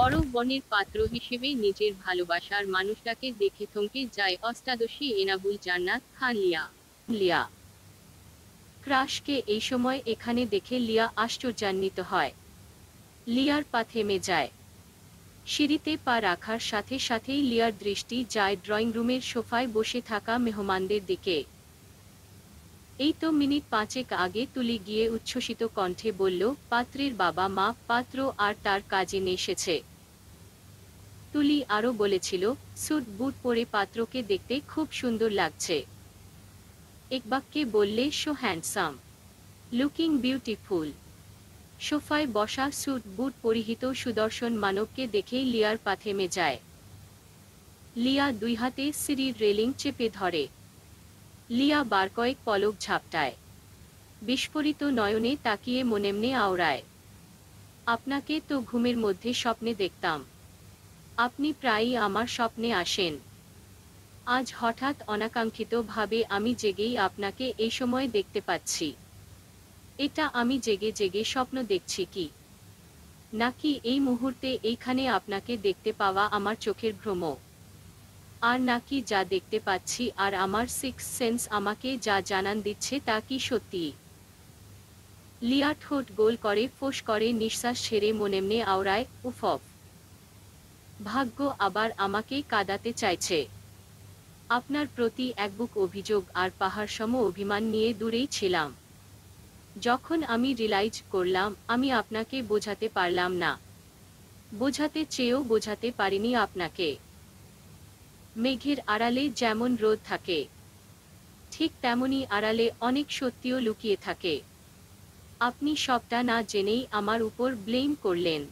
বড় বনের পাত্র হিসেবে নিজের ভালোবাসার মানুষটাকে দেখে থমকে যায় অষ্টাদশী এনাবুল জান্নাত খান লিয়া লিয়া ক্রাশকে এই সময় এখানে দেখে লিয়া আশ্চর্যান্বিত হয় লিয়ার পা থেমে যায় সিঁড়িতে পা রাখার সাথে সাথেই লিয়ার দৃষ্টি যায় ড্রয়িং রুমের সোফায় বসে থাকা মেহমানদের দিকে এই তো মিনিট পাঁচেক আগে তুলি গিয়ে উচ্ছ্বসিত কণ্ঠে বলল পাত্রের বাবা মা পাত্র আর তার কাজে এসেছে তুলি আরও বলেছিল সুট বুট পরে পাত্রকে দেখতে খুব সুন্দর লাগছে একবাককে বললে সো হ্যান্ডসাম লুকিং বিউটিফুল সোফায় বসা স্যুট বুট পরিহিত সুদর্শন মানবকে দেখেই লিয়ার পা থেমে যায় লিয়া দুই হাতে সিঁড়ির রেলিং চেপে ধরে লিয়া বার কয়েক পলক ঝাপটায় বিস্ফোরিত নয়নে তাকিয়ে মনেমনে আওড়ায় আপনাকে তো ঘুমের মধ্যে স্বপ্নে দেখতাম আপনি প্রায়ই আমার স্বপ্নে আসেন আজ হঠাৎ অনাকাঙ্ক্ষিতভাবে আমি জেগেই আপনাকে এই সময় দেখতে পাচ্ছি এটা আমি জেগে জেগে স্বপ্ন দেখছি কি নাকি এই মুহূর্তে এইখানে আপনাকে দেখতে পাওয়া আমার চোখের ভ্রম আর নাকি যা দেখতে পাচ্ছি আর আমার সিক্স সেন্স আমাকে যা জানান দিচ্ছে তা কি সত্যি লিয়া ঠোঁট গোল করে ফোঁস করে নিঃশ্বাস ছেড়ে মনেমনে আওড়ায় উফফ ভাগ্য আবার আমাকে কাদাতে চাইছে আপনার প্রতি একবুক অভিযোগ আর পাহাড়সম অভিমান নিয়ে দূরেই ছিলাম যখন আমি রিলাইজ করলাম আমি আপনাকে বোঝাতে পারলাম না বোঝাতে চেয়েও বোঝাতে পারিনি আপনাকে মেঘের আড়ালে যেমন রোদ থাকে ঠিক তেমনি আড়ালে অনেক সত্যিও লুকিয়ে থাকে আপনি সবটা না জেনেই আমার উপর ব্লেম করলেন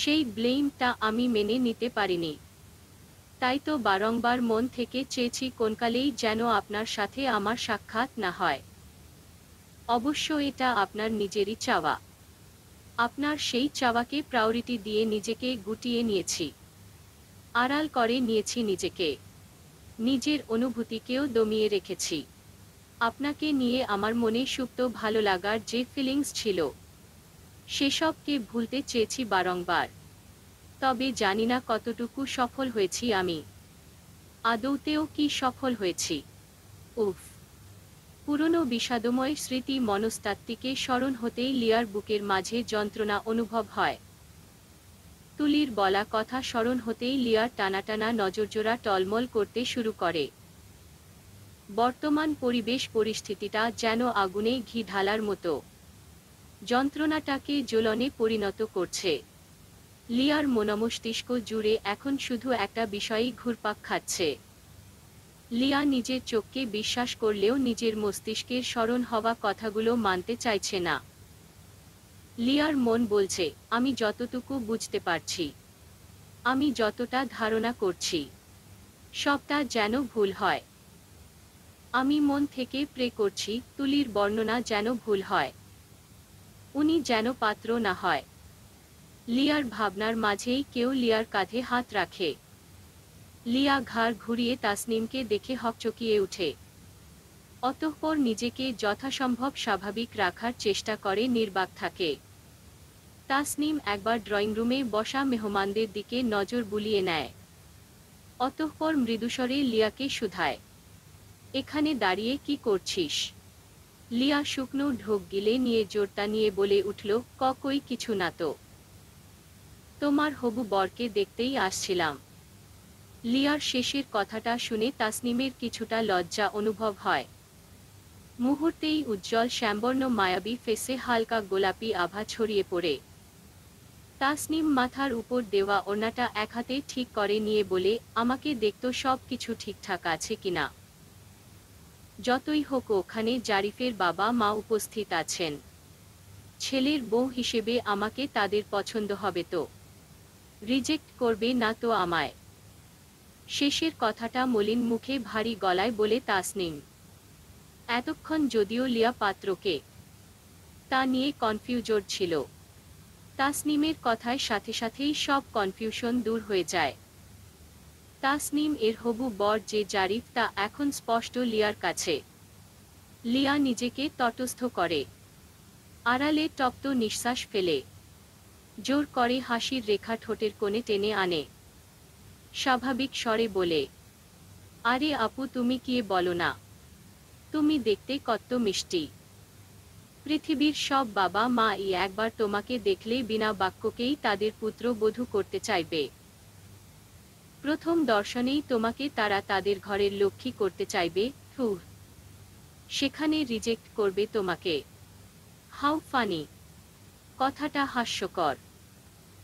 সেই ব্লেমটা আমি মেনে নিতে পারিনি তাই তো বারংবার মন থেকে চেয়েছি কোনকালেই যেন আপনার সাথে আমার সাক্ষাৎ না হয় অবশ্য এটা আপনার নিজেরই চাওয়া আপনার সেই চাওয়াকে প্রায়োরিটি দিয়ে নিজেকে গুটিয়ে নিয়েছি আড়াল করে নিয়েছি নিজেকে নিজের অনুভূতিকেও দমিয়ে রেখেছি আপনাকে নিয়ে আমার মনে সুপ্ত ভালো লাগার যে ফিলিংস ছিল সেসবকে ভুলতে চেয়েছি বারংবার তবে জানি না কতটুকু সফল হয়েছি আমি আদৌতেও কি সফল হয়েছি উফ পুরনো বিষাদময় স্মৃতি মনস্তাত্ত্বিকে স্মরণ হতেই লিয়ার বুকের মাঝে যন্ত্রণা অনুভব হয় তুলির বলা কথা স্মরণ হতেই লিয়ার টানাটানা নজরজোড়া টলমল করতে শুরু করে বর্তমান পরিবেশ পরিস্থিতিটা যেন আগুনে ঘি ঢালার মতো যন্ত্রণাটাকে জ্বলনে পরিণত করছে লিয়ার মনমস্তিষ্ক জুড়ে এখন শুধু একটা বিষয়ই ঘুরপাক খাচ্ছে লিয়া নিজের চোখকে বিশ্বাস করলেও নিজের মস্তিষ্কের স্মরণ হওয়া কথাগুলো মানতে চাইছে না লিয়ার মন বলছে আমি যতটুকু বুঝতে পারছি আমি যতটা ধারণা করছি সবটা যেন ভুল হয় আমি মন থেকে প্রে করছি তুলির বর্ণনা যেন ভুল হয় উনি যেন পাত্র না হয় লিয়ার ভাবনার মাঝেই কেউ লিয়ার কাঁধে হাত রাখে লিয়া ঘাড় ঘুরিয়ে তাসনিমকে দেখে হকচকিয়ে উঠে অতঃপর নিজেকে যথাসম্ভব স্বাভাবিক রাখার চেষ্টা করে নির্বাক থাকে তাসনিম একবার ড্রয়িং রুমে বসা মেহমানদের দিকে নজর বুলিয়ে নেয় অতঃপর মৃদুস্বরে লিয়াকে শুধায় এখানে দাঁড়িয়ে কি করছিস লিয়া শুকনো ঢোক গিলে নিয়ে জোরতা নিয়ে বলে উঠল ককই কিছু না তো তোমার হবু বরকে দেখতেই আসছিলাম লিয়ার শেষের কথাটা শুনে তাসনিমের কিছুটা লজ্জা অনুভব হয় মুহূর্তেই উজ্জ্বল শ্যামবর্ণ মায়াবী ফেসে হালকা গোলাপি আভা ছড়িয়ে পড়ে তাসনিম মাথার উপর দেওয়া ওনাটা এক হাতে ঠিক করে নিয়ে বলে আমাকে দেখত সব কিছু ঠিকঠাক আছে কিনা যতই হোক ওখানে জারিফের বাবা মা উপস্থিত আছেন ছেলের বউ হিসেবে আমাকে তাদের পছন্দ হবে তো রিজেক্ট করবে না তো আমায় শেষের কথাটা মলিন মুখে ভারী গলায় বলে তাসনিম এতক্ষণ যদিও লিয়া পাত্রকে তা নিয়ে কনফিউজর ছিল তাসনিমের কথায় সাথে সাথেই সব কনফিউশন দূর হয়ে যায় তাসনিম এর হবু বর যে জারিফ তা এখন স্পষ্ট লিয়ার কাছে লিয়া নিজেকে তটস্থ করে আড়ালে টপ্ত নিঃশ্বাস ফেলে জোর করে হাসির রেখা ঠোঁটের কোণে টেনে আনে স্বাভাবিক স্বরে বলে আরে আপু তুমি কি বলো না তুমি দেখতে কত মিষ্টি পৃথিবীর সব বাবা মা ই একবার তোমাকে দেখলে বিনা বাক্যকেই তাদের পুত্র বধূ করতে চাইবে প্রথম দর্শনেই তোমাকে তারা তাদের ঘরের লক্ষ্মী করতে চাইবে থু সেখানে রিজেক্ট করবে তোমাকে হাউ ফানি কথাটা হাস্যকর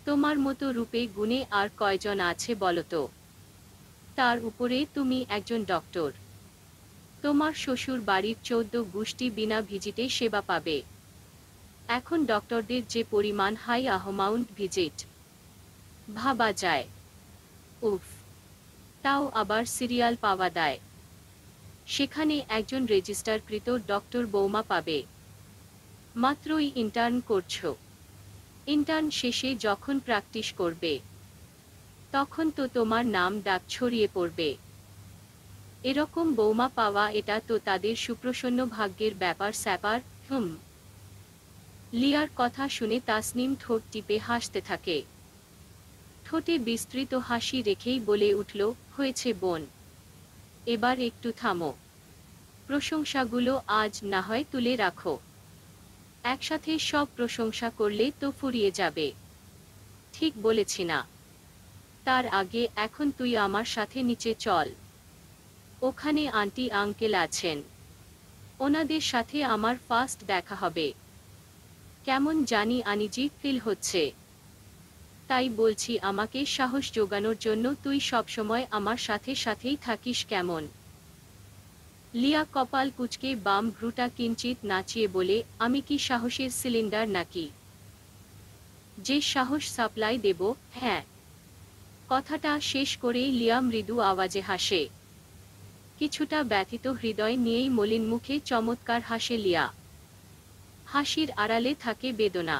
তোমার মতো রূপে গুণে আর কয়জন আছে বলতো তার উপরে তুমি একজন ডক্টর তোমার শ্বশুর বাড়ির চৌদ্দ গোষ্ঠী বিনা ভিজিটে সেবা পাবে এখন ডক্টরদের যে পরিমাণ হাই আহমাউন্ট ভিজিট ভাবা যায় উফ তাও আবার সিরিয়াল পাওয়া দেয় সেখানে একজন রেজিস্টারকৃত ডক্টর বৌমা পাবে মাত্রই ইন্টার্ন করছ ইন্টার্ন শেষে যখন প্র্যাকটিস করবে তখন তো তোমার নাম ডাক ছড়িয়ে পড়বে এরকম বৌমা পাওয়া এটা তো তাদের সুপ্রসন্ন ভাগ্যের ব্যাপার স্যাপার হুম লিয়ার কথা শুনে তাসনিম ঠোঁট টিপে হাসতে থাকে ঠোঁটে বিস্তৃত হাসি রেখেই বলে উঠল হয়েছে বোন এবার একটু থামো প্রশংসাগুলো আজ না হয় তুলে রাখো একসাথে সব প্রশংসা করলে তো ফুরিয়ে যাবে ঠিক বলেছি না তার আগে এখন তুই আমার সাথে নিচে চল ওখানে আন্টি আঙ্কেল আছেন ওনাদের সাথে আমার ফার্স্ট দেখা হবে কেমন জানি আনিজি ফিল হচ্ছে তাই বলছি আমাকে সাহস যোগানোর জন্য তুই সবসময় আমার সাথে সাথেই থাকিস কেমন লিয়া কপাল কুচকে বাম ভ্রুটা কিঞ্চিত নাচিয়ে বলে আমি কি সাহসের সিলিন্ডার নাকি যে সাহস সাপ্লাই দেব হ্যাঁ কথাটা শেষ করেই লিয়া মৃদু আওয়াজে হাসে কিছুটা ব্যথিত হৃদয় নিয়েই মলিন মুখে চমৎকার হাসে লিয়া হাসির আড়ালে থাকে বেদনা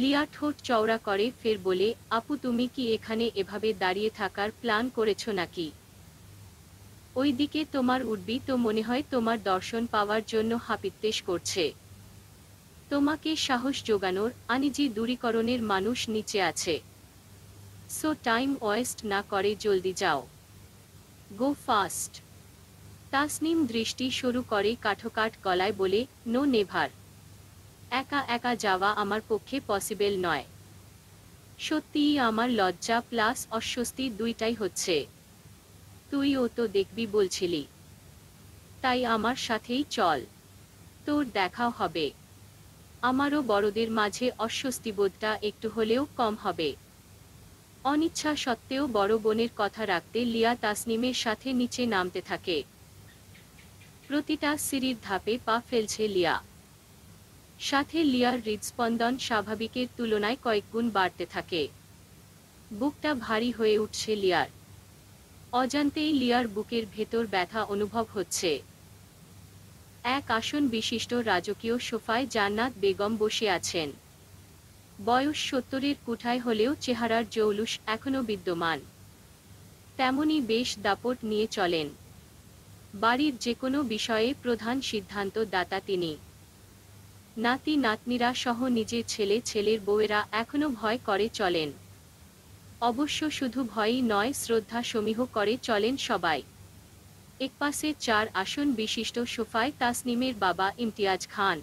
লিয়া ঠোঁট চওড়া করে ফের বলে আপু তুমি কি এখানে এভাবে দাঁড়িয়ে থাকার প্ল্যান করেছ নাকি দিকে তোমার উঠবি তো মনে হয় তোমার দর্শন পাওয়ার জন্য হাপিত্বেশ করছে তোমাকে সাহস জোগানোর আনিজি দূরীকরণের মানুষ নিচে আছে সো টাইম ওয়েস্ট না করে জলদি যাও গো ফাস্ট তাসনিম দৃষ্টি শুরু করে কাঠোকাঠ গলায় বলে নো নেভার একা একা যাওয়া আমার পক্ষে পসিবেল নয় সত্যিই আমার লজ্জা প্লাস অস্বস্তি দুইটাই হচ্ছে তুইও তো দেখবি বলছিলি তাই আমার সাথেই চল তোর দেখা হবে আমারও বড়দের মাঝে অস্বস্তিবোধটা একটু হলেও কম হবে অনিচ্ছা সত্ত্বেও বড় বোনের কথা রাখতে লিয়া তাসনিমের সাথে নিচে নামতে থাকে প্রতিটা সিঁড়ির ধাপে পা ফেলছে লিয়া সাথে লিয়ার হৃদস্পন্দন স্বাভাবিকের তুলনায় কয়েকগুণ বাড়তে থাকে বুকটা ভারী হয়ে উঠছে লিয়ার অজান্তেই লিয়ার বুকের ভেতর ব্যথা অনুভব হচ্ছে এক আসন বিশিষ্ট রাজকীয় সোফায় জান্নাত বেগম বসে আছেন বয়স সত্তরের কুঠায় হলেও চেহারার জৌলুস এখনও বিদ্যমান তেমনই বেশ দাপট নিয়ে চলেন বাড়ির যে কোনো বিষয়ে প্রধান সিদ্ধান্ত দাতা তিনি নাতি নাতনিরা সহ নিজের ছেলে ছেলের বউয়েরা এখনও ভয় করে চলেন অবশ্য শুধু ভয়ই নয় শ্রদ্ধা সমীহ করে চলেন সবাই একপাশে চার আসন বিশিষ্ট সোফায় তাসনিমের বাবা ইমতিয়াজ খান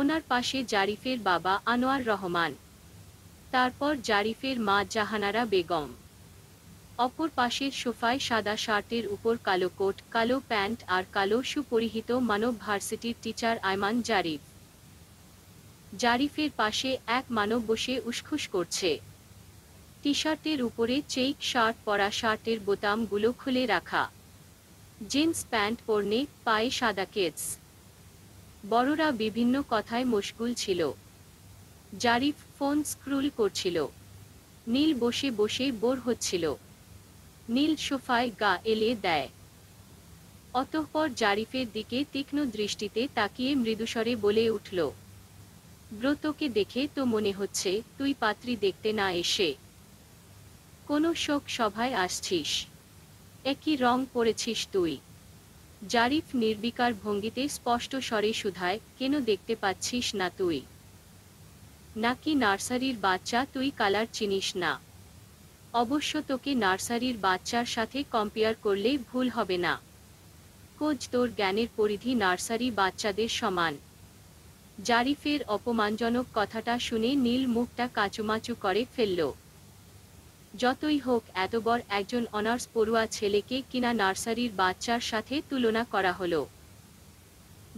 ওনার পাশে জারিফের বাবা আনোয়ার রহমান তারপর জারিফের মা জাহানারা বেগম অপর পাশের সোফায় সাদা শার্টের উপর কালো কোট কালো প্যান্ট আর কালো সুপরিহিত পরিহিত মানব ভার্সিটির টিচার আয়মান জারিফ জারিফের পাশে এক মানব বসে উসখুস করছে টি শার্টের উপরে চেক শার্ট পরা শার্টের বোতামগুলো খুলে রাখা জিন্স প্যান্ট পরনে পায়ে সাদা কেটস বড়রা বিভিন্ন কথায় মশগুল ছিল জারিফ ফোন স্ক্রুল করছিল নীল বসে বসে বোর হচ্ছিল নীল সোফায় গা এলে দেয় অতঃপর জারিফের দিকে তীক্ষ্ণ দৃষ্টিতে তাকিয়ে মৃদুস্বরে বলে উঠল ব্রতকে দেখে তো মনে হচ্ছে তুই পাত্রী দেখতে না এসে কোনো শোক সভায় আসছিস একই রং পরেছিস তুই জারিফ নির্বিকার ভঙ্গিতে স্পষ্ট স্বরে শুধায় কেন দেখতে পাচ্ছিস না তুই নাকি নার্সারির বাচ্চা তুই কালার চিনিস না অবশ্য তোকে নার্সারির বাচ্চার সাথে কম্পেয়ার করলে ভুল হবে না কোচ তোর জ্ঞানের পরিধি নার্সারি বাচ্চাদের সমান জারিফের অপমানজনক কথাটা শুনে নীল মুখটা কাচুমাচু করে ফেলল যতই হোক এত বড় একজন অনার্স পড়ুয়া ছেলেকে কিনা নার্সারির বাচ্চার সাথে তুলনা করা হলো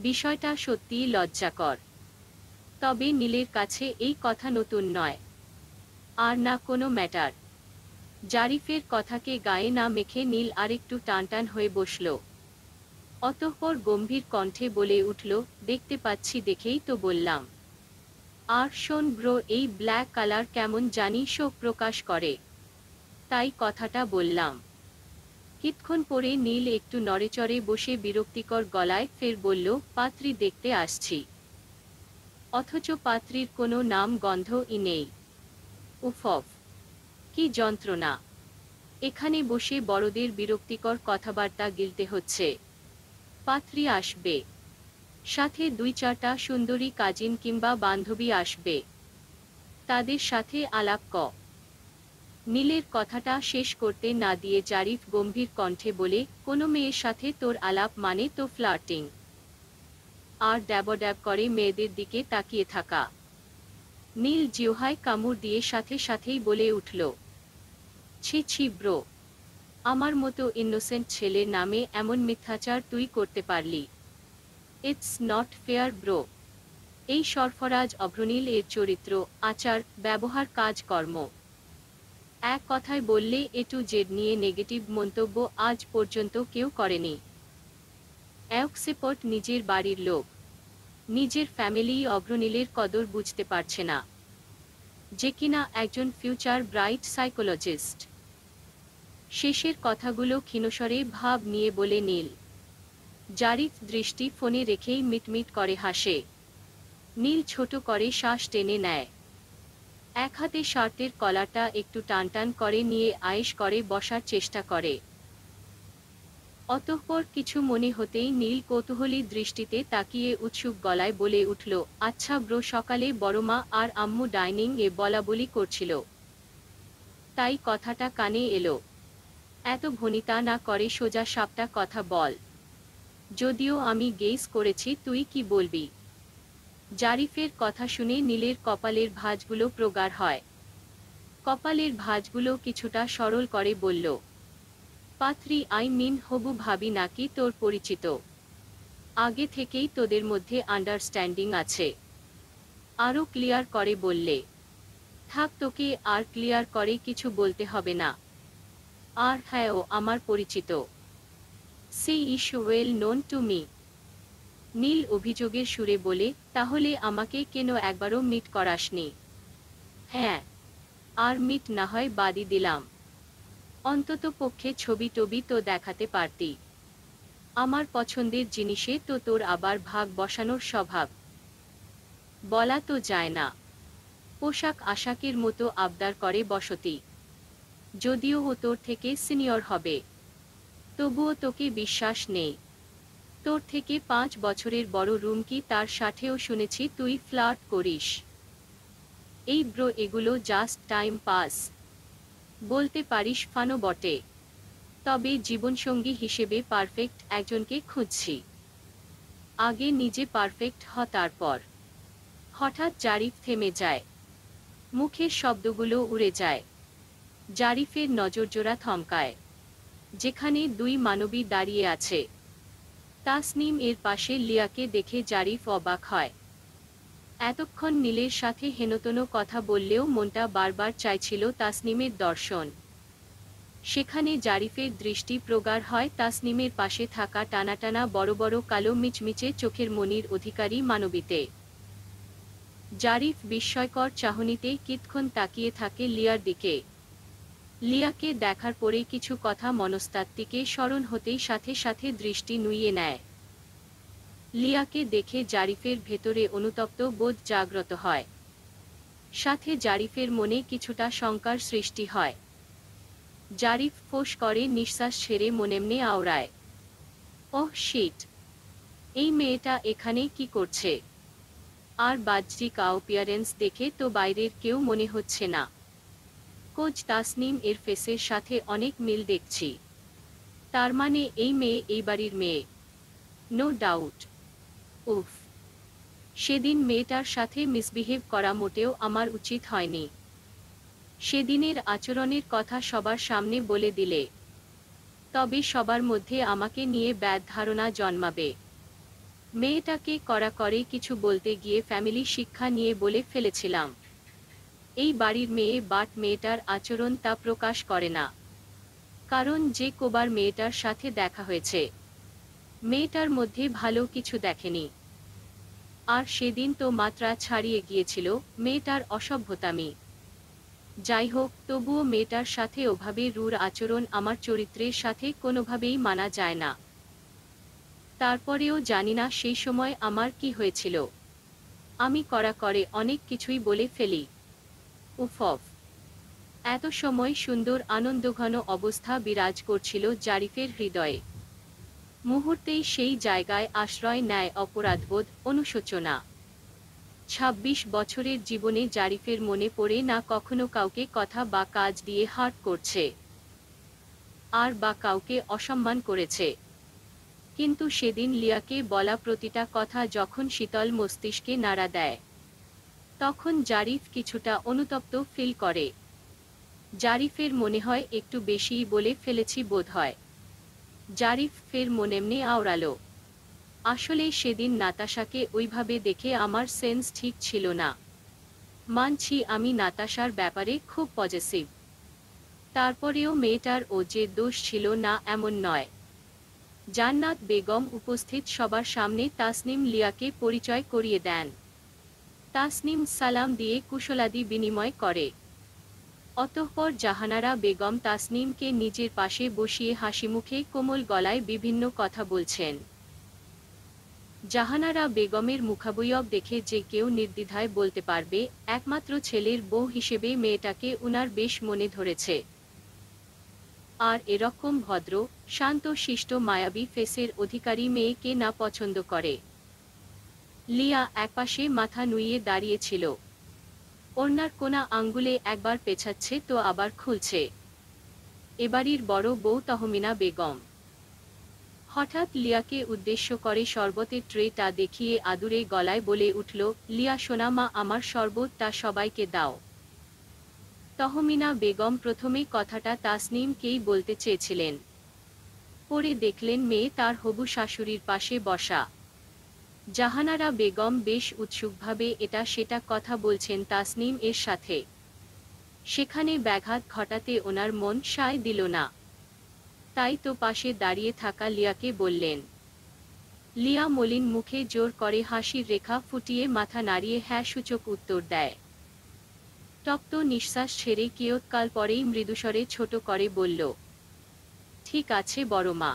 বিষয়টা সত্যিই লজ্জাকর তবে নীলের কাছে এই কথা নতুন নয় আর না কোনো ম্যাটার জারিফের কথাকে গায়ে না মেখে নীল আরেকটু টানটান হয়ে বসল অতঃপর গম্ভীর কণ্ঠে বলে উঠল দেখতে পাচ্ছি দেখেই তো বললাম আর শোন ব্রো এই ব্ল্যাক কালার কেমন জানি শোক প্রকাশ করে তাই কথাটা বললাম কিতক্ষণ পরে নীল একটু নড়েচড়ে বসে বিরক্তিকর গলায় ফের বলল পাত্রী দেখতে আসছি অথচ পাত্রীর কোনো নাম গন্ধই নেই উফফ কি যন্ত্রণা এখানে বসে বড়দের বিরক্তিকর কথাবার্তা গিলতে হচ্ছে পাত্রী আসবে সাথে দুই চারটা সুন্দরী কাজিন কিংবা বান্ধবী আসবে তাদের সাথে আলাপ ক নীলের কথাটা শেষ করতে না দিয়ে জারিফ গম্ভীর কণ্ঠে বলে কোনো মেয়ের সাথে তোর আলাপ মানে তো ফ্লার্টিং আর ড্যাব করে মেয়েদের দিকে তাকিয়ে থাকা নীল জিওহায় কামড় দিয়ে সাথে সাথেই বলে উঠল ছি ছি ব্রো আমার মতো ইনোসেন্ট ছেলে নামে এমন মিথ্যাচার তুই করতে পারলি ইটস নট ফেয়ার ব্রো এই সরফরাজ অভ্রনীল এর চরিত্র আচার ব্যবহার কাজকর্ম এক কথায় বললে এ টু জেড নিয়ে নেগেটিভ মন্তব্য আজ পর্যন্ত কেউ করেনি অ্যাক্সেপট নিজের বাড়ির লোক নিজের ফ্যামিলি অগ্রনীলের কদর বুঝতে পারছে না যে কিনা একজন ফিউচার ব্রাইট সাইকোলজিস্ট শেষের কথাগুলো ক্ষীণস্বরে ভাব নিয়ে বলে নীল জারিত দৃষ্টি ফোনে রেখেই মিটমিট করে হাসে নীল ছোট করে শ্বাস টেনে নেয় এক হাতে শার্টের কলাটা একটু টানটান করে নিয়ে আয়েস করে বসার চেষ্টা করে অতঃপর কিছু মনে হতেই নীল কৌতূহলী দৃষ্টিতে তাকিয়ে উৎসুক গলায় বলে উঠল আচ্ছা ব্রো সকালে বড়মা আর আম্মু ডাইনিং এ বলা বলি করছিল তাই কথাটা কানে এলো এত ভনিতা না করে সোজা সাপটা কথা বল যদিও আমি গেস করেছি তুই কি বলবি জারিফের কথা শুনে নীলের কপালের ভাঁজগুলো প্রগাঢ় হয় কপালের ভাঁজগুলো কিছুটা সরল করে বলল পাত্রী আই মিন হবু ভাবি নাকি তোর পরিচিত আগে থেকেই তোদের মধ্যে আন্ডারস্ট্যান্ডিং আছে আরও ক্লিয়ার করে বললে থাক তোকে আর ক্লিয়ার করে কিছু বলতে হবে না আর হ্যাঁ ও আমার পরিচিত she is well known to me Neel অভিযোগের সুরে বলে তাহলে আমাকে কেন একবারও মিট করাসনি হ্যাঁ আর মিট না হয় বাদি দিলাম অন্তত পক্ষে ছবি টবি তো দেখাতে পারতি আমার পছন্দের জিনিসে তো তোর আবার ভাগ বসানোর স্বভাব বলা তো যায় না পোশাক আশাকের মতো আবদার করে বসতি যদিও ও তোর থেকে সিনিয়র হবে তবুও তোকে বিশ্বাস নেই তোর থেকে পাঁচ বছরের বড় রুম কি তার সাথেও শুনেছি তুই ফ্লার্ট করিস এই ব্রো এগুলো জাস্ট টাইম পাস বলতে পারিস ফানো বটে তবে জীবনসঙ্গী হিসেবে পারফেক্ট একজনকে খুঁজছি আগে নিজে পারফেক্ট হ তারপর হঠাৎ জারিফ থেমে যায় মুখের শব্দগুলো উড়ে যায় জারিফের নজরজোড়া থমকায় যেখানে দুই মানবী দাঁড়িয়ে আছে তাসনিম এর পাশে লিয়াকে দেখে জারিফ অবাক হয় এতক্ষণ নীলের সাথে হেনতনো কথা বললেও মনটা বারবার চাইছিল তাসনিমের দর্শন সেখানে জারিফের দৃষ্টি প্রগাঢ় হয় তাসনিমের পাশে থাকা টানাটানা বড় বড় কালো মিচমিচে চোখের মনির অধিকারী মানবীতে জারিফ বিস্ময়কর চাহনিতে কিতক্ষণ তাকিয়ে থাকে লিয়ার দিকে লিয়াকে দেখার পরে কিছু কথা মনস্তাত্ত্বিকে স্মরণ হতেই সাথে সাথে দৃষ্টি নুইয়ে নেয় লিয়াকে দেখে জারিফের ভেতরে অনুতপ্ত বোধ জাগ্রত হয় সাথে জারিফের মনে কিছুটা শঙ্কার সৃষ্টি হয় জারিফ ফোস করে নিঃশ্বাস ছেড়ে মনেমনে আওড়ায় ওহ শিট এই মেয়েটা এখানে কি করছে আর বাহ্যিক আউপিয়ারেন্স দেখে তো বাইরের কেউ মনে হচ্ছে না কোচ তাসনিম এর ফেসের সাথে অনেক মিল দেখছি তার মানে এই মেয়ে এই বাড়ির মেয়ে নো ডাউট উফ সেদিন মেয়েটার সাথে মিসবিহেভ করা মোটেও আমার উচিত হয়নি সেদিনের আচরণের কথা সবার সামনে বলে দিলে তবে সবার মধ্যে আমাকে নিয়ে ব্যাধ ধারণা জন্মাবে মেয়েটাকে করা করে কিছু বলতে গিয়ে ফ্যামিলি শিক্ষা নিয়ে বলে ফেলেছিলাম এই বাড়ির মেয়ে বাট মেয়েটার আচরণ তা প্রকাশ করে না কারণ যে কোবার মেয়েটার সাথে দেখা হয়েছে মেয়েটার মধ্যে ভালো কিছু দেখেনি আর সেদিন তো মাত্রা ছাড়িয়ে গিয়েছিল মেয়েটার অসভ্যতামি যাই হোক তবুও মেয়েটার সাথে ওভাবে রুর আচরণ আমার চরিত্রের সাথে কোনোভাবেই মানা যায় না তারপরেও জানি না সেই সময় আমার কি হয়েছিল আমি করা করে অনেক কিছুই বলে ফেলি উফব এত সময় সুন্দর আনন্দঘন অবস্থা বিরাজ করছিল জারিফের হৃদয়ে মুহূর্তেই সেই জায়গায় আশ্রয় নেয় অপরাধবোধ অনুশোচনা ২৬ বছরের জীবনে জারিফের মনে পড়ে না কখনো কাউকে কথা বা কাজ দিয়ে হার্ট করছে আর বা কাউকে অসম্মান করেছে কিন্তু সেদিন লিয়াকে বলা প্রতিটা কথা যখন শীতল মস্তিষ্কে নাড়া দেয় তখন জারিফ কিছুটা অনুতপ্ত ফিল করে জারিফের মনে হয় একটু বেশিই বলে ফেলেছি বোধ হয় জারিফ ফের মনেমনে আওড়ালো আসলে সেদিন নাতাশাকে ওইভাবে দেখে আমার সেন্স ঠিক ছিল না মানছি আমি নাতাশার ব্যাপারে খুব পজিটিভ তারপরেও মেয়েটার ও যে দোষ ছিল না এমন নয় জান্নাত বেগম উপস্থিত সবার সামনে তাসনিম লিয়াকে পরিচয় করিয়ে দেন তাসনিম সালাম দিয়ে কুশলাদি বিনিময় করে অতঃপর জাহানারা বেগম তাসনিমকে নিজের পাশে বসিয়ে হাসিমুখে কোমল গলায় বিভিন্ন কথা বলছেন জাহানারা বেগমের মুখাবয়ব দেখে যে কেউ নির্দ্বিধায় বলতে পারবে একমাত্র ছেলের বউ হিসেবে মেয়েটাকে উনার বেশ মনে ধরেছে আর এরকম ভদ্র শান্ত শিষ্ট মায়াবী ফেসের অধিকারী মেয়েকে না পছন্দ করে লিয়া একপাশে মাথা নুইয়ে দাঁড়িয়েছিল ওনার কোনা আঙ্গুলে একবার পেছাচ্ছে তো আবার খুলছে এবারির বড় বউ তহমিনা বেগম হঠাৎ লিয়াকে উদ্দেশ্য করে শরবতের ট্রেটা দেখিয়ে আদুরে গলায় বলে উঠল লিয়া সোনামা আমার শরবত তা সবাইকে দাও তহমিনা বেগম প্রথমে কথাটা তাসনিমকেই বলতে চেয়েছিলেন পরে দেখলেন মেয়ে তার হবু শাশুড়ির পাশে বসা জাহানারা বেগম বেশ উৎসুকভাবে এটা সেটা কথা বলছেন তাসনিম এর সাথে সেখানে ব্যাঘাত ঘটাতে ওনার মন সায় দিল না তাই তো পাশে দাঁড়িয়ে থাকা লিয়াকে বললেন লিয়া মলিন মুখে জোর করে হাসির রেখা ফুটিয়ে মাথা নাড়িয়ে হ্যাঁ সূচক উত্তর দেয় তপ্ত নিঃশ্বাস ছেড়ে কিয়ৎকাল পরেই মৃদুস্বরে ছোট করে বলল ঠিক আছে বড় মা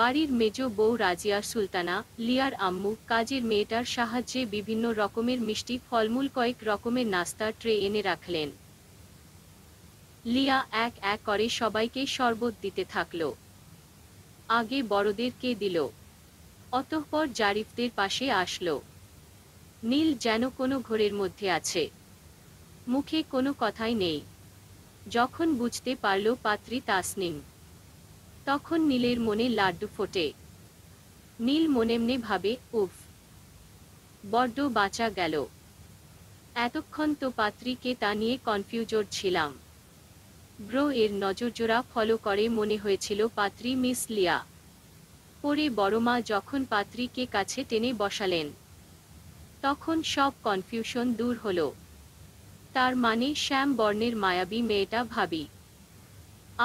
বাড়ির মেজ বউ রাজিয়া সুলতানা লিয়ার আম্মু কাজের মেয়েটার সাহায্যে বিভিন্ন রকমের মিষ্টি ফলমূল কয়েক রকমের নাস্তা ট্রে এনে রাখলেন লিয়া এক এক করে সবাইকে শরবত দিতে থাকল আগে বড়দেরকে দিল অতঃপর জারিফদের পাশে আসলো নীল যেন কোনো ঘোরের মধ্যে আছে মুখে কোনো কথাই নেই যখন বুঝতে পারল পাত্রী তাসনিম তখন নীলের মনে লাড্ডু ফোটে নীল মনেমনে ভাবে উফ বড্ড বাঁচা গেল এতক্ষণ তো পাত্রীকে তা নিয়ে কনফিউজড ছিলাম ব্রো এর নজরজোড়া ফলো করে মনে হয়েছিল পাত্রী মিস লিয়া পরে বড়মা যখন পাত্রীকে কাছে টেনে বসালেন তখন সব কনফিউশন দূর হল তার মানে শ্যাম বর্ণের মায়াবী মেয়েটা ভাবি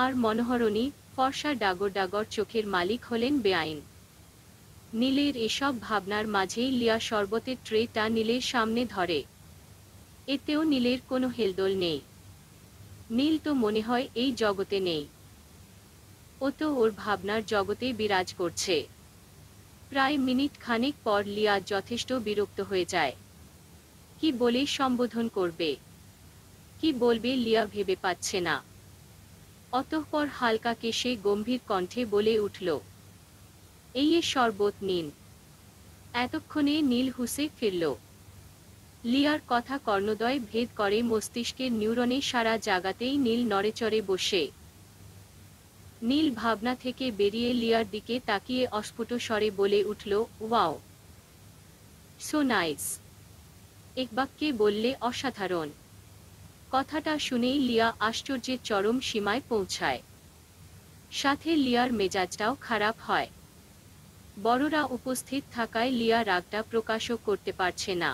আর মনোহরণী ফর্সা ডাগর ডাগর চোখের মালিক হলেন বেআইন নীলের এসব ভাবনার মাঝেই লিয়া শরবতের ট্রেটা নীলের সামনে ধরে এতেও নীলের কোনো হেলদোল নেই নীল তো মনে হয় এই জগতে নেই ও তো ওর ভাবনার জগতে বিরাজ করছে প্রায় মিনিট খানেক পর লিয়া যথেষ্ট বিরক্ত হয়ে যায় কি বলে সম্বোধন করবে কি বলবে লিয়া ভেবে পাচ্ছে না অতঃপর হালকা কেশে গম্ভীর কণ্ঠে বলে উঠল এই এ শরবত নিন এতক্ষণে নীল হুসে ফিরল লিয়ার কথা কর্ণদয় ভেদ করে মস্তিষ্কের নিউরনে সারা জাগাতেই নীল নড়েচড়ে বসে নীল ভাবনা থেকে বেরিয়ে লিয়ার দিকে তাকিয়ে অস্ফুট স্বরে বলে উঠল ওয়াও সো নাইস একবাক্যে বললে অসাধারণ কথাটা শুনেই লিয়া আশ্চর্যের চরম সীমায় পৌঁছায় সাথে লিয়ার মেজাজটাও খারাপ হয় বড়রা উপস্থিত থাকায় লিয়া রাগটা প্রকাশও করতে পারছে না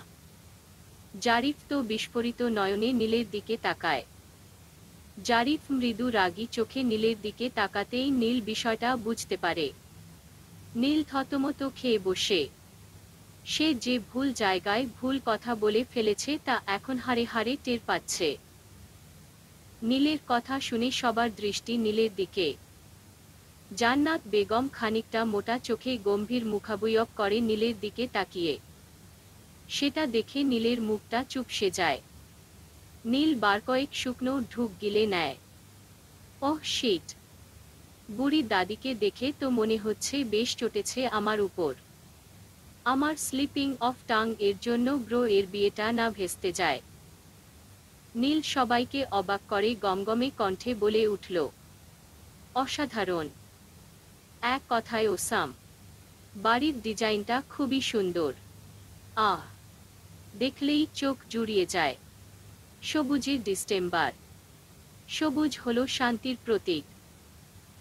জারিফ তো বিস্ফোরিত নয়নে নীলের দিকে তাকায় জারিফ মৃদু রাগি চোখে নীলের দিকে তাকাতেই নীল বিষয়টা বুঝতে পারে নীল থতমত খেয়ে বসে সে যে ভুল জায়গায় ভুল কথা বলে ফেলেছে তা এখন হারে হারে টের পাচ্ছে নীলের কথা শুনে সবার দৃষ্টি নীলের দিকে জান্নাত বেগম খানিকটা মোটা চোখে গম্ভীর মুখাবয়ব করে নীলের দিকে তাকিয়ে সেটা দেখে নীলের মুখটা চুপসে যায় নীল বার কয়েক শুকনো ঢুক গিলে নেয় ওহ শিট বুড়ি দাদিকে দেখে তো মনে হচ্ছে বেশ চটেছে আমার উপর আমার স্লিপিং অফ টাং এর জন্য গ্রো এর বিয়েটা না ভেস্তে যায় নীল সবাইকে অবাক করে গমগমে কণ্ঠে বলে উঠল অসাধারণ এক কথায় ওসাম বাড়ির ডিজাইনটা খুবই সুন্দর আহ দেখলেই চোখ জুড়িয়ে যায় সবুজের ডিস্টেম্বার সবুজ হলো শান্তির প্রতীক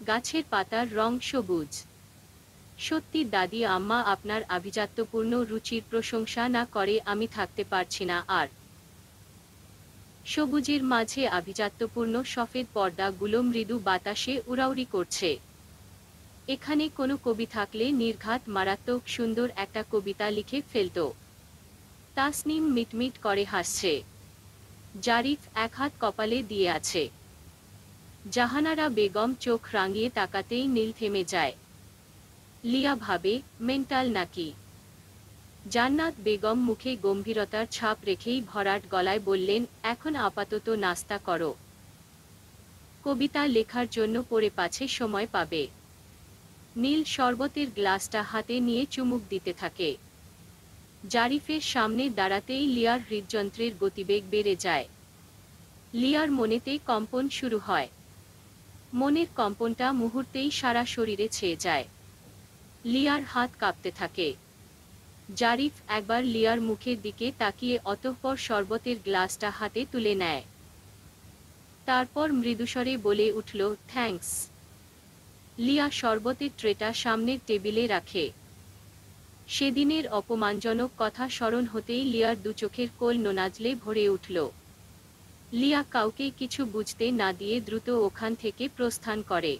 গাছের পাতার রং সবুজ সত্যি দাদি আম্মা আপনার আভিজাত্যপূর্ণ রুচির প্রশংসা না করে আমি থাকতে পারছি না আর সবুজের মাঝে আভিজাত্যপূর্ণ সফেদ পর্দাগুলো মৃদু বাতাসে উড়াউড়ি করছে এখানে কোনো কবি থাকলে নির্ঘাত মারাত্মক সুন্দর একটা কবিতা লিখে ফেলত তাসনিম মিটমিট করে হাসছে জারিফ এক হাত কপালে দিয়ে আছে জাহানারা বেগম চোখ রাঙিয়ে তাকাতেই নীল থেমে যায় লিয়া ভাবে মেন্টাল নাকি জান্নাত বেগম মুখে গম্ভীরতার ছাপ রেখেই ভরাট গলায় বললেন এখন আপাতত নাস্তা করো কবিতা লেখার জন্য পড়ে পাছে সময় পাবে নীল শরবতের গ্লাসটা হাতে নিয়ে চুমুক দিতে থাকে জারিফের সামনে দাঁড়াতেই লিয়ার হৃদযন্ত্রের গতিবেগ বেড়ে যায় লিয়ার মনেতে কম্পন শুরু হয় মনের কম্পনটা মুহূর্তেই সারা শরীরে ছেয়ে যায় লিয়ার হাত কাঁপতে থাকে জারিফ একবার লিয়ার মুখের দিকে তাকিয়ে অতঃপর শরবতের গ্লাসটা হাতে তুলে নেয় তারপর মৃদুস্বরে বলে উঠল থ্যাঙ্কস লিয়া শরবতের ট্রেটা সামনের টেবিলে রাখে সেদিনের অপমানজনক কথা স্মরণ হতেই লিয়ার দুচোখের কোল নোনাজলে ভরে উঠল লিয়া কাউকে কিছু বুঝতে না দিয়ে দ্রুত ওখান থেকে প্রস্থান করে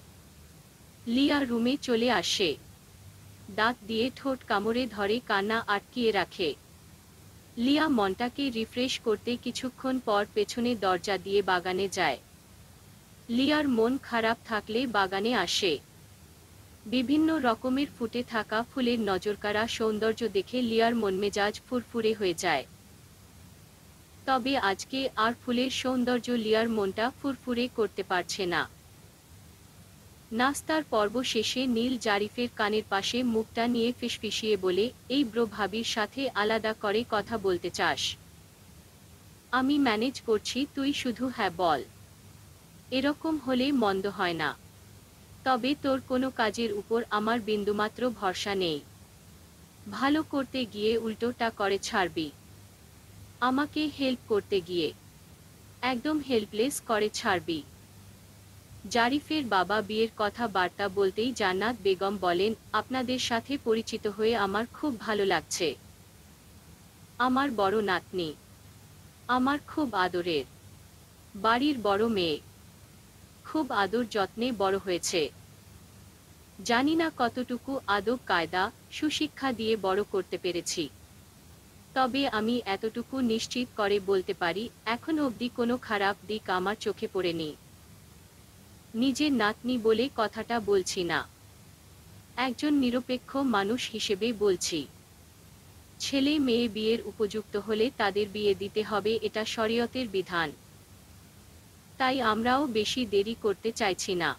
লিয়া রুমে চলে আসে দাঁত দিয়ে ঠোঁট কামড়ে ধরে কান্না আটকিয়ে রাখে লিয়া মনটাকে রিফ্রেশ করতে কিছুক্ষণ পর পেছনে দরজা দিয়ে বাগানে যায় লিয়ার মন খারাপ থাকলে বাগানে আসে বিভিন্ন রকমের ফুটে থাকা ফুলের নজরকাড়া সৌন্দর্য দেখে লিয়ার মেজাজ ফুরফুরে হয়ে যায় তবে আজকে আর ফুলের সৌন্দর্য লিয়ার মনটা ফুরফুরে করতে পারছে না নাস্তার পর্ব শেষে নীল জারিফের কানের পাশে মুখটা নিয়ে ফিসফিসিয়ে বলে এই ব্রো ভাবির সাথে আলাদা করে কথা বলতে চাস আমি ম্যানেজ করছি তুই শুধু হ্যাঁ বল এরকম হলে মন্দ হয় না তবে তোর কোনো কাজের উপর আমার বিন্দুমাত্র ভরসা নেই ভালো করতে গিয়ে উল্টোটা করে ছাড়বি আমাকে হেল্প করতে গিয়ে একদম হেল্পলেস করে ছাড়বি জারিফের বাবা বিয়ের কথা বার্তা বলতেই জান্নাত বেগম বলেন আপনাদের সাথে পরিচিত হয়ে আমার খুব ভালো লাগছে আমার বড় নাতনি আমার খুব আদরের বাড়ির বড় মেয়ে খুব আদর যত্নে বড় হয়েছে জানি না কতটুকু আদব কায়দা সুশিক্ষা দিয়ে বড় করতে পেরেছি তবে আমি এতটুকু নিশ্চিত করে বলতে পারি এখন অবধি কোনো খারাপ দিক আমার চোখে পড়েনি নিজের নাতনি বলে কথাটা বলছি না একজন নিরপেক্ষ মানুষ হিসেবে বলছি ছেলে মেয়ে বিয়ের উপযুক্ত হলে তাদের বিয়ে দিতে হবে এটা শরীয়তের বিধান তাই আমরাও বেশি দেরি করতে চাইছি না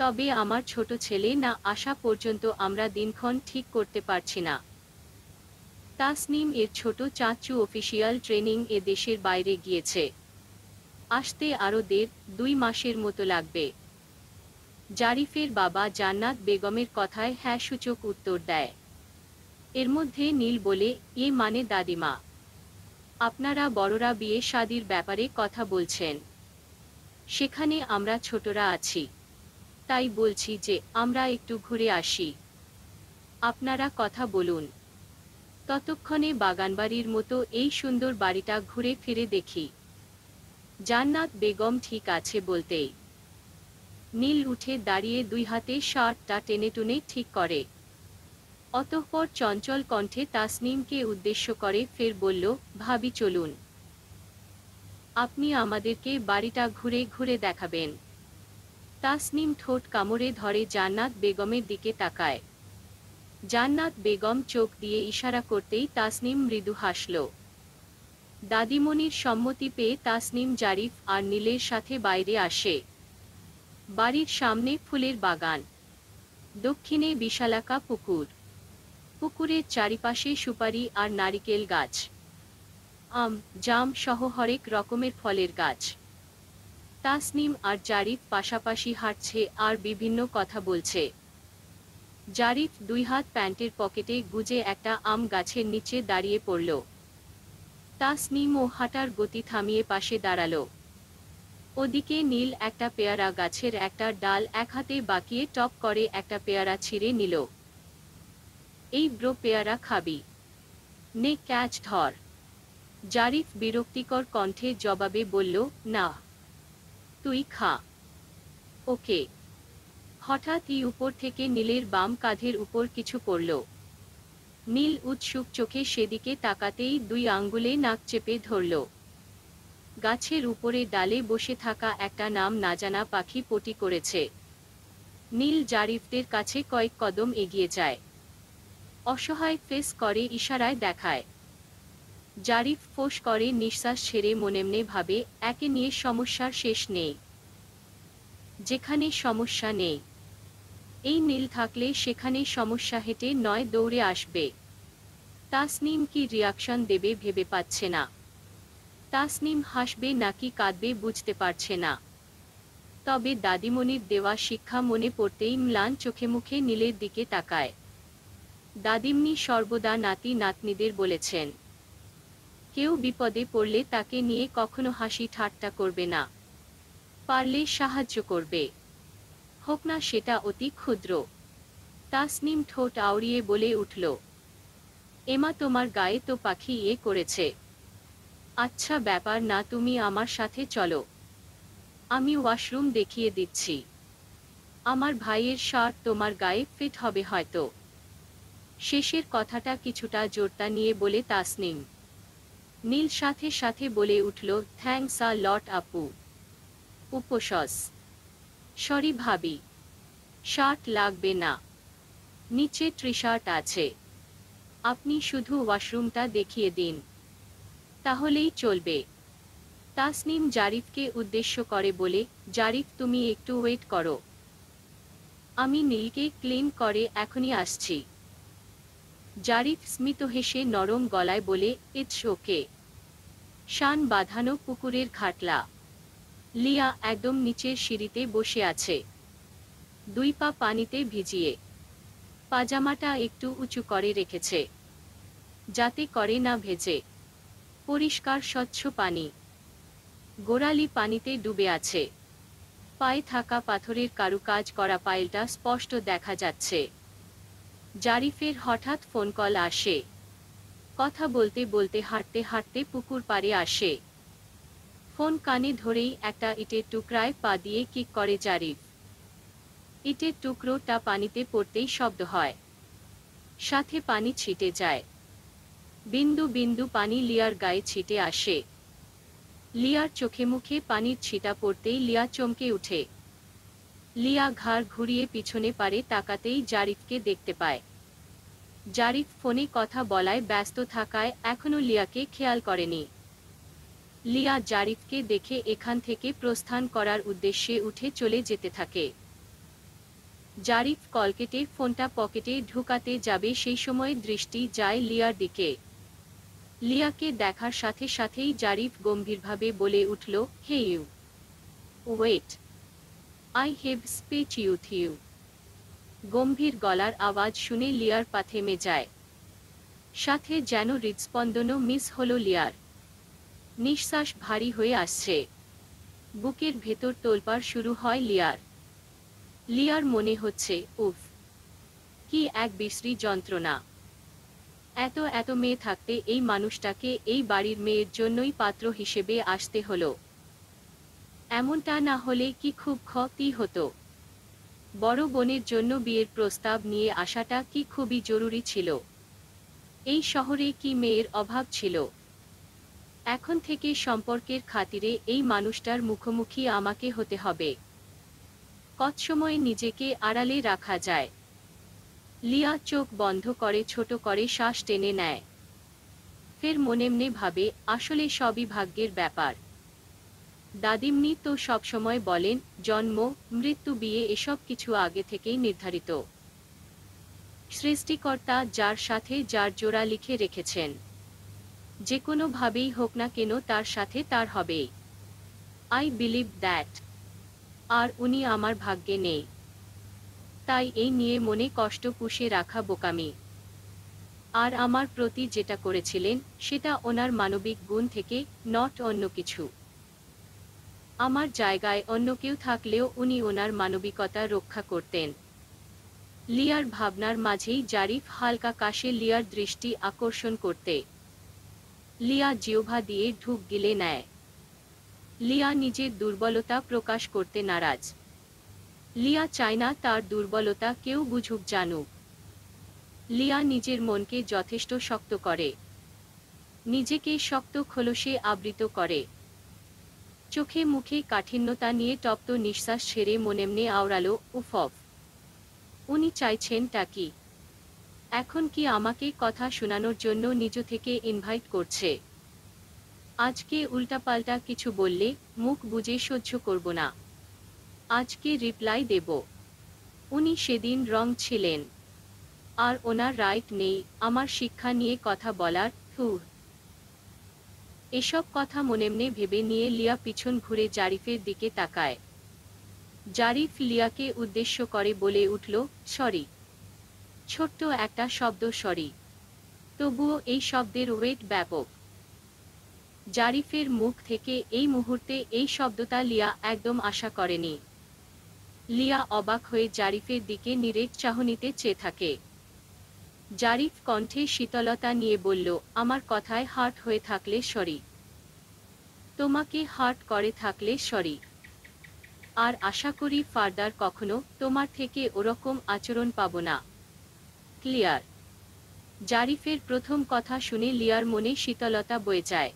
তবে আমার ছোট ছেলে না আসা পর্যন্ত আমরা দিনক্ষণ ঠিক করতে পারছি না তাসনিম এর ছোট চাচু অফিসিয়াল ট্রেনিং এ দেশের বাইরে গিয়েছে আসতে আরও দেড় দুই মাসের মতো লাগবে জারিফের বাবা জান্নাত বেগমের কথায় হ্যাঁ সূচক উত্তর দেয় এর মধ্যে নীল বলে এ মানে দাদিমা আপনারা বড়রা বিয়ে সাদির ব্যাপারে কথা বলছেন সেখানে আমরা ছোটরা আছি তাই বলছি যে আমরা একটু ঘুরে আসি আপনারা কথা বলুন ততক্ষণে বাগানবাড়ির মতো এই সুন্দর বাড়িটা ঘুরে ফিরে দেখি জান্নাত বেগম ঠিক আছে বলতেই নীল উঠে দাঁড়িয়ে দুই হাতে শার্টটা টেনে টুনে ঠিক করে অতঃপর চঞ্চল কণ্ঠে তাসনিমকে উদ্দেশ্য করে ফের বলল ভাবি চলুন আপনি আমাদেরকে বাড়িটা ঘুরে ঘুরে দেখাবেন তাসনিম ঠোঁট কামড়ে ধরে জান্নাত বেগমের দিকে তাকায় জান্নাত বেগম চোখ দিয়ে ইশারা করতেই তাসনিম মৃদু হাসল দাদিমণির সম্মতি পেয়ে তাসনিম জারিফ আর নীলের সাথে বাইরে আসে বাড়ির সামনে ফুলের বাগান দক্ষিণে বিশালাকা পুকুর পুকুরের চারিপাশে সুপারি আর নারিকেল গাছ আম জাম সহ হরেক রকমের ফলের গাছ তাসনিম আর জারিফ পাশাপাশি হাঁটছে আর বিভিন্ন কথা বলছে জারিফ দুই হাত প্যান্টের পকেটে গুজে একটা আম গাছের নিচে দাঁড়িয়ে পড়ল ও হাঁটার গতি থামিয়ে পাশে দাঁড়ালো ওদিকে নীল একটা পেয়ারা গাছের একটা ডাল এক হাতে বাঁকিয়ে টপ করে একটা পেয়ারা ছিঁড়ে নিল এই ব্রো পেয়ারা খাবি নে ক্যাচ ধর জারিফ বিরক্তিকর কণ্ঠে জবাবে বলল না তুই খা ওকে হঠাৎই উপর থেকে নীলের বাম কাঁধের উপর কিছু পড়ল নীল উৎসুক চোখে সেদিকে তাকাতেই দুই আঙ্গুলে নাক চেপে ধরল গাছের উপরে ডালে বসে থাকা একটা নাম না জানা পাখি পটি করেছে নীল জারিফদের কাছে কয়েক কদম এগিয়ে যায় অসহায় ফেস করে ইশারায় দেখায় জারিফ ফোস করে নিঃশ্বাস ছেড়ে মনেমনে ভাবে একে নিয়ে সমস্যার শেষ নেই যেখানে সমস্যা নেই এই নীল থাকলে সেখানে সমস্যা হেঁটে নয় দৌড়ে আসবে তাসনিম কি রিয়াকশন দেবে ভেবে পাচ্ছে না তাসনিম হাসবে নাকি কাঁদবে বুঝতে পারছে না তবে দাদিমণির দেওয়া শিক্ষা মনে পড়তেই ম্লান চোখে মুখে নীলের দিকে তাকায় দাদিমনি সর্বদা নাতি নাতনিদের বলেছেন কেউ বিপদে পড়লে তাকে নিয়ে কখনো হাসি ঠাট্টা করবে না পারলে সাহায্য করবে হোক না সেটা অতি ক্ষুদ্র তাসনিম ঠোঁট আওড়িয়ে বলে উঠল এমা তোমার গায়ে তো পাখি ইয়ে করেছে আচ্ছা ব্যাপার না তুমি আমার সাথে চলো আমি ওয়াশরুম দেখিয়ে দিচ্ছি আমার ভাইয়ের শার্ট তোমার গায়ে ফিট হবে হয়তো শেষের কথাটা কিছুটা জোরতা নিয়ে বলে তাসনিম নীল সাথে সাথে বলে উঠল থ্যাংকস আ লট আপু উপসস সরি ভাবি শার্ট লাগবে না নিচে ট্রিশার্ট আছে আপনি শুধু ওয়াশরুমটা দেখিয়ে দিন তাহলেই চলবে তাসনিম জারিফকে উদ্দেশ্য করে বলে জারিফ তুমি একটু ওয়েট করো আমি নীলকে ক্লিন করে এখনই আসছি জারিফ স্মিত হেসে নরম গলায় বলে ইটস ওকে শান বাঁধানো পুকুরের খাটলা লিয়া একদম নিচের সিঁড়িতে বসে আছে দুই পা পানিতে ভিজিয়ে পাজামাটা একটু উঁচু করে রেখেছে যাতে করে না ভেজে পরিষ্কার স্বচ্ছ পানি গোড়ালি পানিতে ডুবে আছে পায়ে থাকা পাথরের কারুকাজ করা পাইলটা স্পষ্ট দেখা যাচ্ছে জারিফের হঠাৎ ফোন কল আসে কথা বলতে বলতে হাঁটতে হাঁটতে পুকুর পাড়ে আসে ফোন কানে ধরেই একটা ইটের টুকরায় পা দিয়ে কিক করে জারিফ ইটের টুকরোটা পানিতে পড়তেই শব্দ হয় সাথে পানি ছিটে যায় বিন্দু বিন্দু পানি লিয়ার গায়ে ছিটে আসে লিয়ার চোখে মুখে পানির ছিটা পড়তেই লিয়া চমকে উঠে লিয়া ঘাড় ঘুরিয়ে পিছনে পারে তাকাতেই জারিফকে দেখতে পায় জারিফ ফোনে কথা বলায় ব্যস্ত থাকায় এখনও লিয়াকে খেয়াল করেনি লিয়া জারিফকে দেখে এখান থেকে প্রস্থান করার উদ্দেশ্যে উঠে চলে যেতে থাকে জারিফ কলকেটে ফোনটা পকেটে ঢুকাতে যাবে সেই সময় দৃষ্টি যায় লিয়ার দিকে লিয়াকে দেখার সাথে সাথেই জারিফ গম্ভীরভাবে বলে উঠল hey you wait I have speech with you গম্ভীর গলার আওয়াজ শুনে লিয়ার পা থেমে যায় সাথে যেন হৃদস্পন্দনও মিস হল লিয়ার নিঃশ্বাস ভারী হয়ে আসছে বুকের ভেতর তোলপার শুরু হয় লিয়ার লিয়ার মনে হচ্ছে উফ কি এক বিশ্রী যন্ত্রণা এত এত মেয়ে থাকতে এই মানুষটাকে এই বাড়ির মেয়ের জন্যই পাত্র হিসেবে আসতে হলো এমনটা না হলে কি খুব ক্ষতি হতো বড় বোনের জন্য বিয়ের প্রস্তাব নিয়ে আসাটা কি খুবই জরুরি ছিল এই শহরে কি মেয়ের অভাব ছিল এখন থেকে সম্পর্কের খাতিরে এই মানুষটার মুখোমুখি আমাকে হতে হবে সময় নিজেকে আড়ালে রাখা যায় লিয়া চোখ বন্ধ করে ছোট করে শ্বাস টেনে নেয় ফের মনেমনে ভাবে আসলে সবই ভাগ্যের ব্যাপার দাদিমনি তো সবসময় বলেন জন্ম মৃত্যু বিয়ে এসব কিছু আগে থেকেই নির্ধারিত সৃষ্টিকর্তা যার সাথে যার জোড়া লিখে রেখেছেন যে কোনোভাবেই হোক না কেন তার সাথে তার হবে আই বিলিভ দ্যাট আর উনি আমার ভাগ্যে নেই তাই এই নিয়ে মনে কষ্ট পুষে রাখা বোকামি আর আমার প্রতি যেটা করেছিলেন সেটা ওনার মানবিক গুণ থেকে নট অন্য কিছু আমার জায়গায় অন্য কেউ থাকলেও উনি ওনার মানবিকতা রক্ষা করতেন লিয়ার ভাবনার মাঝেই জারিফ হালকা কাশে লিয়ার দৃষ্টি আকর্ষণ করতে লিয়া জিওভা দিয়ে ঢুক গিলে নেয় লিয়া নিজের দুর্বলতা প্রকাশ করতে নারাজ লিয়া চায় না তার দুর্বলতা কেউ বুঝুক জানুক লিয়া নিজের মনকে যথেষ্ট শক্ত করে নিজেকে শক্ত খোলসে আবৃত করে চোখে মুখে কাঠিন্যতা নিয়ে টপ্ত নিঃশ্বাস ছেড়ে মনেমনে আওড়ালো উফফ উনি চাইছেন টাকি এখন কি আমাকে কথা শোনানোর জন্য নিজ থেকে ইনভাইট করছে আজকে উল্টাপাল্টা কিছু বললে মুখ বুঝে সহ্য করব না আজকে রিপ্লাই দেব উনি সেদিন রং ছিলেন আর ওনার রাইট নেই আমার শিক্ষা নিয়ে কথা বলার হু এসব কথা মনে মনে ভেবে নিয়ে লিয়া পিছন ঘুরে জারিফের দিকে তাকায় জারিফ লিয়াকে উদ্দেশ্য করে বলে উঠল সরি ছোট্ট একটা শব্দ সরি তবুও এই শব্দের ওয়েট ব্যাপক জারিফের মুখ থেকে এই মুহূর্তে এই শব্দটা লিয়া একদম আশা করেনি লিয়া অবাক হয়ে জারিফের দিকে নিরেট চাহনিতে চেয়ে থাকে জারিফ কণ্ঠে শীতলতা নিয়ে বলল আমার কথায় হার্ট হয়ে থাকলে সরি তোমাকে হার্ট করে থাকলে সরি আর আশা করি ফার্দার কখনো তোমার থেকে ওরকম আচরণ পাব না লিয়ার জারিফের প্রথম কথা শুনে লিয়ার মনে শীতলতা বয়ে যায়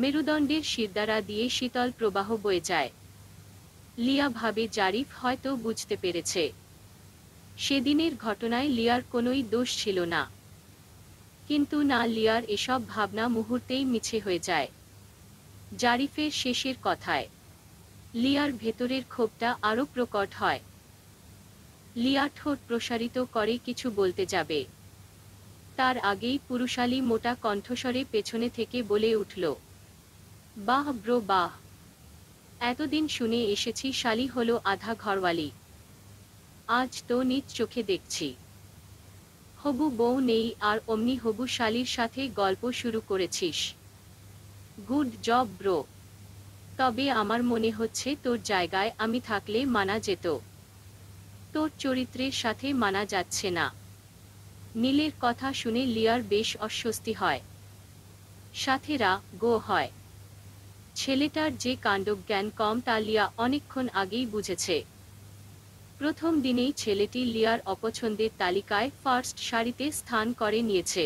মেরুদণ্ডের শিরদারা দিয়ে শীতল প্রবাহ বয়ে যায় লিয়া ভাবে জারিফ হয়তো বুঝতে পেরেছে সেদিনের ঘটনায় লিয়ার কোনোই দোষ ছিল না কিন্তু না লিয়ার এসব ভাবনা মুহূর্তেই মিছে হয়ে যায় জারিফের শেষের কথায় লিয়ার ভেতরের ক্ষোভটা আরও প্রকট হয় লিয়া ঠোঁট প্রসারিত করে কিছু বলতে যাবে তার আগেই পুরুষালি মোটা কণ্ঠস্বরে পেছনে থেকে বলে উঠল বাহ ব্রো বাহ এতদিন শুনে এসেছি শালি হলো আধা ঘরওয়ালি আজ তো নিজ চোখে দেখছি হবু বউ নেই আর অমনি হবু শালির সাথে গল্প শুরু করেছিস গুড জব ব্রো তবে আমার মনে হচ্ছে তোর জায়গায় আমি থাকলে মানা যেত তোর চরিত্রের সাথে মানা যাচ্ছে না নীলের কথা শুনে লিয়ার বেশ অস্বস্তি হয় সাথেরা গো হয় ছেলেটার যে কাণ্ড জ্ঞান কম তা লিয়া অনেকক্ষণ আগেই বুঝেছে প্রথম দিনেই ছেলেটি লিয়ার অপছন্দের তালিকায় ফার্স্ট সারিতে স্থান করে নিয়েছে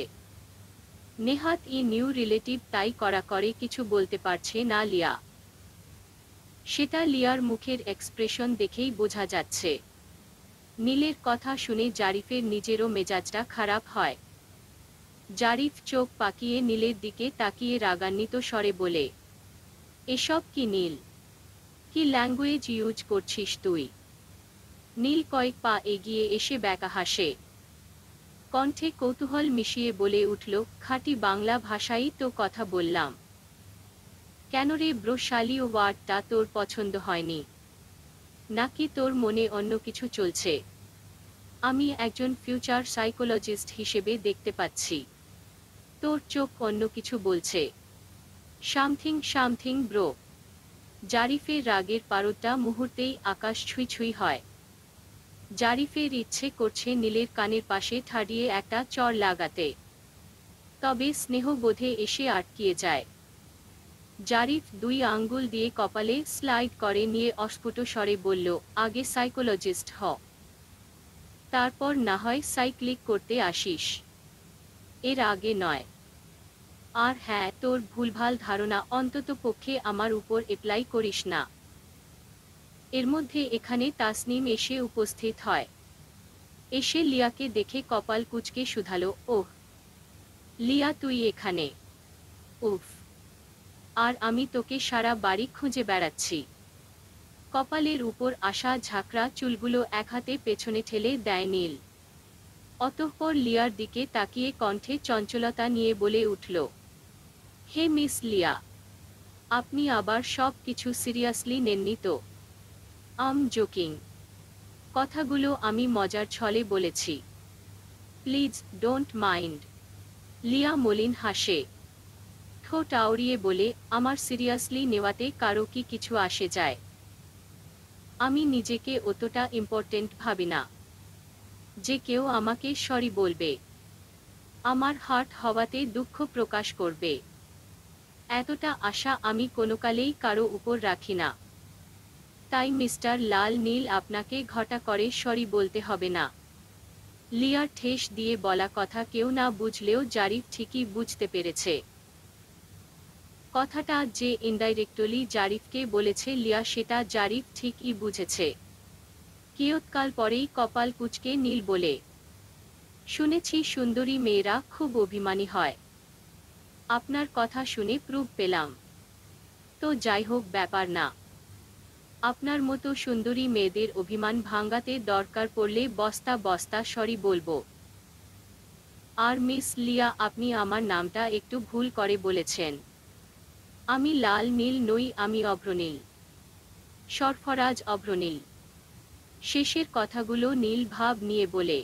নেহাত ই নিউ রিলেটিভ তাই করা করে কিছু বলতে পারছে না লিয়া সেটা লিয়ার মুখের এক্সপ্রেশন দেখেই বোঝা যাচ্ছে নীলের কথা শুনে জারিফের নিজেরও মেজাজটা খারাপ হয় জারিফ চোখ পাকিয়ে নীলের দিকে তাকিয়ে রাগান্বিত স্বরে বলে এসব কি নীল কি ল্যাঙ্গুয়েজ ইউজ করছিস তুই নীল কয়েক পা এগিয়ে এসে ব্যাকা হাসে কণ্ঠে কৌতূহল মিশিয়ে বলে উঠল খাঁটি বাংলা ভাষাই তো কথা বললাম কেন রে ব্রশালী ওয়ার্ডটা তোর পছন্দ হয়নি নাকি তোর মনে অন্য কিছু চলছে আমি একজন ফিউচার সাইকোলজিস্ট হিসেবে দেখতে পাচ্ছি তোর চোখ অন্য কিছু বলছে সামথিং সামথিং ব্রো জারিফের রাগের পারদটা মুহূর্তেই আকাশ ছুঁই ছুঁই হয় জারিফের ইচ্ছে করছে নীলের কানের পাশে ঠাড়িয়ে একটা চর লাগাতে তবে স্নেহবোধে এসে আটকিয়ে যায় জারিফ দুই আঙ্গুল দিয়ে কপালে স্লাইড করে নিয়ে অস্ফুট স্বরে বলল আগে সাইকোলজিস্ট হ তারপর না হয় সাইক্লিক করতে আসিস এর আগে নয় আর হ্যাঁ তোর ভুলভাল ধারণা অন্তত পক্ষে আমার উপর এপ্লাই করিস না এর মধ্যে এখানে তাসনিম এসে উপস্থিত হয় এসে লিয়াকে দেখে কপাল কুচকে শুধালো ওহ লিয়া তুই এখানে উফ আর আমি তোকে সারা বাড়ি খুঁজে বেড়াচ্ছি কপালের উপর আসা ঝাঁকড়া চুলগুলো এক হাতে পেছনে ঠেলে দেয় নীল অতঃপর লিয়ার দিকে তাকিয়ে কণ্ঠে চঞ্চলতা নিয়ে বলে উঠল হে মিস লিয়া আপনি আবার সব কিছু সিরিয়াসলি নেননি তো আম জোকিং কথাগুলো আমি মজার ছলে বলেছি প্লিজ ডোন্ট মাইন্ড লিয়া মলিন হাসে ঠোঁট টাওরিয়ে বলে আমার সিরিয়াসলি নেওয়াতে কারো কি কিছু আসে যায় আমি নিজেকে অতটা ইম্পর্টেন্ট ভাবি না যে কেউ আমাকে সরি বলবে আমার হার্ট হওয়াতে দুঃখ প্রকাশ করবে এতটা আশা আমি কোনোকালেই কারো উপর রাখি না তাই মিস্টার লাল নীল আপনাকে ঘটা করে সরি বলতে হবে না লিয়ার ঠেস দিয়ে বলা কথা কেউ না বুঝলেও জারিফ ঠিকই বুঝতে পেরেছে কথাটা যে ইনডাইরেক্টলি জারিফকে বলেছে লিয়া সেটা জারিফ ঠিকই বুঝেছে কিয়ৎকাল পরেই কপাল কুচকে নীল বলে শুনেছি সুন্দরী মেয়েরা খুব অভিমানী হয় আপনার কথা শুনে প্রুফ পেলাম তো যাই হোক ব্যাপার না আপনার মতো সুন্দরী মেয়েদের অভিমান ভাঙ্গাতে দরকার পড়লে বস্তা বস্তা সরি বলবো আর মিস লিয়া আপনি আমার নামটা একটু ভুল করে বলেছেন আমি লাল নীল নই আমি অভ্র সরফরাজ অভ্র শেষের কথাগুলো নীল ভাব নিয়ে বলে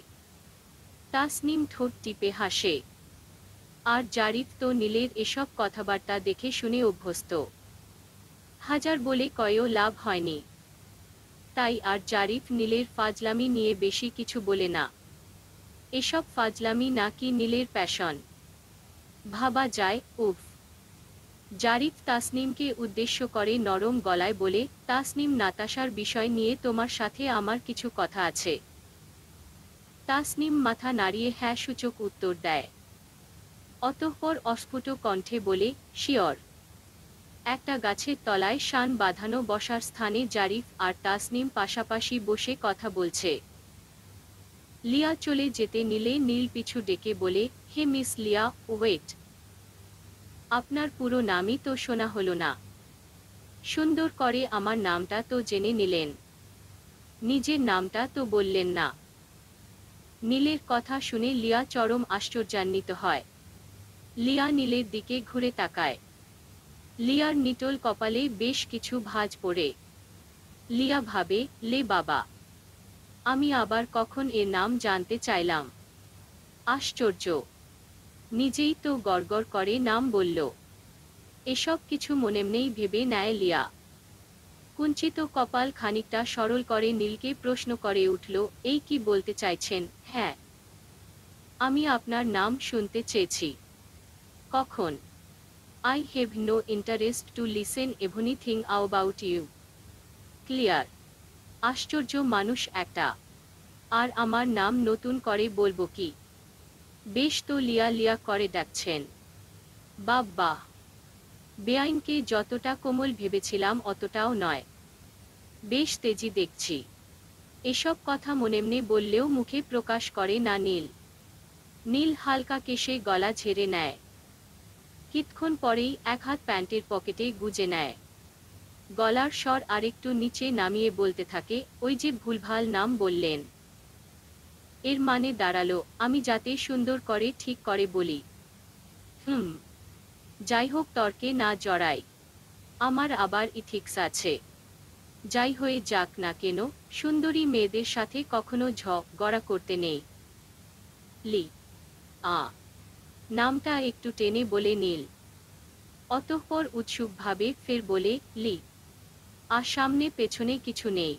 তাসনিম ঠোঁট টিপে হাসে আর জারিফ তো নীলের এসব কথাবার্তা দেখে শুনে অভ্যস্ত হাজার বলে কয়েও লাভ হয়নি তাই আর জারিফ নীলের ফাজলামি নিয়ে বেশি কিছু বলে না এসব ফাজলামি নাকি নীলের প্যাশন ভাবা যায় উফ জারিফ তাসনিমকে উদ্দেশ্য করে নরম গলায় বলে তাসনিম নাতাশার বিষয় নিয়ে তোমার সাথে আমার কিছু কথা আছে তাসনিম মাথা নাড়িয়ে হ্যাঁ সূচক উত্তর দেয় অতঃপর অস্ফুট কণ্ঠে বলে শিওর একটা গাছের তলায় শান বাঁধানো বসার স্থানে জারিফ আর তাসনিম পাশাপাশি বসে কথা বলছে লিয়া চলে যেতে নিলে নীল পিছু ডেকে বলে হে মিস লিয়া ওয়েট আপনার পুরো নামই তো শোনা হলো না সুন্দর করে আমার নামটা তো জেনে নিলেন নিজের নামটা তো বললেন না নীলের কথা শুনে লিয়া চরম আশ্চর্যান্বিত হয় লিয়া নীলের দিকে ঘুরে তাকায় লিয়ার নিটল কপালে বেশ কিছু ভাজ পড়ে লিয়া ভাবে লে বাবা আমি আবার কখন এর নাম জানতে চাইলাম আশ্চর্য নিজেই তো গড়গড় করে নাম বলল এসব কিছু মনে নেই ভেবে নেয় লিয়া কুঞ্চিত কপাল খানিকটা সরল করে নীলকে প্রশ্ন করে উঠল এই কি বলতে চাইছেন হ্যাঁ আমি আপনার নাম শুনতে চেয়েছি কখন I have no interest to listen anything about you clear আশ্চর্য মানুষ একটা আর আমার নাম নতুন করে বলবো কি বেশ তো লিয়া লিয়া করে বা বাব্বা বেআইনকে যতটা কোমল ভেবেছিলাম অতটাও নয় বেশ তেজি দেখছি এসব কথা মনেমনে বললেও মুখে প্রকাশ করে না নীল নীল হালকা কেশে গলা ঝেড়ে নেয় কিতক্ষণ পরেই এক হাত প্যান্টের পকেটে গুজে নেয় গলার স্বর আরেকটু নিচে নামিয়ে বলতে থাকে ওই যে ভুলভাল নাম বললেন এর মানে দাঁড়ালো আমি যাতে সুন্দর করে ঠিক করে বলি হুম যাই হোক তর্কে না জড়াই আমার আবার ইথিক্স আছে যাই হয়ে যাক না কেন সুন্দরী মেয়েদের সাথে কখনো ঝ গড়া করতে নেই লি আ নামটা একটু টেনে বলে নীল অতঃপর উৎসুকভাবে ফের বলে লি আর সামনে পেছনে কিছু নেই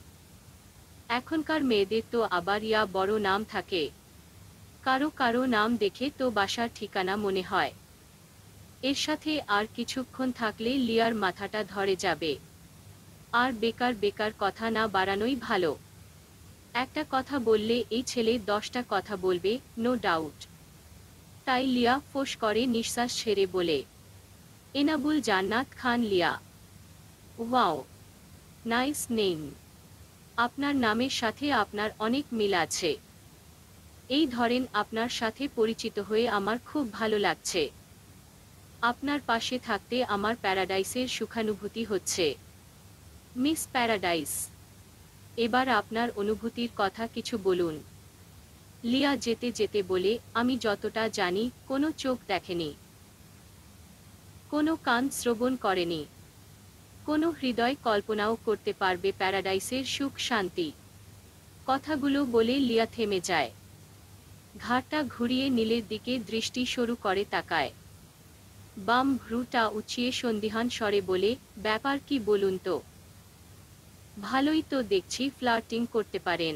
এখনকার মেয়েদের তো আবার ইয়া বড় নাম থাকে কারো কারো নাম দেখে তো বাসার ঠিকানা মনে হয় এর সাথে আর কিছুক্ষণ থাকলে লিয়ার মাথাটা ধরে যাবে আর বেকার বেকার কথা না বাড়ানোই ভালো একটা কথা বললে এই ছেলে দশটা কথা বলবে নো ডাউট তাই লিয়া ফোস করে নিঃশ্বাস ছেড়ে বলে এনাবুল জান্নাত খান লিয়া ওয়াও নাইস নেইম আপনার নামের সাথে আপনার অনেক মিল আছে এই ধরেন আপনার সাথে পরিচিত হয়ে আমার খুব ভালো লাগছে আপনার পাশে থাকতে আমার প্যারাডাইসের সুখানুভূতি হচ্ছে মিস প্যারাডাইস এবার আপনার অনুভূতির কথা কিছু বলুন লিয়া যেতে যেতে বলে আমি যতটা জানি কোনো চোখ দেখেনি কোনো কান শ্রবণ করেনি কোনো হৃদয় কল্পনাও করতে পারবে প্যারাডাইসের সুখ শান্তি কথাগুলো বলে লিয়া থেমে যায় ঘাটটা ঘুরিয়ে নীলের দিকে দৃষ্টি সরু করে তাকায় বাম ভ্রুটা উচিয়ে সন্দিহান স্বরে বলে ব্যাপার কি বলুন তো ভালোই তো দেখছি ফ্লার্টিং করতে পারেন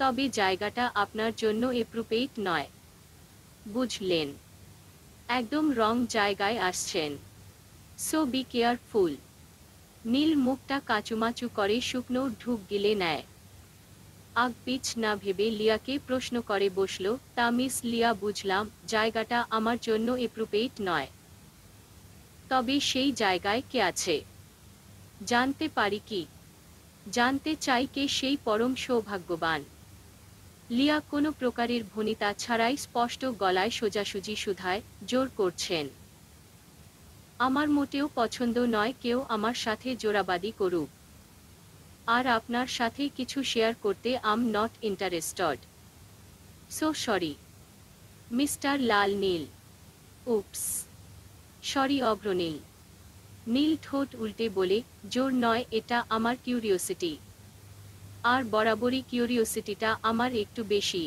তবে জায়গাটা আপনার জন্য এপ্রুপেইট নয় বুঝলেন একদম রং জায়গায় আসছেন সো বি কেয়ারফুল নীল মুখটা কাঁচুমাচু করে শুকনো ঢুক গিলে নেয় আগ পিছ না ভেবে লিয়াকে প্রশ্ন করে বসল তা মিস লিয়া বুঝলাম জায়গাটা আমার জন্য এপ্রুপেইট নয় তবে সেই জায়গায় কে আছে জানতে পারি কি জানতে চাই কে সেই পরম সৌভাগ্যবান লিয়া কোনো প্রকারের ভনিতা ছাড়াই স্পষ্ট গলায় সোজাসুজি সুধায় জোর করছেন আমার মোটেও পছন্দ নয় কেউ আমার সাথে জোরাবাদি করুক আর আপনার সাথে কিছু শেয়ার করতে am not interested so sorry mister Lal Neel oops sorry Agraneel Neel ঠোঁট উল্টে বলে জোর নয় এটা আমার কিউরিওসিটি আর বরাবরই কিউরিওসিটিটা আমার একটু বেশি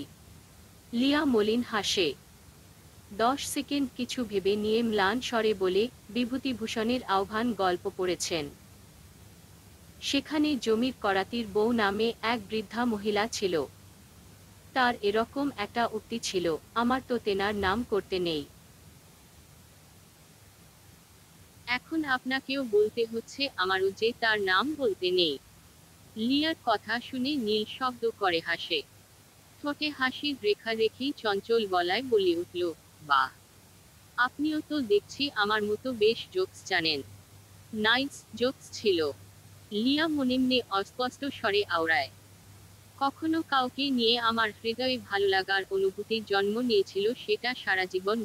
লিয়া মলিন হাসে দশ সেকেন্ড কিছু ভেবে নিয়ে ম্লান স্বরে বলে বিভূতিভূষণের আহ্বান গল্প পড়েছেন সেখানে জমির করাতির বউ নামে এক বৃদ্ধা মহিলা ছিল তার এরকম একটা উক্তি ছিল আমার তো তেনার নাম করতে নেই এখন আপনাকেও বলতে হচ্ছে আমারও যে তার নাম বলতে নেই লিয়ার কথা শুনে নীল শব্দ করে হাসে ঠোঁটে হাসির রেখা রেখেই চঞ্চল গলায় বলে উঠল বাহ আপনিও তো দেখছি আমার মতো বেশ জোকস জানেন নাইস জোকস ছিল লিয়া মনিমনে অস্পষ্ট স্বরে আওড়ায় কখনো কাউকে নিয়ে আমার হৃদয়ে ভালো লাগার অনুভূতি জন্ম নিয়েছিল সেটা সারা জীবন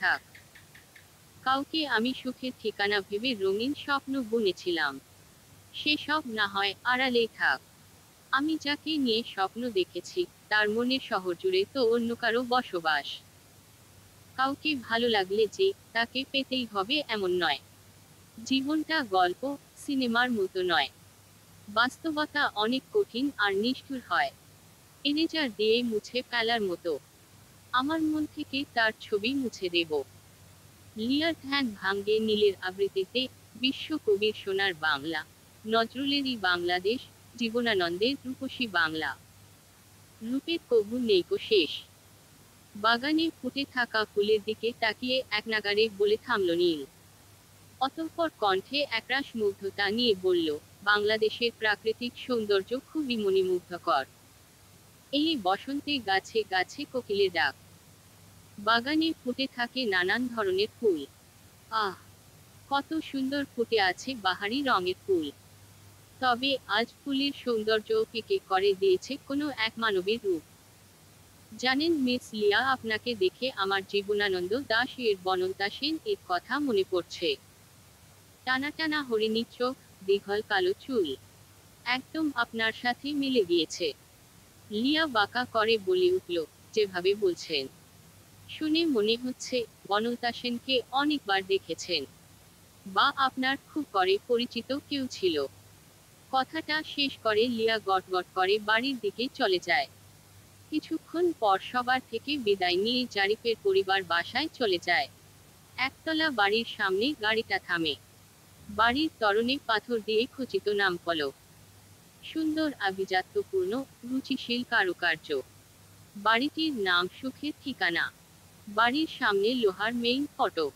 থাক কাউকে আমি সুখের ঠিকানা ভেবে রঙিন স্বপ্ন বুনেছিলাম সেসব না হয় আড়ালেই থাক আমি যাকে নিয়ে স্বপ্ন দেখেছি তার মনের শহর জুড়ে তো অন্য কারো বসবাস কাউকে ভালো লাগলে যে তাকে পেতেই হবে এমন নয় জীবনটা গল্প সিনেমার মতো নয় বাস্তবতা অনেক কঠিন আর নিষ্ঠুর হয় এনেজার দিয়ে মুছে ফেলার মতো আমার মন থেকে তার ছবি মুছে দেব লিয়ার ধ্যান ভাঙ্গে নীলের আবৃত্তিতে বিশ্বকবির সোনার বাংলা নজরুলেরই বাংলাদেশ জীবনানন্দের রূপসী বাংলা রূপের কবু নেই শেষ বাগানে ফুটে থাকা ফুলের দিকে তাকিয়ে এক নাগারে বলে থামল নীল অতঃপর কণ্ঠে একরাশ মুগ্ধতা নিয়ে বলল বাংলাদেশের প্রাকৃতিক সৌন্দর্য খুবই মণিমুগ্ধকর এই বসন্তে গাছে গাছে কোকিলে ডাক বাগানে ফুটে থাকে নানান ধরনের ফুল আহ কত সুন্দর ফুটে আছে বাহারি রঙের ফুল তবে আজ ফুলের সৌন্দর্য কে করে দিয়েছে কোনো এক মানবের রূপ জানেন মিস লিয়া আপনাকে দেখে আমার জীবনানন্দ দাস এর বনন্তাসীন এর কথা মনে পড়ছে টানা টানা হরিণী চোখ দীঘল কালো চুল একদম আপনার সাথে মিলে গিয়েছে লিয়া বাঁকা করে বলে উঠল যেভাবে বলছেন শুনে মনে হচ্ছে বনলতা সেনকে অনেকবার দেখেছেন বা আপনার খুব করে পরিচিত কেউ ছিল কথাটা শেষ করে লিয়া গট করে বাড়ির দিকে চলে যায় কিছুক্ষণ পর সবার থেকে বিদায় নিয়ে জারিফের পরিবার বাসায় চলে যায় একতলা বাড়ির সামনে গাড়িটা থামে বাড়ির তরণে পাথর দিয়ে খচিত নাম নামফলক সুন্দর আভিজাত্যপূর্ণ রুচিশীল কারুকার্য বাড়িটির নাম সুখের ঠিকানা বাড়ির সামনে লোহার মেইন ফটক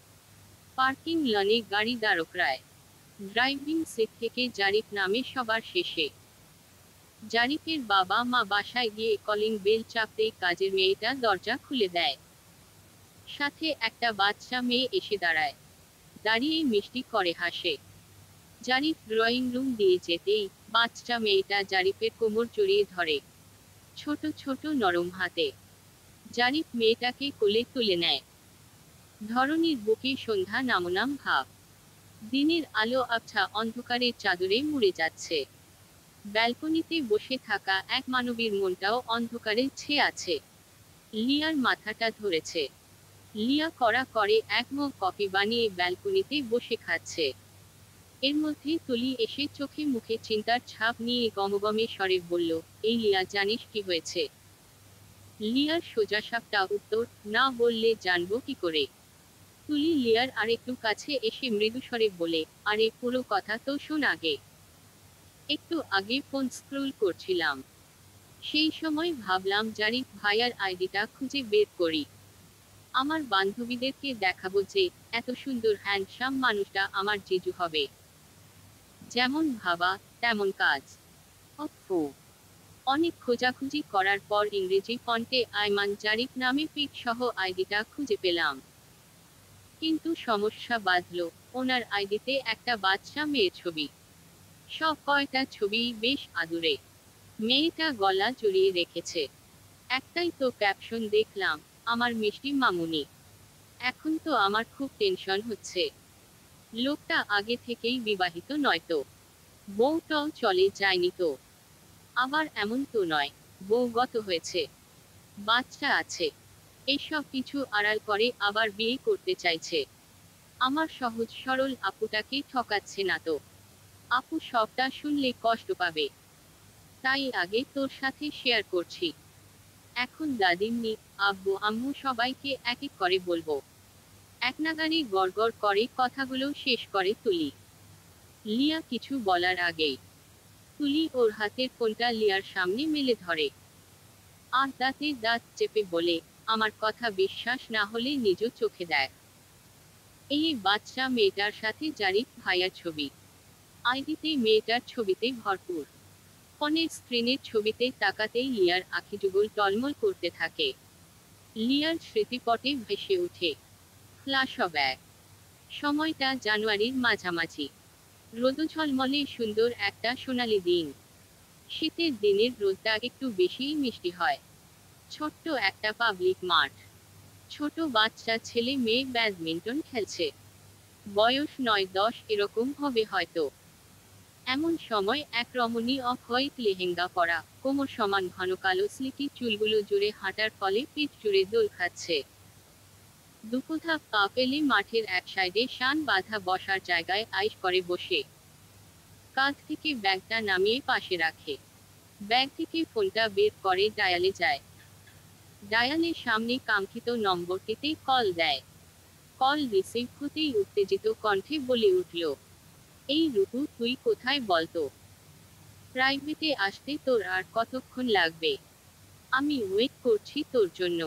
পার্কিং লনে গাড়ি দ্বারকরায় ড্রাইভিং সিট থেকে জারিফ নামে সবার শেষে জারিফের বাবা মা বাসায় গিয়ে কলিং বেল চাপতেই কাজের মেয়েটা দরজা খুলে দেয় সাথে একটা বাচ্চা মেয়ে এসে দাঁড়ায় দাঁড়িয়ে মিষ্টি করে হাসে জারিফ ড্রয়িং রুম দিয়ে যেতেই বাচ্চা মেয়েটা জারিফের কোমর জড়িয়ে ধরে ছোট ছোট নরম হাতে জারিফ মেয়েটাকে কোলে তুলে নেয় ধরনীর বুকে সন্ধ্যা নামনাম ভাব দিনের আলো আবছা অন্ধকারের চাদরে মুড়ে যাচ্ছে ব্যালকনিতে বসে থাকা এক মানবীর মনটাও অন্ধকারে ছেয়ে আছে লিয়ার মাথাটা ধরেছে লিয়া করা করে এক মগ কফি বানিয়ে ব্যালকনিতে বসে খাচ্ছে এর মধ্যে তুলি এসে চোখে মুখে চিন্তার ছাপ নিয়ে গমগমে স্বরে বলল এই লিয়া জানিস কি হয়েছে লিয়ার সোজা সাপটা উত্তর না বললে জানবো কি করে তুলি লিয়ার আরেকটু কাছে এসে মৃদু মৃদুস্বরে বলে আরে পুরো কথা তো শোন আগে একটু আগে ফোন স্ক্রোল করছিলাম সেই সময় ভাবলাম জারি ভাইয়ার আইডিটা খুঁজে বের করি আমার বান্ধবীদেরকে দেখাবো যে এত সুন্দর হ্যান্ডসাম মানুষটা আমার জেজু হবে যেমন ভাবা তেমন কাজ অনেক খোঁজাখুঁজি করার পর ইংরেজি ফন্টে আইমান জারিফ নামে পিক সহ আইডিটা খুঁজে পেলাম কিন্তু সমস্যা বাঁধল ওনার আইডিতে একটা বাচ্চা মেয়ের ছবি সব কয়টা ছবি বেশ আদুরে মেয়েটা গলা জড়িয়ে রেখেছে একটাই তো ক্যাপশন দেখলাম আমার মিষ্টি মামুনি এখন তো আমার খুব টেনশন হচ্ছে লোকটা আগে থেকেই বিবাহিত নয়তো বউটাও চলে যায়নি তো আবার এমন তো নয় বউগত হয়েছে বাচ্চা আছে এইসব কিছু আড়াল করে আবার বিয়ে করতে চাইছে আমার সহজ সরল আপুটাকে ঠকাচ্ছে না তো আপু সবটা শুনলে কষ্ট পাবে তাই আগে তোর সাথে শেয়ার করছি এখন দাদিমনি আব্বু আম্মু সবাইকে এক এক করে বলবো এক গড় গড়গড় করে কথাগুলো শেষ করে তুলি লিয়া কিছু বলার আগেই তুলি ওর হাতের কোলটা লিয়ার সামনে মেলে ধরে আর দাঁতে দাঁত চেপে বলে আমার কথা বিশ্বাস না হলে নিজ চোখে দেয় এই বাচ্চা মেয়েটার সাথে জারিফ ভাইয়ার ছবি আইডিতে মেয়েটার ছবিতে ভরপুর ফোনের স্ক্রিনের ছবিতে তাকাতেই লিয়ার যুগল টলমল করতে থাকে লিয়ার স্মৃতিপটে ভেসে ওঠে ক্লাস অব সময়টা জানুয়ারির মাঝামাঝি ঝলমলে সুন্দর একটা সোনালি দিন শীতের দিনের রোদটা একটু বেশিই মিষ্টি হয় ছোট্ট একটা পাবলিক মাঠ ছোট বাচ্চা ছেলে মেয়ে ব্যাডমিন্টন খেলছে বয়স নয় দশ এরকম হবে হয়তো এমন সময় এক রমণী অক্ষয় লেহেঙ্গা পরা কোমর সমান ঘন কালো স্লিপি চুলগুলো জুড়ে হাঁটার ফলে পিঠ জুড়ে দোল খাচ্ছে দুপোধা পা পেলে মাঠের এক সাইডে শান বাঁধা বসার জায়গায় আইস করে বসে কাঁধ থেকে ব্যাগটা নামিয়ে পাশে রাখে ব্যাগ থেকে ফোনটা বের করে ডায়ালে যায় ডায়ালের সামনে কাঙ্ক্ষিত নম্বরটিতে কল দেয় কল রিসিভ হতেই উত্তেজিত কণ্ঠে বলে উঠল এই রুটু তুই কোথায় বলতো প্রাইভেটে আসতে তোর আর কতক্ষণ লাগবে আমি ওয়েট করছি তোর জন্য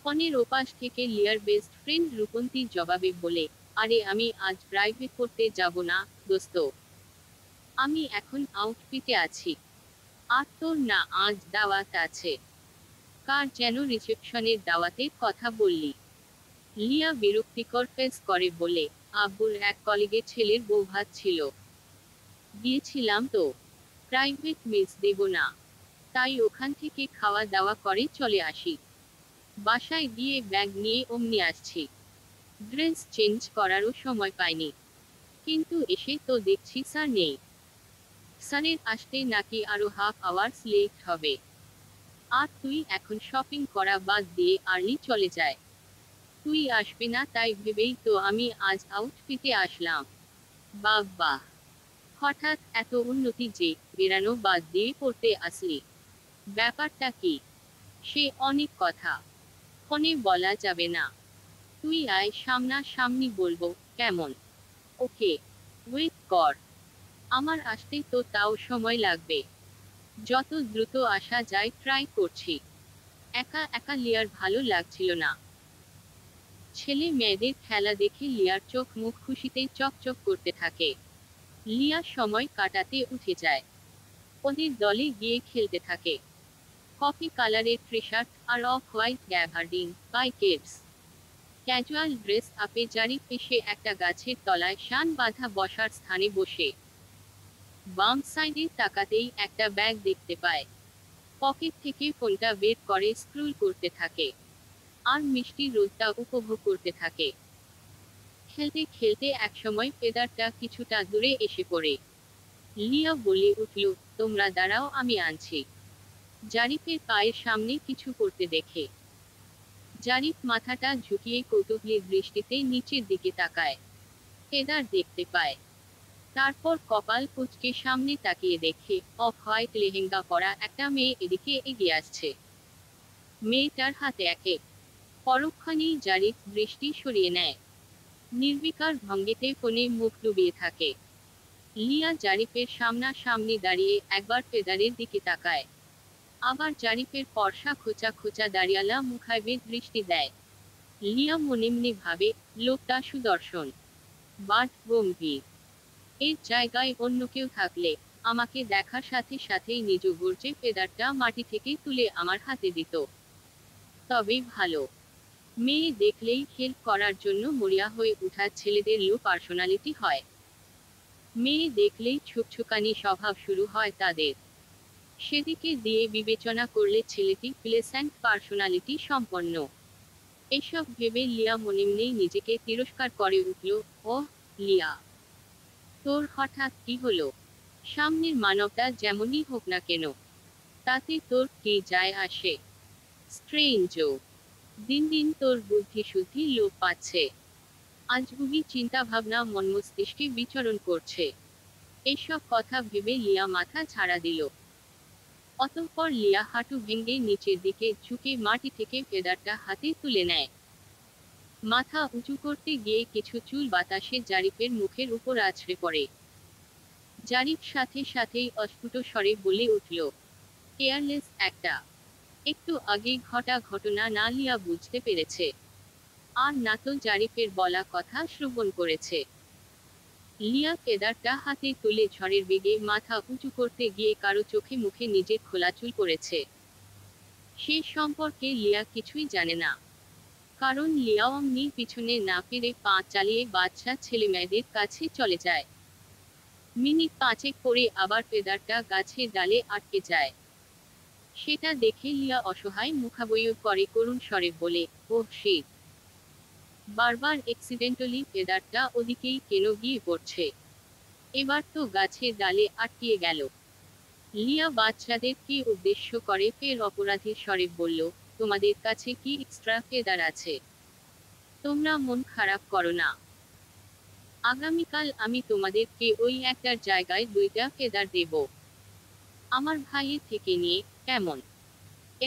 ফোনের ওপাশ থেকে লিয়ার বেস্ট ফ্রেন্ড রূপন্তি জবাবে বলে আরে আমি আজ প্রাইভেট করতে যাব না দোস্ত আমি এখন আউটফিটে আছি আর তোর না আজ দাওয়াত আছে কার যেন রিসেপশনের দাওয়াতে কথা বললি লিয়া বিরক্তিকর ফেস করে বলে আব্বুর এক কলিগের ছেলের বউ ভাত ছিল গিয়েছিলাম তো প্রাইভেট মেস দেব না তাই ওখান থেকে খাওয়া দাওয়া করে চলে আসি বাসায় গিয়ে ব্যাগ নিয়ে অমনি আসছি ড্রেস চেঞ্জ করারও সময় পাইনি কিন্তু এসে তো দেখছি স্যার নেই স্যারের আসতে নাকি আরো হাফ আওয়ার্স লেট হবে আর তুই এখন শপিং করা বাদ দিয়ে আর্লি চলে যায় তুই আসবি না তাই ভেবেই তো আমি আজ আউটফিটে আসলাম বাহ বাহ হঠাৎ এত উন্নতি যে বেড়ানো বাদ দিয়ে পড়তে আসলি ব্যাপারটা কি সে অনেক কথা ফোনে বলা যাবে না তুই আয় সামনা সামনি বলবো কেমন ওকে ওয়েট কর আমার আসতে তো তাও সময় লাগবে যত দ্রুত আসা যায় ট্রাই করছি একা একা লিয়ার ভালো লাগছিল না ছেলে মেয়েদের খেলা দেখে লিয়ার চোখ মুখ খুশিতে চকচক করতে থাকে লিয়া সময় কাটাতে উঠে যায় ওদের দলে গিয়ে খেলতে থাকে কফি কালারের ট্রিশার্ট আর অফ হোয়াইট গ্যাভার্ডিং বাই কেডস ক্যাজুয়াল ড্রেস আপে জারি পেশে একটা গাছের তলায় শান বাঁধা বসার স্থানে বসে বাম সাইডে তাকাতেই একটা ব্যাগ দেখতে পায় পকেট থেকে ফোনটা বের করে স্ক্রুল করতে থাকে আর মিষ্টি রোদটা উপভোগ করতে থাকে খেলতে খেলতে একসময় পেদারটা কিছুটা দূরে এসে পড়ে লিয়া বলে উঠল তোমরা দাঁড়াও আমি আনছি জারিফের পায়ের সামনে কিছু করতে দেখে জারিফ মাথাটা ঝুঁকিয়ে কৌতূহলের দৃষ্টিতে নিচের দিকে তাকায় ফেদার দেখতে পায় তারপর কপাল কুচকে সামনে তাকিয়ে দেখে অফ হোয়াইট লেহেঙ্গা পরা একটা মেয়ে এদিকে এগিয়ে আসছে মেয়েটার হাতে একে পরক্ষণেই জারিফ দৃষ্টি সরিয়ে নেয় নির্বিকার ভঙ্গিতে ফোনে মুখ ডুবিয়ে থাকে লিয়া জারিফের সামনাসামনি দাঁড়িয়ে একবার ফেদারের দিকে তাকায় আবার জারিফের পর্ষা খোঁচা খোঁচা দাঁড়িয়ালা মুখাইবে দৃষ্টি দেয় লিয়া মনে ভাবে লোকটা সুদর্শন বাট গম্ভীর এর জায়গায় অন্য কেউ থাকলে আমাকে দেখার সাথে সাথেই নিজ গর্জে ফেদারটা মাটি থেকে তুলে আমার হাতে দিত তবে ভালো মেয়ে দেখলেই হেল্প করার জন্য মরিয়া হয়ে ওঠা ছেলেদের লো পার্সোনালিটি হয় মেয়ে দেখলেই ছুকছুকানি স্বভাব শুরু হয় তাদের সেদিকে দিয়ে বিবেচনা করলে ছেলেটি প্লেসেন্ট পার্সোনালিটি সম্পন্ন এসব ভেবে লিয়া মনিমনেই নিজেকে তিরস্কার করে উঠল ও লিয়া তোর হঠাৎ কি হলো সামনের মানবটা যেমনই হোক না কেন তাতে তোর কি যায় আসে স্ট্রেঞ্জ দিন দিন তোর বুদ্ধি শুদ্ধি লোপ পাচ্ছে আজ ভূমি চিন্তা ভাবনা মন মস্তিষ্কে বিচরণ করছে এইসব কথা ভেবে লিয়া মাথা ছাড়া দিল অতঃপর লিয়া হাঁটু ভেঙ্গে নিচের দিকে ঝুঁকে মাটি থেকে ফেদারটা হাতে তুলে নেয় মাথা উঁচু করতে গিয়ে কিছু চুল বাতাসে জারিফের মুখের উপর আছড়ে পড়ে জারিফ সাথে সাথেই অস্ফুট স্বরে বলে উঠল কেয়ারলেস একটা একটু আগে ঘটা ঘটনা না লিয়া বুঝতে পেরেছে আর নাতল জারিফের বলা কথা শ্রবণ করেছে লিয়া কেদারটা হাতে তুলে ঝড়ের বেগে মাথা উঁচু করতে গিয়ে কারো চোখে মুখে নিজের খোলাচুল করেছে সে সম্পর্কে লিয়া কিছুই জানে না কারণ লিয়া অমনি পিছনে না ফিরে পা চালিয়ে বাচ্চা ছেলে মেয়েদের কাছে চলে যায় মিনিট পাঁচেক পরে আবার পেদারটা গাছের ডালে আটকে যায় সেটা দেখে লিয়া অসহায় মুখাবয়ব করে করুণ স্বরে বলে ওহ সে বারবার অ্যাক্সিডেন্টালি কেদারটা ওদিকেই কেলো গিয়ে পড়ছে এবার তো গাছে ডালে আটকিয়ে গেল লিয়া বাচ্চাদেরকে উদ্দেশ্য করে ফের অপরাধীর স্বরে বলল তোমাদের কাছে কি এক্সট্রা ফেদার আছে তোমরা মন খারাপ করো না আগামীকাল আমি তোমাদেরকে ওই একটার জায়গায় দুইটা ফেদার দেব আমার ভাইয়ের থেকে নিয়ে কেমন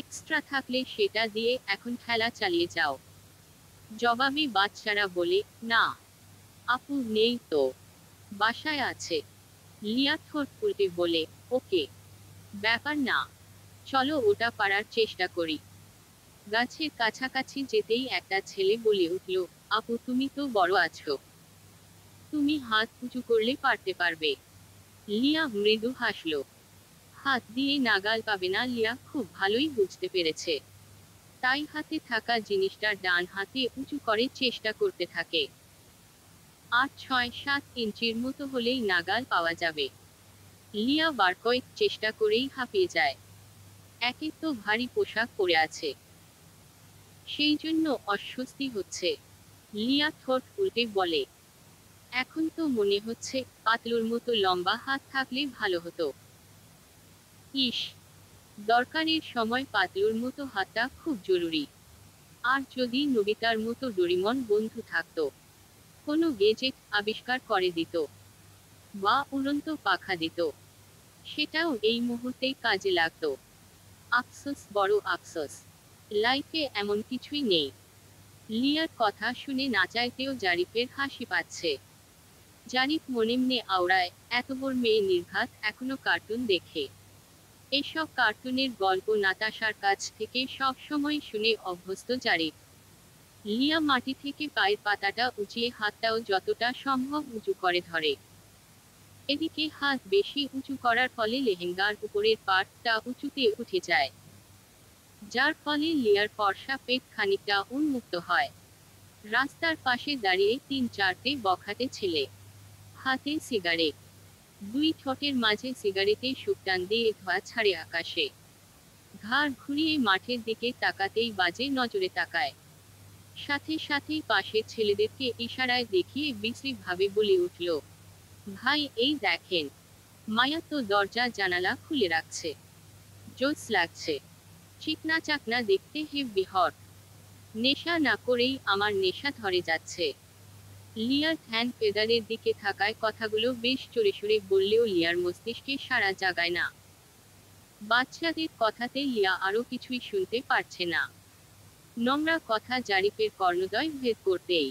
এক্সট্রা থাকলে সেটা দিয়ে এখন খেলা চালিয়ে যাও জবাবে বাচ্চারা বলে না আপু নেই তো বাসায় আছে লিয়া ঠোঁট করতে বলে ওকে ব্যাপার না চলো ওটা পারার চেষ্টা করি গাছের কাছাকাছি যেতেই একটা ছেলে বলে উঠল আপু তুমি তো বড় আছো তুমি হাত উঁচু করলে পারতে পারবে লিয়া মৃদু হাসলো হাত দিয়ে নাগাল পাবে না লিয়া খুব ভালোই বুঝতে পেরেছে তাই হাতে থাকা জিনিসটা ডান হাতে উঁচু করে চেষ্টা করতে থাকে আট ছয় সাত ইঞ্চির মতো হলেই নাগাল পাওয়া যাবে লিয়া বার কয়েক চেষ্টা করেই হাঁপিয়ে যায় একে তো ভারী পোশাক পরে আছে সেই জন্য অস্বস্তি হচ্ছে লিয়া থট উল্টে বলে এখন তো মনে হচ্ছে পাতলুর মতো লম্বা হাত থাকলে ভালো হতো ইস দরকারের সময় পাতলুর মতো হাতটা খুব জরুরি আর যদি নবিতার মতো ডরিমন বন্ধু থাকত কোনো গেজেট আবিষ্কার করে দিত বা উড়ন্ত পাখা দিত সেটাও এই মুহূর্তে কাজে লাগত আফসোস বড় আফসোস লাইফে এমন কিছুই নেই লিয়ার কথা শুনে নাচাইতেও জারিফের হাসি পাচ্ছে জারিফ মনে মনে আওড়ায় এত বড় মেয়ে নির্ঘাত এখনো কার্টুন দেখে এসব কার্টুনের গল্প নাতাশার কাছ থেকে সবসময় শুনে অভ্যস্ত জারে লিয়া মাটি থেকে পায়ের পাতাটা উঁচিয়ে হাতটাও যতটা সম্ভব উঁচু করে ধরে এদিকে হাত বেশি উঁচু করার ফলে লেহেঙ্গার উপরের পাটটা উঁচুতে উঠে যায় যার ফলে লিয়ার ফর্সা পেট খানিকটা উন্মুক্ত হয় রাস্তার পাশে দাঁড়িয়ে তিন চারটে বখাতে ছেলে হাতে সিগারেট দুই ঠোঁটের মাঝে সুখ সুকটান দিয়ে ধোয়া ছাড়ে আকাশে ঘাড় ঘুরিয়ে মাঠের দিকে তাকাতেই বাজে নজরে তাকায় সাথে সাথেই পাশে ছেলেদেরকে ইশারায় দেখিয়ে বিশ্রীভাবে বলে উঠল ভাই এই দেখেন মায়া তো দরজা জানালা খুলে রাখছে জোস লাগছে চিকনা চাকনা দেখতে হে বিহর নেশা না করেই আমার নেশা ধরে যাচ্ছে লিয়ার হ্যান্ড পেদারের দিকে থাকায় কথাগুলো বেশ চড়ে বললেও লিয়ার মস্তিষ্কে সাড়া জাগায় না বাচ্চাদের কথাতে লিয়া আরও কিছুই শুনতে পারছে না নোংরা কথা জারিফের কর্ণদয় ভেদ করতেই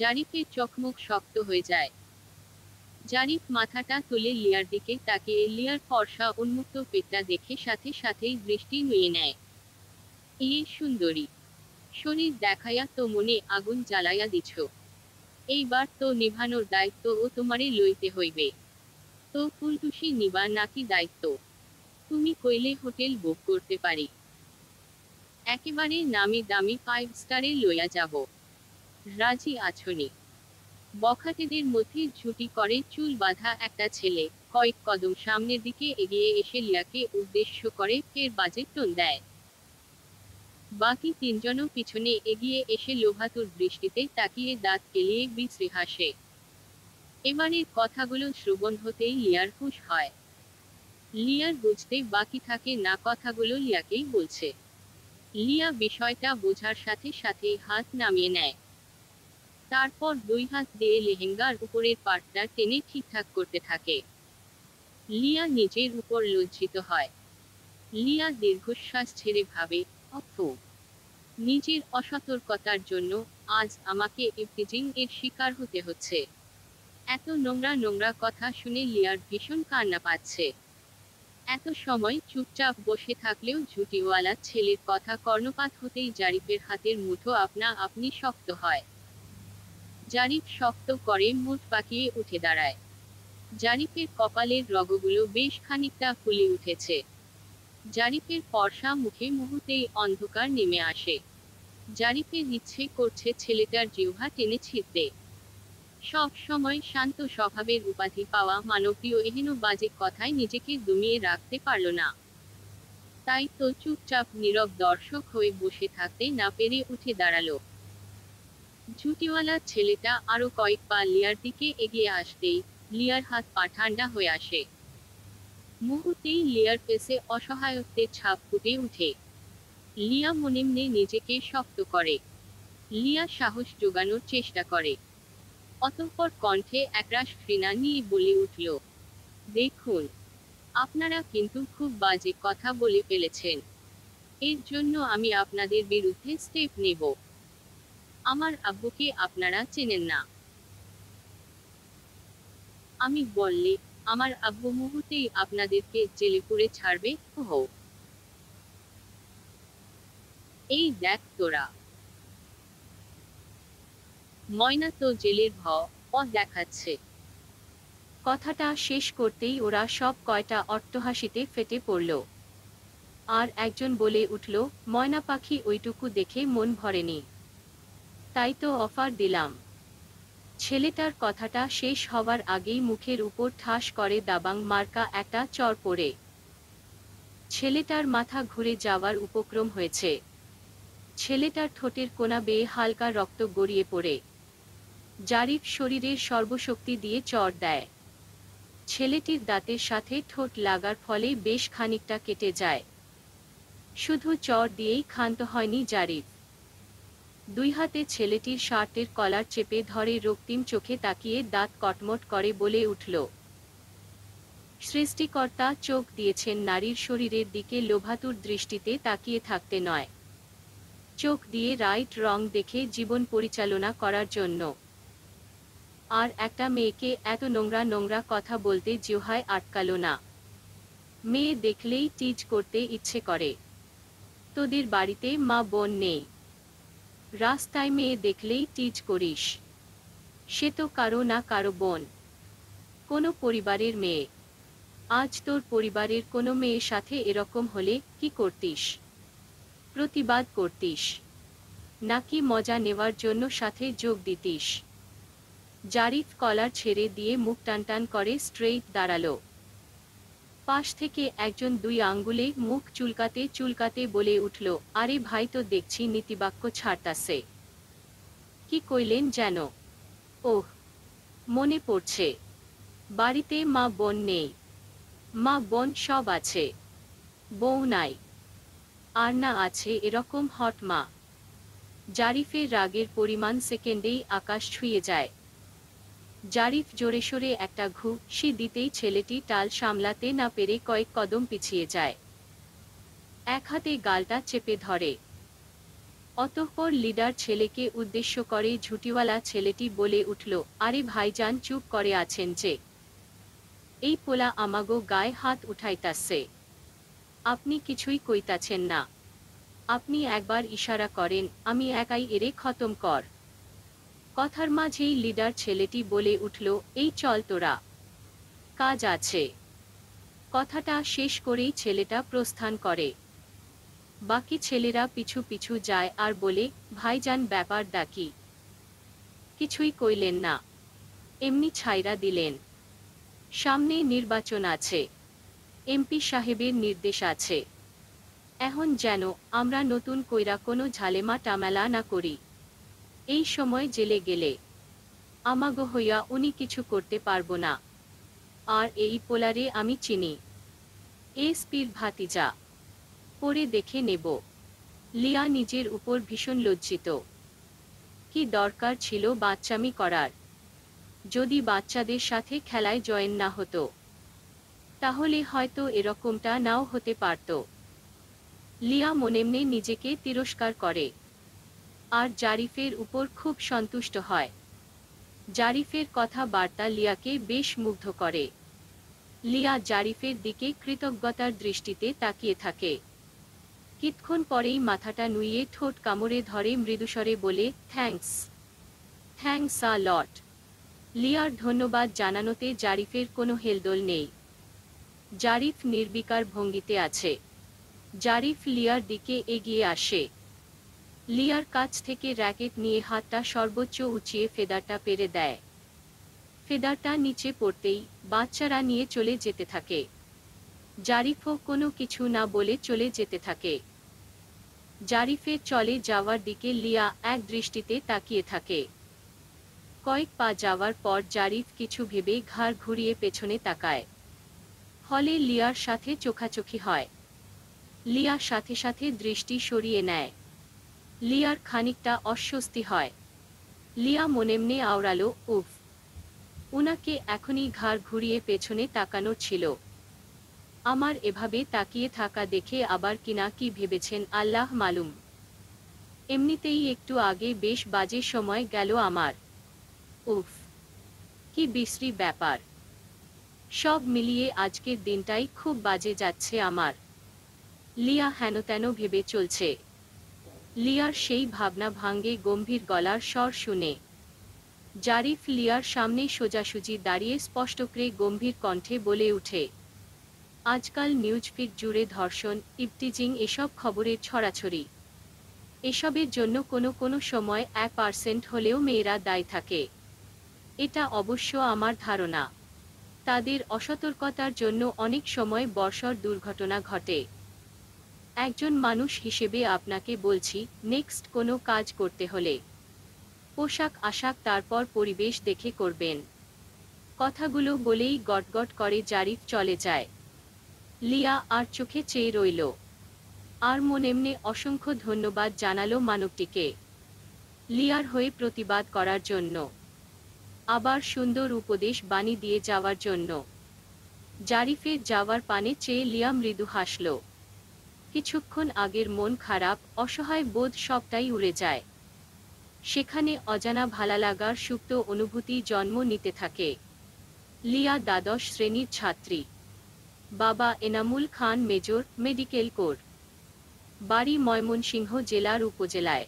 জারিফের চকমুখ শক্ত হয়ে যায় জারিফ মাথাটা তুলে লিয়ার দিকে তাকে লিয়ার ফর্সা উন্মুক্ত পেটটা দেখে সাথে সাথেই দৃষ্টি নিয়ে নেয় ইয়ে সুন্দরী শরীর দেখাইয়া তো মনে আগুন জ্বালাইয়া দিছ এইবার তো নিভানোর দায়িত্ব ও তোমারে লইতে হইবে তো ফুলটুসি নিবা নাকি দায়িত্ব তুমি কইলে হোটেল বুক করতে পারি একেবারে নামি দামি ফাইভ স্টারে লইয়া যাব রাজি আছনি বখাটেদের মধ্যে ঝুটি করে চুল বাঁধা একটা ছেলে কয়েক কদম সামনের দিকে এগিয়ে এসে লিয়াকে উদ্দেশ্য করে ফের বাজে টোন দেয় বাকি তিনজনও পিছনে এগিয়ে এসে লোভাতুর দৃষ্টিতে তাকিয়ে দাঁত কেলিয়ে বিচরে হাসে এবারের কথাগুলো শ্রবণ হতেই লিয়ার খুশ হয় লিয়ার বুঝতে বাকি থাকে না কথাগুলো লিয়াকেই বলছে লিয়া বিষয়টা বোঝার সাথে সাথে হাত নামিয়ে নেয় তারপর দুই হাত দিয়ে লেহেঙ্গার উপরের পাটটা টেনে ঠিকঠাক করতে থাকে লিয়া নিজের উপর লজ্জিত হয় লিয়া দীর্ঘশ্বাস ছেড়ে ভাবে অপূপ নিজের অসতর্কতার জন্য আজ আমাকে ইভটিজিং এর শিকার হতে হচ্ছে এত নোংরা নোংরা কথা শুনে লিয়ার ভীষণ কান্না পাচ্ছে এত সময় চুপচাপ বসে থাকলেও ঝুটিওয়ালা ছেলের কথা কর্ণপাত হতেই জারিফের হাতের মুঠো আপনা আপনি শক্ত হয় জারিফ শক্ত করে মুঠ পাকিয়ে উঠে দাঁড়ায় জারিফের কপালের রগগুলো বেশ খানিকটা ফুলে উঠেছে জারিফের ফর্সা মুখে মুহূর্তেই অন্ধকার নেমে আসে জারিফের ইচ্ছে করছে ছেলেটার জিহ্বা টেনে ছিঁড়তে সব সময় শান্ত স্বভাবের উপাধি পাওয়া মানবীয় এহেন বাজে কথায় নিজেকে দমিয়ে রাখতে পারল না তাই তো চুপচাপ নীরব দর্শক হয়ে বসে থাকতে না পেরে উঠে দাঁড়ালো ঝুঁটিওয়ালা ছেলেটা আরো কয়েক পা লিয়ার দিকে এগিয়ে আসতেই লিয়ার হাত পা ঠান্ডা হয়ে আসে মুহূর্তেই লিয়ার পেসে অসহায়ত্বের ছাপ ফুটে উঠে লিয়া মনিমনে নিজেকে শক্ত করে লিয়া সাহস জোগানোর চেষ্টা করে অতঃপর কণ্ঠে একরাশ ঘৃণা নিয়ে বলে উঠল দেখুন আপনারা কিন্তু খুব বাজে কথা বলে ফেলেছেন এর জন্য আমি আপনাদের বিরুদ্ধে স্টেপ নেব আমার আব্বুকে আপনারা চেনেন না আমি বললে আমার আব্বু মুহূর্তেই আপনাদেরকে জেলে পুরে ছাড়বে হো এই দেখ তোরা ময়না তো জেলের ভ দেখাচ্ছে কথাটা শেষ করতেই ওরা সব কয়টা অট্টহাসিতে ফেটে পড়ল আর একজন বলে উঠল ময়না পাখি ওইটুকু দেখে মন ভরেনি তাই তো অফার দিলাম ছেলেটার কথাটা শেষ হওয়ার আগেই মুখের উপর ঠাস করে দাবাং মার্কা একটা চর পড়ে ছেলেটার মাথা ঘুরে যাওয়ার উপক্রম হয়েছে ছেলেটার ঠোঁটের কোনা বেয়ে হালকা রক্ত গড়িয়ে পড়ে জারিফ শরীরের সর্বশক্তি দিয়ে চর দেয় ছেলেটির দাঁতের সাথে ঠোঁট লাগার ফলে বেশ খানিকটা কেটে যায় শুধু চর দিয়েই ক্ষান্ত হয়নি জারিফ দুই হাতে ছেলেটির শার্টের কলার চেপে ধরে রক্তিম চোখে তাকিয়ে দাঁত কটমট করে বলে উঠল সৃষ্টিকর্তা চোখ দিয়েছেন নারীর শরীরের দিকে লোভাতুর দৃষ্টিতে তাকিয়ে থাকতে নয় চোখ দিয়ে রাইট রং দেখে জীবন পরিচালনা করার জন্য আর একটা মেয়েকে এত নোংরা নোংরা কথা বলতে জিহায় আটকাল না মেয়ে দেখলেই টিজ করতে ইচ্ছে করে তোদের বাড়িতে মা বোন নেই রাস্তায় মেয়ে দেখলেই টিজ করিস সে তো কারো না কারো বোন কোনো পরিবারের মেয়ে আজ তোর পরিবারের কোনো মেয়ের সাথে এরকম হলে কি করতিস প্রতিবাদ করতিস নাকি মজা নেওয়ার জন্য সাথে যোগ দিতিস জারিফ কলার ছেড়ে দিয়ে মুখ টানটান করে স্ট্রেইট দাঁড়ালো পাশ থেকে একজন দুই আঙ্গুলে মুখ চুলকাতে চুলকাতে বলে উঠল আরে ভাই তো দেখছি নীতিবাক্য ছাড়তাছে কি কইলেন যেন ওহ মনে পড়ছে বাড়িতে মা বোন নেই মা বোন সব আছে বউ নাই আর না আছে এরকম হট মা জারিফের রাগের পরিমাণ সেকেন্ডেই আকাশ ছুঁয়ে যায় জারিফ জোরেশোরে একটা ঘুষি দিতেই ছেলেটি টাল সামলাতে না পেরে কয়েক কদম পিছিয়ে যায় এক হাতে গালটা চেপে ধরে অতঃপর লিডার ছেলেকে উদ্দেশ্য করে ঝুটিওয়ালা ছেলেটি বলে উঠল আরে ভাইজান চুপ করে আছেন যে এই পোলা আমাগো গায়ে হাত উঠাইতাছে আপনি কিছুই কইতাছেন না আপনি একবার ইশারা করেন আমি একাই এরে খতম কর কথার মাঝেই লিডার ছেলেটি বলে উঠল এই চল তোরা কাজ আছে কথাটা শেষ করেই ছেলেটা প্রস্থান করে বাকি ছেলেরা পিছু পিছু যায় আর বলে ভাইজান ব্যাপার ডাকি কিছুই কইলেন না এমনি ছাইরা দিলেন সামনে নির্বাচন আছে এমপি সাহেবের নির্দেশ আছে এখন যেন আমরা নতুন কইরা কোনো ঝালেমা টামেলা না করি এই সময় জেলে গেলে আমাগো হইয়া উনি কিছু করতে পারব না আর এই পোলারে আমি চিনি এসপির ভাতিজা পরে দেখে নেব লিয়া নিজের উপর ভীষণ লজ্জিত কি দরকার ছিল বাচ্চামি করার যদি বাচ্চাদের সাথে খেলায় জয়েন না হতো তাহলে হয়তো এরকমটা নাও হতে পারত লিয়া মনেমনে নিজেকে তিরস্কার করে আর জারিফের উপর খুব সন্তুষ্ট হয় জারিফের কথাবার্তা লিয়াকে বেশ মুগ্ধ করে লিয়া জারিফের দিকে কৃতজ্ঞতার দৃষ্টিতে তাকিয়ে থাকে কিতক্ষণ পরেই মাথাটা নুইয়ে ঠোঁট কামড়ে ধরে মৃদুস্বরে বলে থ্যাংকস থ্যাংকস আ লট লিয়ার ধন্যবাদ জানানোতে জারিফের কোনো হেলদোল নেই জারিফ নির্বিকার ভঙ্গিতে আছে জারিফ লিয়ার দিকে এগিয়ে আসে লিয়ার কাছ থেকে র্যাকেট নিয়ে হাতটা সর্বোচ্চ উঁচিয়ে ফেদারটা পেরে দেয় ফেদারটা নিচে পড়তেই বাচ্চারা নিয়ে চলে যেতে থাকে জারিফ কোনো কিছু না বলে চলে যেতে থাকে জারিফের চলে যাওয়ার দিকে লিয়া এক দৃষ্টিতে তাকিয়ে থাকে কয়েক পা যাওয়ার পর জারিফ কিছু ভেবে ঘাড় ঘুরিয়ে পেছনে তাকায় হলে লিয়ার সাথে চোখাচোখি হয় লিয়ার সাথে সাথে দৃষ্টি সরিয়ে নেয় লিয়ার খানিকটা অস্বস্তি হয় লিয়া মনেমনে আওড়াল আওড়ালো উফ উনাকে এখনই ঘাড় ঘুরিয়ে পেছনে তাকানো ছিল আমার এভাবে তাকিয়ে থাকা দেখে আবার কিনা কি ভেবেছেন আল্লাহ মালুম এমনিতেই একটু আগে বেশ বাজে সময় গেল আমার উফ কি বিশ্রী ব্যাপার সব মিলিয়ে আজকের দিনটাই খুব বাজে যাচ্ছে আমার লিয়া হেন তেন ভেবে চলছে লিয়ার সেই ভাবনা ভাঙ্গে গম্ভীর গলার স্বর শুনে জারিফ লিয়ার সামনে সোজাসুজি দাঁড়িয়ে করে গম্ভীর কণ্ঠে বলে উঠে আজকাল নিউজফিড জুড়ে ধর্ষণ ইফটিজিং এসব খবরের ছড়াছড়ি এসবের জন্য কোনো কোনো সময় এক পার্সেন্ট হলেও মেয়েরা দায় থাকে এটা অবশ্য আমার ধারণা তাদের অসতর্কতার জন্য অনেক সময় বর্ষর দুর্ঘটনা ঘটে একজন মানুষ হিসেবে আপনাকে বলছি নেক্সট কোনো কাজ করতে হলে পোশাক আশাক তারপর পরিবেশ দেখে করবেন কথাগুলো বলেই গটগট করে জারিফ চলে যায় লিয়া আর চোখে চেয়ে রইল আর মনেমনে অসংখ্য ধন্যবাদ জানালো মানবটিকে লিয়ার হয়ে প্রতিবাদ করার জন্য আবার সুন্দর উপদেশ বাণী দিয়ে যাওয়ার জন্য জারিফের যাওয়ার পানে চেয়ে লিয়া মৃদু হাসল কিছুক্ষণ আগের মন খারাপ অসহায় বোধ সবটাই উড়ে যায় সেখানে অজানা ভালালাগার সুপ্ত অনুভূতি জন্ম নিতে থাকে লিয়া দ্বাদশ শ্রেণীর ছাত্রী বাবা Enamul Khan major medical corps বাড়ি ময়মনসিংহ জেলার উপজেলায়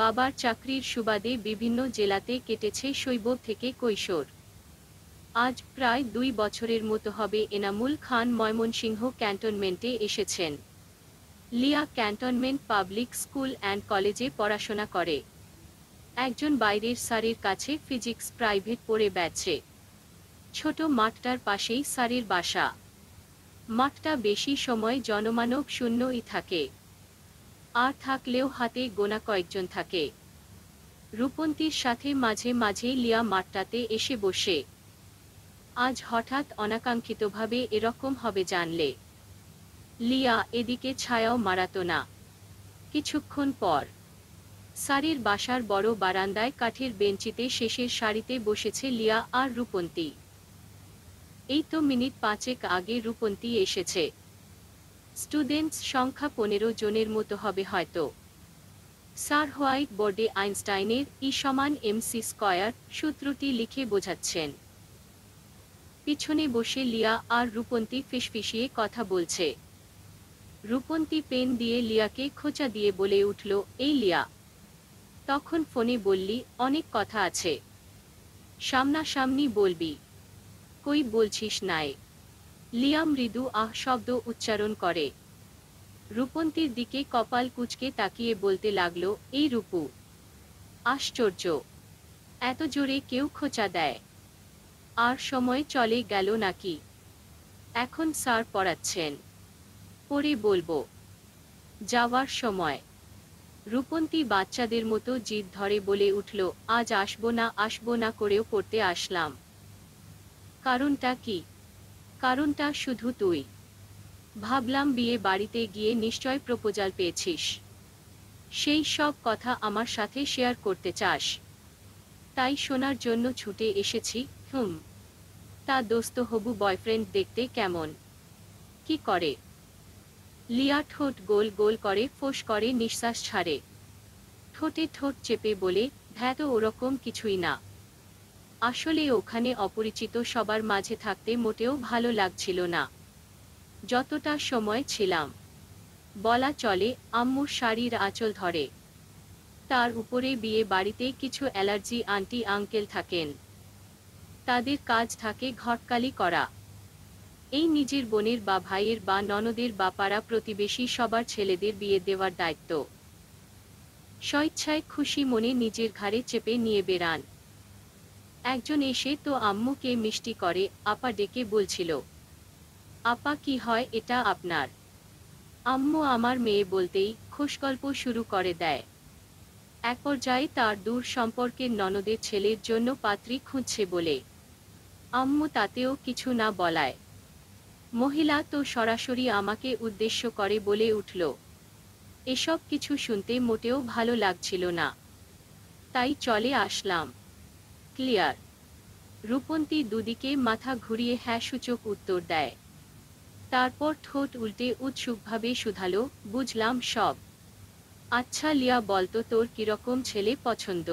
বাবার চাকরির সুবাদে বিভিন্ন জেলাতে কেটেছে শৈব থেকে কৈশোর আজ প্রায় দুই বছরের মতো হবে এনামুল খান ময়মনসিংহ ক্যান্টনমেন্টে এসেছেন লিয়া ক্যান্টনমেন্ট পাবলিক স্কুল অ্যান্ড কলেজে পড়াশোনা করে একজন বাইরের স্যারের কাছে ফিজিক্স প্রাইভেট পড়ে বেছে ছোট মাঠটার পাশেই স্যারের বাসা মাঠটা বেশি সময় জনমানব শূন্যই থাকে আর থাকলেও হাতে গোনা কয়েকজন থাকে রূপন্তীর সাথে মাঝে মাঝে লিয়া মাঠটাতে এসে বসে আজ হঠাৎ অনাকাঙ্ক্ষিতভাবে এরকম হবে জানলে লিয়া এদিকে ছায়াও মারাত না কিছুক্ষণ পর সারির বাসার বড় বারান্দায় কাঠের বেঞ্চিতে শেষের সারিতে বসেছে লিয়া আর রূপন্তি এই তো মিনিট পাঁচেক আগে রূপন্তি এসেছে স্টুডেন্টস সংখ্যা পনেরো জনের মতো হবে হয়তো স্যার হোয়াইট বোর্ডে আইনস্টাইনের ই সমান এমসি স্কয়ার সূত্রটি লিখে বোঝাচ্ছেন পিছনে বসে লিয়া আর রূপন্তী ফিসফিসিয়ে কথা বলছে রূপন্তী পেন দিয়ে লিয়াকে খোঁচা দিয়ে বলে উঠল এই লিয়া তখন ফোনে বললি অনেক কথা আছে সামনাসামনি বলবি কই বলছিস নাই লিয়া মৃদু আহ শব্দ উচ্চারণ করে রূপন্তীর দিকে কপাল কুচকে তাকিয়ে বলতে লাগল এই রূপু আশ্চর্য এত জোরে কেউ খোঁচা দেয় আর সময় চলে গেল নাকি এখন স্যার পড়াচ্ছেন পরে বলবো যাওয়ার সময় রূপন্তী বাচ্চাদের মতো জিদ ধরে বলে উঠল আজ আসবো না আসবো না করেও করতে আসলাম কারণটা কি কারণটা শুধু তুই ভাবলাম বিয়ে বাড়িতে গিয়ে নিশ্চয় প্রপোজাল পেয়েছিস সেই সব কথা আমার সাথে শেয়ার করতে চাস তাই শোনার জন্য ছুটে এসেছি হুম তা দোস্ত হবু বয়ফ্রেন্ড দেখতে কেমন কি করে লিয়া ঠোঁট গোল গোল করে ফোঁস করে নিঃশ্বাস ছাড়ে ঠোঁটে ঠোঁট চেপে বলে ধ্যাত ওরকম কিছুই না আসলে ওখানে অপরিচিত সবার মাঝে থাকতে মোটেও ভালো লাগছিল না যতটা সময় ছিলাম বলা চলে আম্মুর শাড়ির আঁচল ধরে তার উপরে বিয়ে বাড়িতে কিছু অ্যালার্জি আন্টি আঙ্কেল থাকেন তাদের কাজ থাকে ঘটকালি করা এই নিজের বোনের বা ভাইয়ের বা ননদের বা পাড়া প্রতিবেশী সবার ছেলেদের বিয়ে দেওয়ার দায়িত্ব স্বইচ্ছায় খুশি মনে নিজের ঘাড়ে চেপে নিয়ে বেড়ান একজন এসে তো আম্মুকে মিষ্টি করে আপা ডেকে বলছিল আপা কি হয় এটা আপনার আম্মু আমার মেয়ে বলতেই খোশগল্প শুরু করে দেয় এক পর্যায়ে তার দূর সম্পর্কের ননদের ছেলের জন্য পাত্রী খুঁজছে বলে আম্মু তাতেও কিছু না বলায় মহিলা তো সরাসরি আমাকে উদ্দেশ্য করে বলে উঠল এসব কিছু শুনতে মোটেও ভালো লাগছিল না তাই চলে আসলাম ক্লিয়ার রূপন্তী দুদিকে মাথা ঘুরিয়ে হ্যাঁ সূচক উত্তর দেয় তারপর ঠোঁট উল্টে উৎসুকভাবে শুধালো বুঝলাম সব আচ্ছা লিয়া বলতো তোর কিরকম ছেলে পছন্দ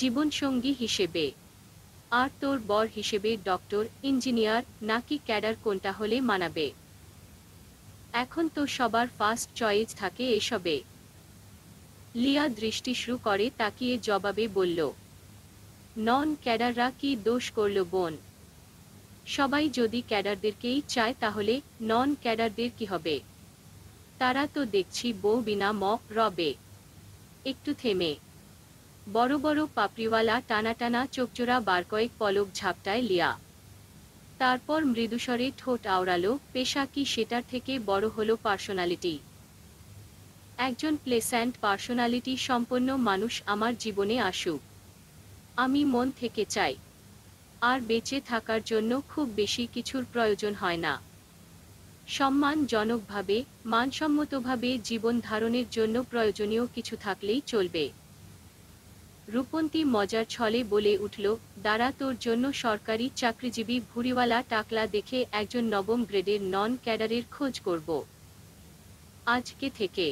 জীবনসঙ্গী হিসেবে আর তোর বর হিসেবে ডক্টর ইঞ্জিনিয়ার নাকি ক্যাডার কোনটা হলে মানাবে এখন তো সবার ফার্স্ট চয়েস থাকে এসবে লিয়া দৃষ্টি শুরু করে তাকিয়ে জবাবে বলল নন ক্যাডাররা কি দোষ করল বোন সবাই যদি ক্যাডারদেরকেই চায় তাহলে নন ক্যাডারদের কি হবে তারা তো দেখছি বউ বিনা ম রবে একটু থেমে বড় বড় পাপড়িওয়ালা টানা টানা চোখচোরা বার কয়েক পলক ঝাপটায় লিয়া তারপর মৃদুস্বরে ঠোঁট আওড়ালো পেশা কি সেটার থেকে বড় হলো পার্সোনালিটি একজন প্লেসেন্ট পার্সোনালিটি সম্পন্ন মানুষ আমার জীবনে আসুক আমি মন থেকে চাই আর বেঁচে থাকার জন্য খুব বেশি কিছুর প্রয়োজন হয় না সম্মানজনকভাবে মানসম্মতভাবে জীবন ধারণের জন্য প্রয়োজনীয় কিছু থাকলেই চলবে রূপন্তী মজার ছলে বলে উঠল দাঁড়া তোর জন্য সরকারি চাকরিজীবী ভুরিওয়ালা টাকলা দেখে একজন নবম গ্রেডের নন ক্যাডারের খোঁজ করব আজকে থেকে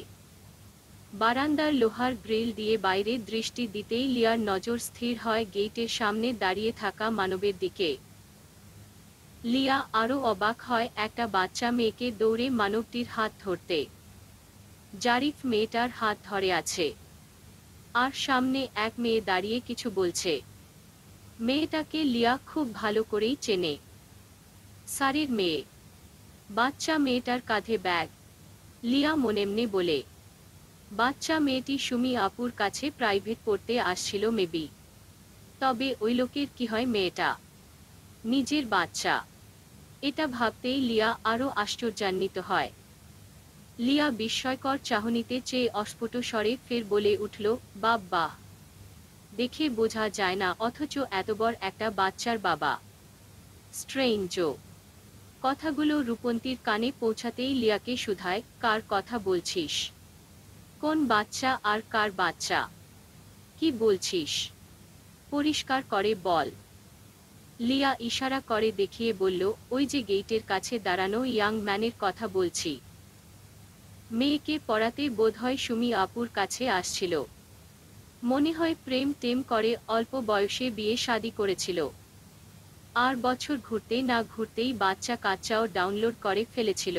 বারান্দার লোহার গ্রিল দিয়ে বাইরে দৃষ্টি দিতেই লিয়ার নজর স্থির হয় গেটের সামনে দাঁড়িয়ে থাকা মানবের দিকে লিয়া আরও অবাক হয় একটা বাচ্চা মেয়েকে দৌড়ে মানবটির হাত ধরতে জারিফ মেয়েটার হাত ধরে আছে আর সামনে এক মেয়ে দাঁড়িয়ে কিছু বলছে মেয়েটাকে লিয়া খুব ভালো করেই চেনে সারির মেয়ে বাচ্চা মেয়েটার কাঁধে ব্যাগ লিয়া মনেমনে বলে বাচ্চা মেয়েটি সুমি আপুর কাছে প্রাইভেট পড়তে আসছিল মেবি তবে ওই লোকের কি হয় মেয়েটা নিজের বাচ্চা এটা ভাবতেই লিয়া আরও আশ্চর্যান্বিত হয় লিয়া বিস্ময়কর চাহনিতে চেয়ে অস্ফুট স্বরে ফের বলে উঠল বাব বাহ দেখে বোঝা যায় না অথচ এত বড় একটা বাচ্চার বাবা স্ট্রেঞ্জ কথাগুলো রূপন্তীর কানে পৌঁছাতেই লিয়াকে শুধায় কার কথা বলছিস কোন বাচ্চা আর কার বাচ্চা কি বলছিস পরিষ্কার করে বল লিয়া ইশারা করে দেখিয়ে বলল ওই যে গেইটের কাছে দাঁড়ানো ইয়াং ম্যানের কথা বলছি মেয়েকে পড়াতে বোধহয় সুমি আপুর কাছে আসছিল মনে হয় প্রেম টেম করে অল্প বয়সে বিয়ে শাদি করেছিল আর বছর ঘুরতে না ঘুরতেই বাচ্চা কাচ্চাও ডাউনলোড করে ফেলেছিল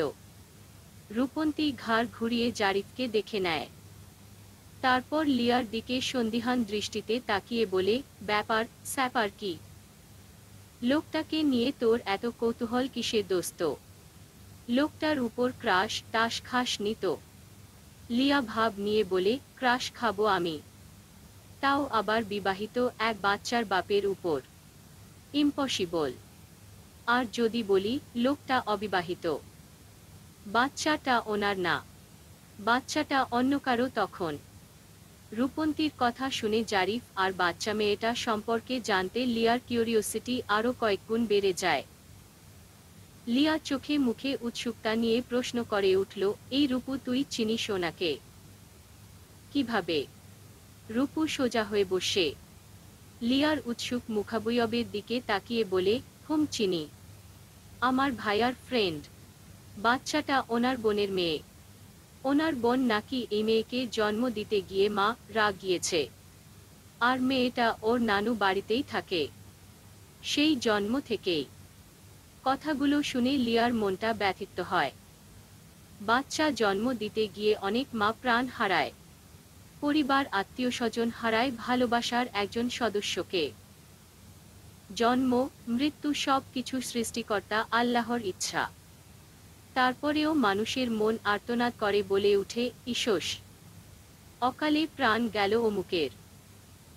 রূপন্তী ঘাড় ঘুরিয়ে জারিফকে দেখে নেয় তারপর লিয়ার দিকে সন্দিহান দৃষ্টিতে তাকিয়ে বলে ব্যাপার স্যাপার কি লোকটাকে নিয়ে তোর এত কৌতূহল কিসের দোস্ত লোকটার উপর ক্রাশ টাস খাস নিত লিয়া ভাব নিয়ে বলে ক্রাশ খাবো আমি তাও আবার বিবাহিত এক বাচ্চার বাপের উপর ইম্পসিবল আর যদি বলি লোকটা অবিবাহিত বাচ্চাটা ওনার না বাচ্চাটা অন্য কারো তখন রূপন্তীর কথা শুনে জারিফ আর বাচ্চা মেয়েটা সম্পর্কে জানতে লিয়ার কিউরিওসিটি আরও কয়েকগুণ বেড়ে যায় লিয়া চোখে মুখে উৎসুকতা নিয়ে প্রশ্ন করে উঠল এই রূপু তুই চিনিস ওনাকে কিভাবে রূপু সোজা হয়ে বসে লিয়ার উৎসুক মুখাবয়বের দিকে তাকিয়ে বলে হুম চিনি আমার ভাইয়ার ফ্রেন্ড বাচ্চাটা ওনার বোনের মেয়ে ওনার বোন নাকি এই মেয়েকে জন্ম দিতে গিয়ে মা রাগ গিয়েছে আর মেয়েটা ওর নানু বাড়িতেই থাকে সেই জন্ম থেকেই কথাগুলো শুনে লিয়ার মনটা ব্যথিত হয় বাচ্চা জন্ম দিতে গিয়ে অনেক মা প্রাণ হারায় পরিবার আত্মীয় স্বজন হারায় ভালোবাসার একজন সদস্যকে জন্ম মৃত্যু সব কিছু সৃষ্টিকর্তা আল্লাহর ইচ্ছা তারপরেও মানুষের মন আর্তনাদ করে বলে উঠে ঈশোষ অকালে প্রাণ গেল অমুকের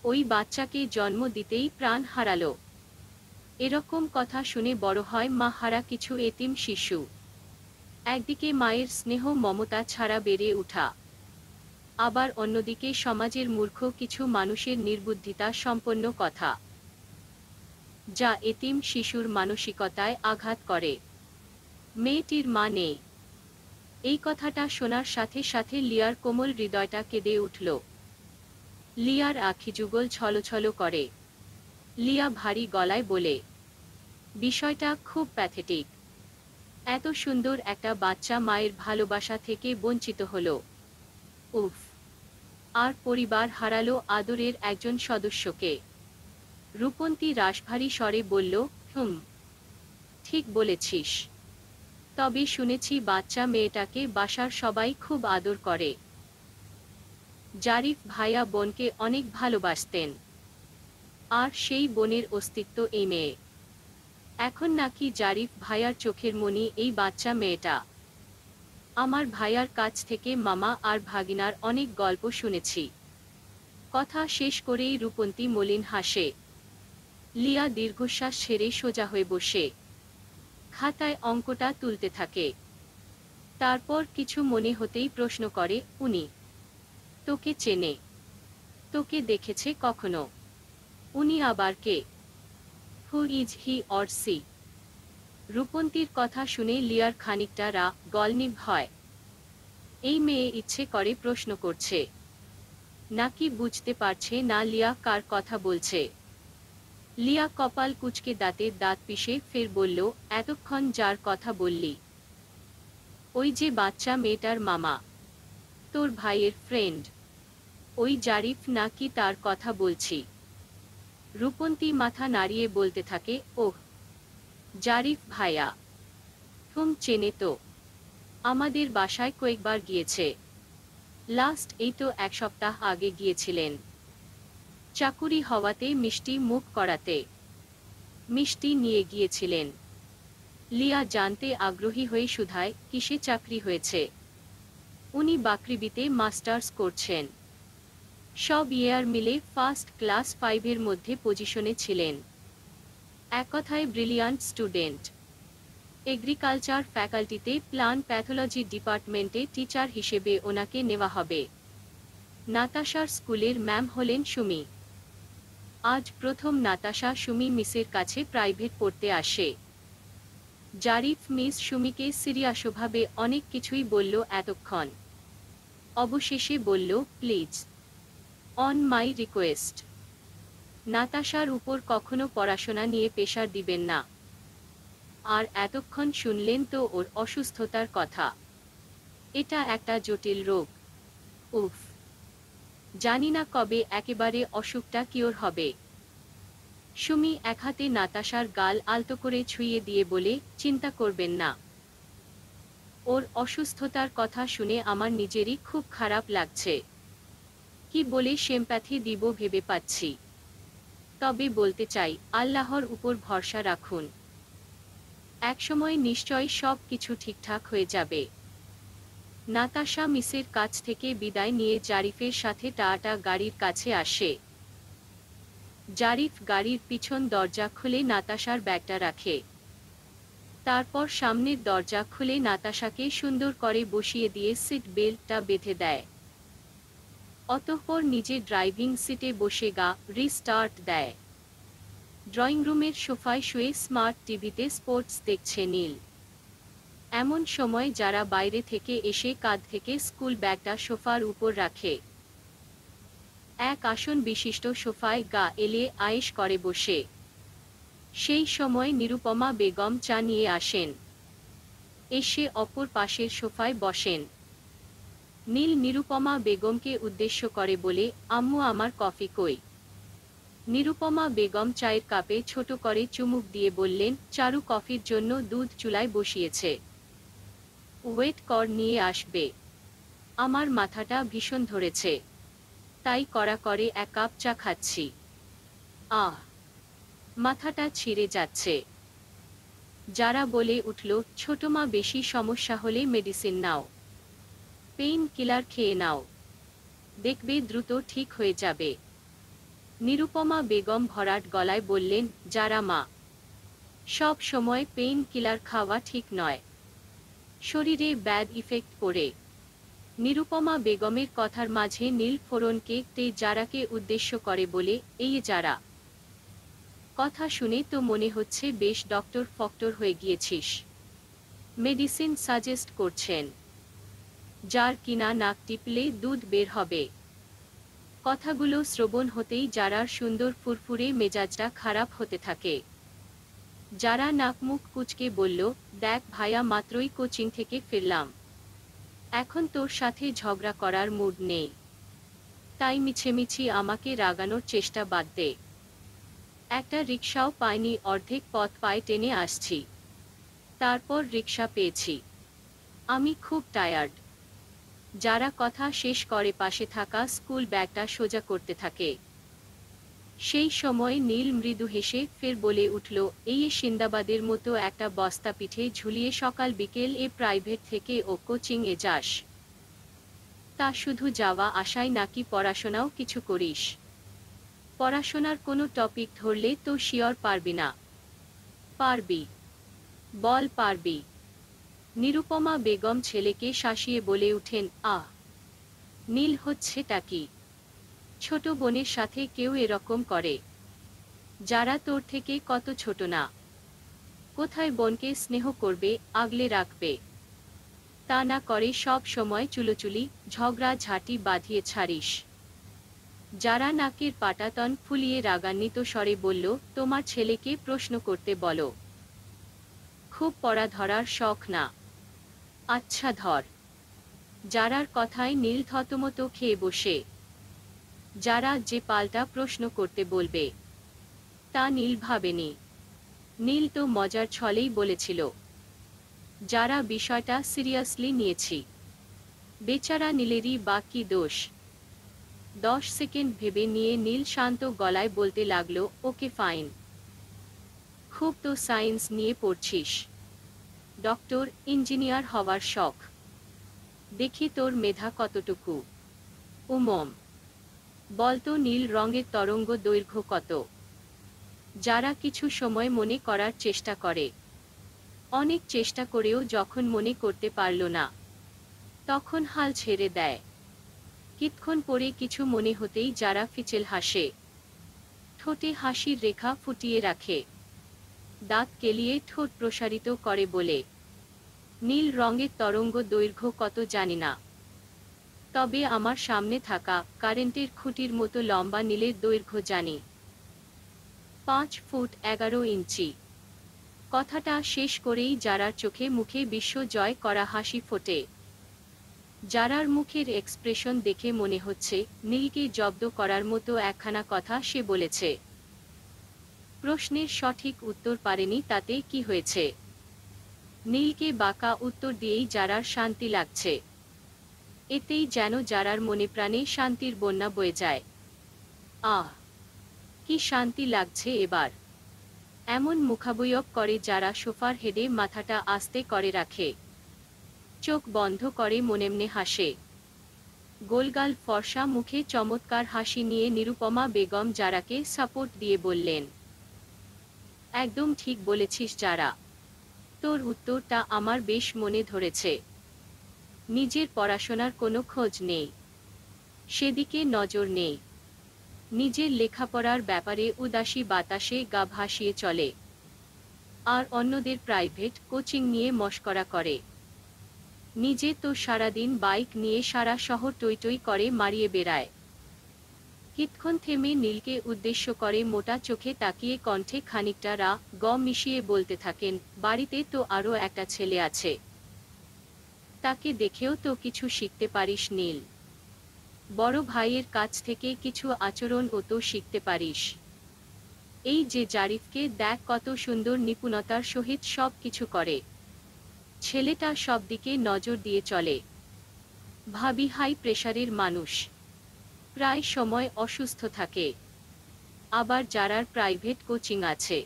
ওই বাচ্চাকে জন্ম দিতেই প্রাণ হারালো এরকম কথা শুনে বড় হয় মা হারা কিছু এতিম শিশু একদিকে মায়ের স্নেহ মমতা ছাড়া বেড়ে উঠা আবার অন্যদিকে সমাজের মূর্খ কিছু মানুষের নির্বুদ্ধিতা সম্পন্ন কথা যা এতিম শিশুর মানসিকতায় আঘাত করে মেয়েটির মা নেই এই কথাটা শোনার সাথে সাথে লিয়ার কোমল হৃদয়টা কেঁদে উঠল লিয়ার আখি যুগল ছলছল করে লিয়া ভারী গলায় বলে বিষয়টা খুব প্যাথেটিক এত সুন্দর একটা বাচ্চা মায়ের ভালোবাসা থেকে বঞ্চিত হল উফ আর পরিবার হারালো আদরের একজন সদস্যকে রূপন্তী রাসভারী স্বরে বলল হুম ঠিক বলেছিস তবে শুনেছি বাচ্চা মেয়েটাকে বাসার সবাই খুব আদর করে জারিফ ভাইয়া বোনকে অনেক ভালোবাসতেন আর সেই বোনের অস্তিত্ব এই মেয়ে এখন নাকি জারিফ ভাইয়ার চোখের মনি এই বাচ্চা মেয়েটা আমার ভাইয়ার কাছ থেকে মামা আর ভাগিনার অনেক গল্প শুনেছি কথা শেষ করেই রূপন্তী মলিন হাসে লিয়া দীর্ঘশ্বাস ছেড়ে সোজা হয়ে বসে খাতায় অঙ্কটা তুলতে থাকে তারপর কিছু মনে হতেই প্রশ্ন করে উনি তোকে চেনে তোকে দেখেছে কখনো উনি আবার কে who is he or she রূপন্তীর কথা শুনে লিয়ার খানিকটা রা গলনিভ হয় এই মেয়ে ইচ্ছে করে প্রশ্ন করছে নাকি বুঝতে পারছে না লিয়া কার কথা বলছে লিয়া কপাল কুচকে দাঁতে দাঁত পিষে ফের বলল এতক্ষণ যার কথা বললি ওই যে বাচ্চা মেয়েটার মামা তোর ভাইয়ের ফ্রেন্ড ওই জারিফ নাকি তার কথা বলছি রূপন্তী মাথা নাড়িয়ে বলতে থাকে ওহ জারিফ ভাইয়া তুম চেনে তো আমাদের বাসায় কয়েকবার গিয়েছে লাস্ট এই তো এক সপ্তাহ আগে গিয়েছিলেন চাকুরি হওয়াতে মিষ্টি মুখ করাতে মিষ্টি নিয়ে গিয়েছিলেন লিয়া জানতে আগ্রহী হয়ে শুধায় কিসে চাকরি হয়েছে উনি বাকৃবিতে মাস্টার্স করছেন সব ইয়ার মিলে ফার্স্ট ক্লাস ফাইভের মধ্যে পজিশনে ছিলেন এক কথায় ব্রিলিয়ান্ট স্টুডেন্ট এগ্রিকালচার ফ্যাকাল্টিতে প্লান প্যাথোলজি ডিপার্টমেন্টে টিচার হিসেবে ওনাকে নেওয়া হবে নাতাশার স্কুলের ম্যাম হলেন সুমি আজ প্রথম নাতাশা সুমি মিসের কাছে প্রাইভেট পড়তে আসে জারিফ মিস সুমিকে সিরিয়াসভাবে অনেক কিছুই বলল এতক্ষণ অবশেষে বলল প্লিজ অন মাই রিকোয়েস্ট নাতাশার উপর কখনো পড়াশোনা নিয়ে পেশার দিবেন না আর এতক্ষণ শুনলেন তো ওর অসুস্থতার কথা এটা একটা জটিল রোগ উফ জানি না কবে একেবারে অসুখটা কিওর হবে সুমি এক হাতে নাতাশার গাল আলতো করে ছুঁয়ে দিয়ে বলে চিন্তা করবেন না ওর অসুস্থতার কথা শুনে আমার নিজেরই খুব খারাপ লাগছে কি বলে সেম্প্যাথি দিব ভেবে পাচ্ছি তবে বলতে চাই আল্লাহর উপর ভরসা রাখুন একসময় নিশ্চয় সব কিছু ঠিকঠাক হয়ে যাবে নাতাশা মিসের কাছ থেকে বিদায় নিয়ে জারিফের সাথে টাটা গাড়ির কাছে আসে জারিফ গাড়ির পিছন দরজা খুলে নাতাশার ব্যাগটা রাখে তারপর সামনের দরজা খুলে নাতাশাকে সুন্দর করে বসিয়ে দিয়ে সিট বেল্টটা বেঁধে দেয় অতঃপর নিজে ড্রাইভিং সিটে বসে গা রিস্টার্ট দেয় ড্রয়িং রুমের সোফায় শুয়ে স্মার্ট টিভিতে স্পোর্টস দেখছে নীল এমন সময় যারা বাইরে থেকে এসে কাঁধ থেকে স্কুল ব্যাগটা সোফার উপর রাখে এক আসন বিশিষ্ট সোফায় গা এলিয়ে আয়েস করে বসে সেই সময় নিরুপমা বেগম চা নিয়ে আসেন এসে অপর পাশের সোফায় বসেন নীল নিরুপমা বেগমকে উদ্দেশ্য করে বলে আম্মু আমার কফি কই নিরুপমা বেগম চায়ের কাপে ছোট করে চুমুক দিয়ে বললেন চারু কফির জন্য দুধ চুলায় বসিয়েছে ওয়েট কর নিয়ে আসবে আমার মাথাটা ভীষণ ধরেছে তাই করা করে এক কাপ চা খাচ্ছি আহ মাথাটা ছিঁড়ে যাচ্ছে যারা বলে উঠল ছোটমা বেশি সমস্যা হলে মেডিসিন নাও পেইন কিলার খেয়ে নাও দেখবে দ্রুত ঠিক হয়ে যাবে নিরুপমা বেগম ভরাট গলায় বললেন যারা মা সব সময় পেইন কিলার খাওয়া ঠিক নয় শরীরে ব্যাড ইফেক্ট পড়ে নিরুপমা বেগমের কথার মাঝে নীল ফোরনকে তে যারাকে উদ্দেশ্য করে বলে এই যারা কথা শুনে তো মনে হচ্ছে বেশ ডক্টর ফক্টর হয়ে গিয়েছিস মেডিসিন সাজেস্ট করছেন যার কিনা নাক টিপলে দুধ বের হবে কথাগুলো শ্রবণ হতেই যারার সুন্দর ফুরফুরে মেজাজটা খারাপ হতে থাকে যারা নাকমুখ কুচকে বলল দেখ ভাইয়া মাত্রই কোচিং থেকে ফিরলাম এখন তোর সাথে ঝগড়া করার মুড নেই তাই মিছেমিছি আমাকে রাগানোর চেষ্টা বাদ দে একটা রিক্সাও পাইনি অর্ধেক পথ পায়ে টেনে আসছি তারপর রিক্সা পেয়েছি আমি খুব টায়ার্ড যারা কথা শেষ করে পাশে থাকা স্কুল ব্যাগটা সোজা করতে থাকে সেই সময় নীল মৃদু হেসে ফের বলে উঠল এই সিন্দাবাদের মতো একটা বস্তা পিঠে ঝুলিয়ে সকাল বিকেল এ প্রাইভেট থেকে ও কোচিং এ যাস তা শুধু যাওয়া আসায় নাকি পড়াশোনাও কিছু করিস পড়াশোনার কোনো টপিক ধরলে তো শিওর পারবি না পারবি বল পারবি নিরুপমা বেগম ছেলেকে শাসিয়ে বলে উঠেন আহ নীল হচ্ছে টাকি ছোট বোনের সাথে কেউ এরকম করে যারা তোর থেকে কত ছোট না কোথায় বোনকে স্নেহ করবে আগলে রাখবে তা না করে সব সময় চুলোচুলি ঝগড়া ঝাঁটি বাঁধিয়ে ছাড়িস যারা নাকের পাটাতন ফুলিয়ে রাগান্বিত স্বরে বলল তোমার ছেলেকে প্রশ্ন করতে বলো খুব পড়া ধরার শখ না আচ্ছা ধর যারার কথায় নীল থতমত খেয়ে বসে যারা যে পাল্টা প্রশ্ন করতে বলবে তা নীল ভাবেনি নীল তো মজার ছলেই বলেছিল যারা বিষয়টা সিরিয়াসলি নিয়েছি বেচারা নীলেরই বাকি দোষ দশ সেকেন্ড ভেবে নিয়ে নীল শান্ত গলায় বলতে লাগলো ওকে ফাইন খুব তো সায়েন্স নিয়ে পড়ছিস ডক্টর ইঞ্জিনিয়ার হওয়ার শখ দেখি তোর মেধা কতটুকু উমম বলতো নীল রঙের তরঙ্গ দৈর্ঘ্য কত যারা কিছু সময় মনে করার চেষ্টা করে অনেক চেষ্টা করেও যখন মনে করতে পারল না তখন হাল ছেড়ে দেয় কিতক্ষণ পরে কিছু মনে হতেই যারা ফিচেল হাসে ঠোঁটে হাসির রেখা ফুটিয়ে রাখে দাঁত কেলিয়ে ঠোঁট প্রসারিত করে বলে নীল রঙের তরঙ্গ দৈর্ঘ্য কত জানি না তবে আমার সামনে থাকা কারেন্টের খুঁটির মতো লম্বা নীলের দৈর্ঘ্য জানি পাঁচ ফুট এগারো ইঞ্চি কথাটা শেষ করেই যারার চোখে মুখে বিশ্ব জয় করা হাসি ফোটে যারার মুখের এক্সপ্রেশন দেখে মনে হচ্ছে নীলকে জব্দ করার মতো একখানা কথা সে বলেছে প্রশ্নের সঠিক উত্তর পারেনি তাতে কি হয়েছে নীলকে বাঁকা উত্তর দিয়েই যারার শান্তি লাগছে এতেই যেন যারার মনে প্রাণে শান্তির বন্যা বয়ে যায় আহ কি শান্তি লাগছে এবার এমন মুখাবয়ব করে যারা সোফার হেডে মাথাটা আস্তে করে রাখে চোখ বন্ধ করে মনেমনে হাসে গোলগাল ফর্সা মুখে চমৎকার হাসি নিয়ে নিরুপমা বেগম যারাকে সাপোর্ট দিয়ে বললেন একদম ঠিক বলেছিস যারা তোর উত্তরটা আমার বেশ মনে ধরেছে নিজের পড়াশোনার কোনো খোঁজ নেই সেদিকে নজর নেই নিজের লেখাপড়ার ব্যাপারে উদাসী বাতাসে গা ভাসিয়ে চলে আর অন্যদের প্রাইভেট কোচিং নিয়ে মস্করা করে নিজে তো সারাদিন বাইক নিয়ে সারা শহর টইটই করে মারিয়ে বেড়ায় কিতক্ষণ থেমে নীলকে উদ্দেশ্য করে মোটা চোখে তাকিয়ে কণ্ঠে খানিকটা রা গ মিশিয়ে বলতে থাকেন বাড়িতে তো আরও একটা ছেলে আছে তাকে দেখেও তো কিছু শিখতে পারিস নীল বড় ভাইয়ের কাছ থেকে কিছু আচরণ ও তো শিখতে পারিস এই যে জারিফকে দেখ কত সুন্দর নিপুণতার সহিত সব কিছু করে ছেলেটা সব দিকে নজর দিয়ে চলে ভাবি হাই প্রেশারের মানুষ প্রায় সময় অসুস্থ থাকে আবার যারার প্রাইভেট কোচিং আছে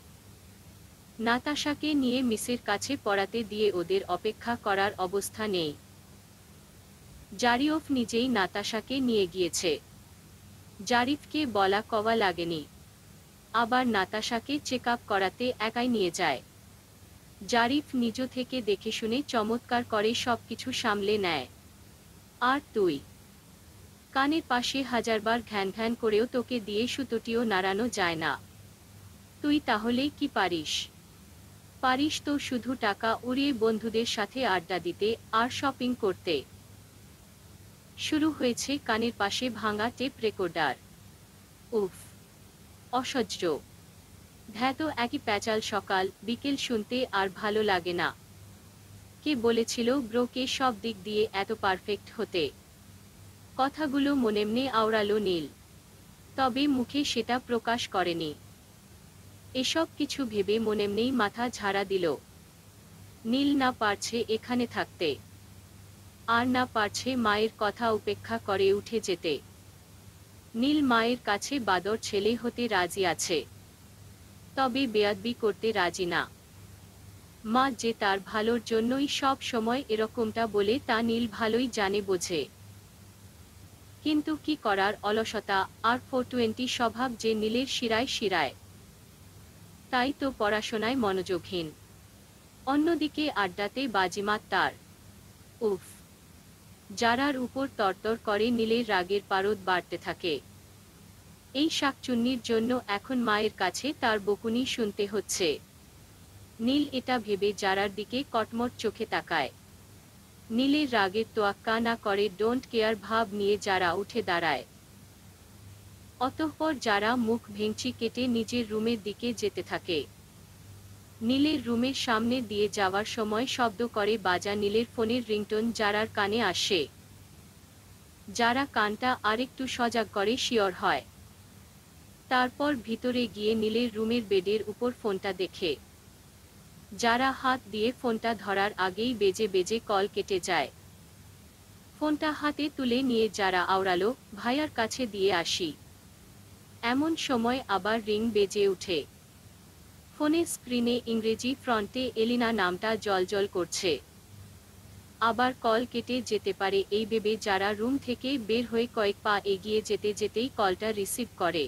নাতাশাকে নিয়ে মিসের কাছে পড়াতে দিয়ে ওদের অপেক্ষা করার অবস্থা নেই জারিওফ নিজেই নাতাশাকে নিয়ে গিয়েছে জারিফকে বলা কওয়া লাগেনি আবার নাতাশাকে চেক করাতে একাই নিয়ে যায় জারিফ নিজ থেকে দেখে শুনে চমৎকার করে সবকিছু সামলে নেয় আর তুই কানের পাশে হাজারবার ঘ্যান ঘ্যান করেও তোকে দিয়ে সুতোটিও নাড়ানো যায় না তুই তাহলেই কি পারিস পারিস তো শুধু টাকা উড়িয়ে বন্ধুদের সাথে আড্ডা দিতে আর শপিং করতে শুরু হয়েছে কানের পাশে ভাঙা টেপ রেকর্ডার উফ অসহ্য ধ্যাত একই প্যাচাল সকাল বিকেল শুনতে আর ভালো লাগে না কে বলেছিল ব্রোকে সব দিক দিয়ে এত পারফেক্ট হতে কথাগুলো মনেমনে আওড়ালো নীল তবে মুখে সেটা প্রকাশ করেনি এসব কিছু ভেবে মনেমনেই মাথা ঝাড়া দিল নীল না পারছে এখানে থাকতে আর না পারছে মায়ের কথা উপেক্ষা করে উঠে যেতে নীল মায়ের কাছে বাদর ছেলে হতে রাজি আছে তবে বেয়াদবি করতে রাজি না মা যে তার ভালোর জন্যই সব সময় এরকমটা বলে তা নীল ভালোই জানে বোঝে কিন্তু কি করার অলসতা আর ফোর টোয়েন্টি স্বভাব যে নীলের শিরায় শিরায় তাই তো পড়াশোনায় মনোযোগহীন অন্যদিকে আড্ডাতে বাজিমাত তার উফ যারার উপর তরতর করে নীলের রাগের পারদ বাড়তে থাকে এই শাকচুন্নির জন্য এখন মায়ের কাছে তার বকুনি শুনতে হচ্ছে নীল এটা ভেবে যারার দিকে কটমট চোখে তাকায় নীলের রাগে তোয়াক্কা না করে ডোন্ট কেয়ার ভাব নিয়ে যারা উঠে দাঁড়ায় অতঃপর যারা মুখ ভেঙচি কেটে নিজের রুমের দিকে যেতে থাকে নীলের রুমের সামনে দিয়ে যাওয়ার সময় শব্দ করে বাজা নীলের ফোনের রিংটোন যারার কানে আসে যারা কানটা আরেকটু সজাগ করে শিওর হয় তারপর ভিতরে গিয়ে নীলের রুমের বেডের উপর ফোনটা দেখে যারা হাত দিয়ে ফোনটা ধরার আগেই বেজে বেজে কল কেটে যায় ফোনটা হাতে তুলে নিয়ে যারা আওড়ালো ভাইয়ার কাছে দিয়ে আসি এমন সময় আবার রিং বেজে উঠে ফোনে স্ক্রিনে ইংরেজি ফ্রন্টে এলিনা নামটা জলজল করছে আবার কল কেটে যেতে পারে এই ভেবে যারা রুম থেকে বের হয়ে কয়েক পা এগিয়ে যেতে যেতেই কলটা রিসিভ করে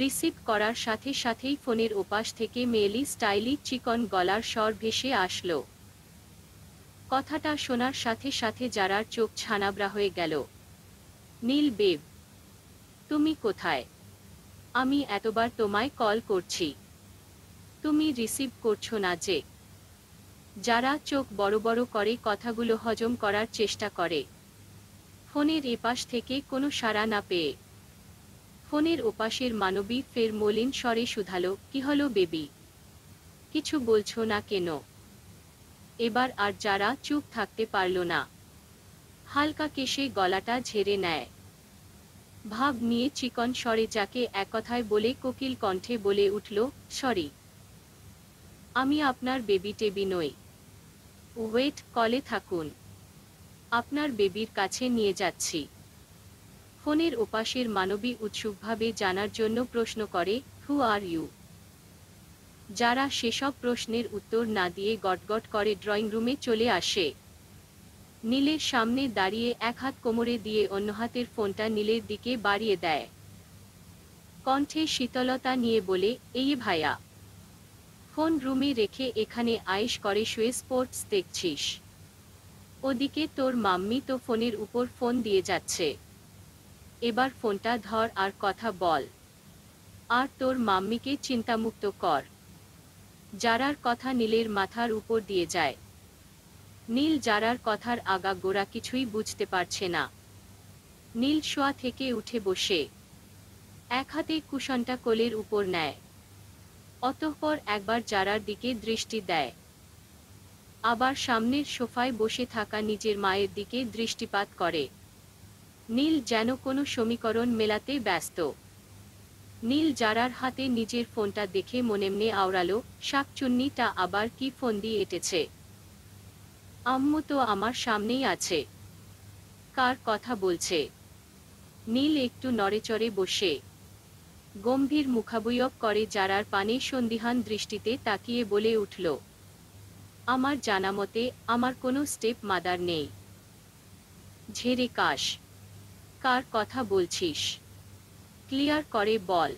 রিসিভ করার সাথে সাথেই ফোনের ওপাশ থেকে মেলি স্টাইলি চিকন গলার স্বর ভেসে আসলো কথাটা শোনার সাথে সাথে যারার চোখ ছানাবড়া হয়ে গেল নীল বেব তুমি কোথায় আমি এতবার তোমায় কল করছি তুমি রিসিভ করছো না যে যারা চোখ বড় বড় করে কথাগুলো হজম করার চেষ্টা করে ফোনের এপাশ থেকে কোনো সাড়া না পেয়ে ফোনের ওপাশের মানবী ফের মলিন স্বরে শুধালো কি হলো বেবি কিছু বলছো না কেন এবার আর যারা চুপ থাকতে পারল না হালকা কেশে গলাটা ঝেড়ে নেয় ভাব নিয়ে চিকন স্বরে যাকে কথায় বলে কোকিল কণ্ঠে বলে উঠল সরি আমি আপনার বেবি টেবি নই ওয়েট কলে থাকুন আপনার বেবির কাছে নিয়ে যাচ্ছি ফোনের ওপাশের মানবী উৎসুকভাবে জানার জন্য প্রশ্ন করে হু আর ইউ যারা সেসব প্রশ্নের উত্তর না দিয়ে গটগট করে ড্রয়িং রুমে চলে আসে নীলের সামনে দাঁড়িয়ে এক হাত কোমরে দিয়ে অন্য হাতের ফোনটা নীলের দিকে বাড়িয়ে দেয় কণ্ঠে শীতলতা নিয়ে বলে এই ভাইয়া ফোন রুমে রেখে এখানে আয়েস করে শুয়ে স্পোর্টস দেখছিস ওদিকে তোর মাম্মি তো ফোনের উপর ফোন দিয়ে যাচ্ছে এবার ফোনটা ধর আর কথা বল আর তোর মাম্মিকে চিন্তামুক্ত কর যারার কথা নীলের মাথার উপর দিয়ে যায় নীল যারার কথার আগা গোড়া কিছুই বুঝতে পারছে না নীল শোয়া থেকে উঠে বসে এক হাতে কুশনটা কোলের উপর নেয় অতঃপর একবার যারার দিকে দৃষ্টি দেয় আবার সামনের সোফায় বসে থাকা নিজের মায়ের দিকে দৃষ্টিপাত করে নীল যেন কোনো সমীকরণ মেলাতে ব্যস্ত নীল জারার হাতে নিজের ফোনটা দেখে মনেমনে আওড়ালো শাকচুন্নিটা আবার কি ফোন দিয়ে এটেছে আম্মু তো আমার সামনেই আছে কার কথা বলছে নীল একটু নড়েচড়ে বসে গম্ভীর মুখাবয়ব করে জারার পানে সন্দিহান দৃষ্টিতে তাকিয়ে বলে উঠল আমার জানামতে আমার কোনো স্টেপ মাদার নেই ঝেরে কাশ কার কথা বলছিস ক্লিয়ার করে বল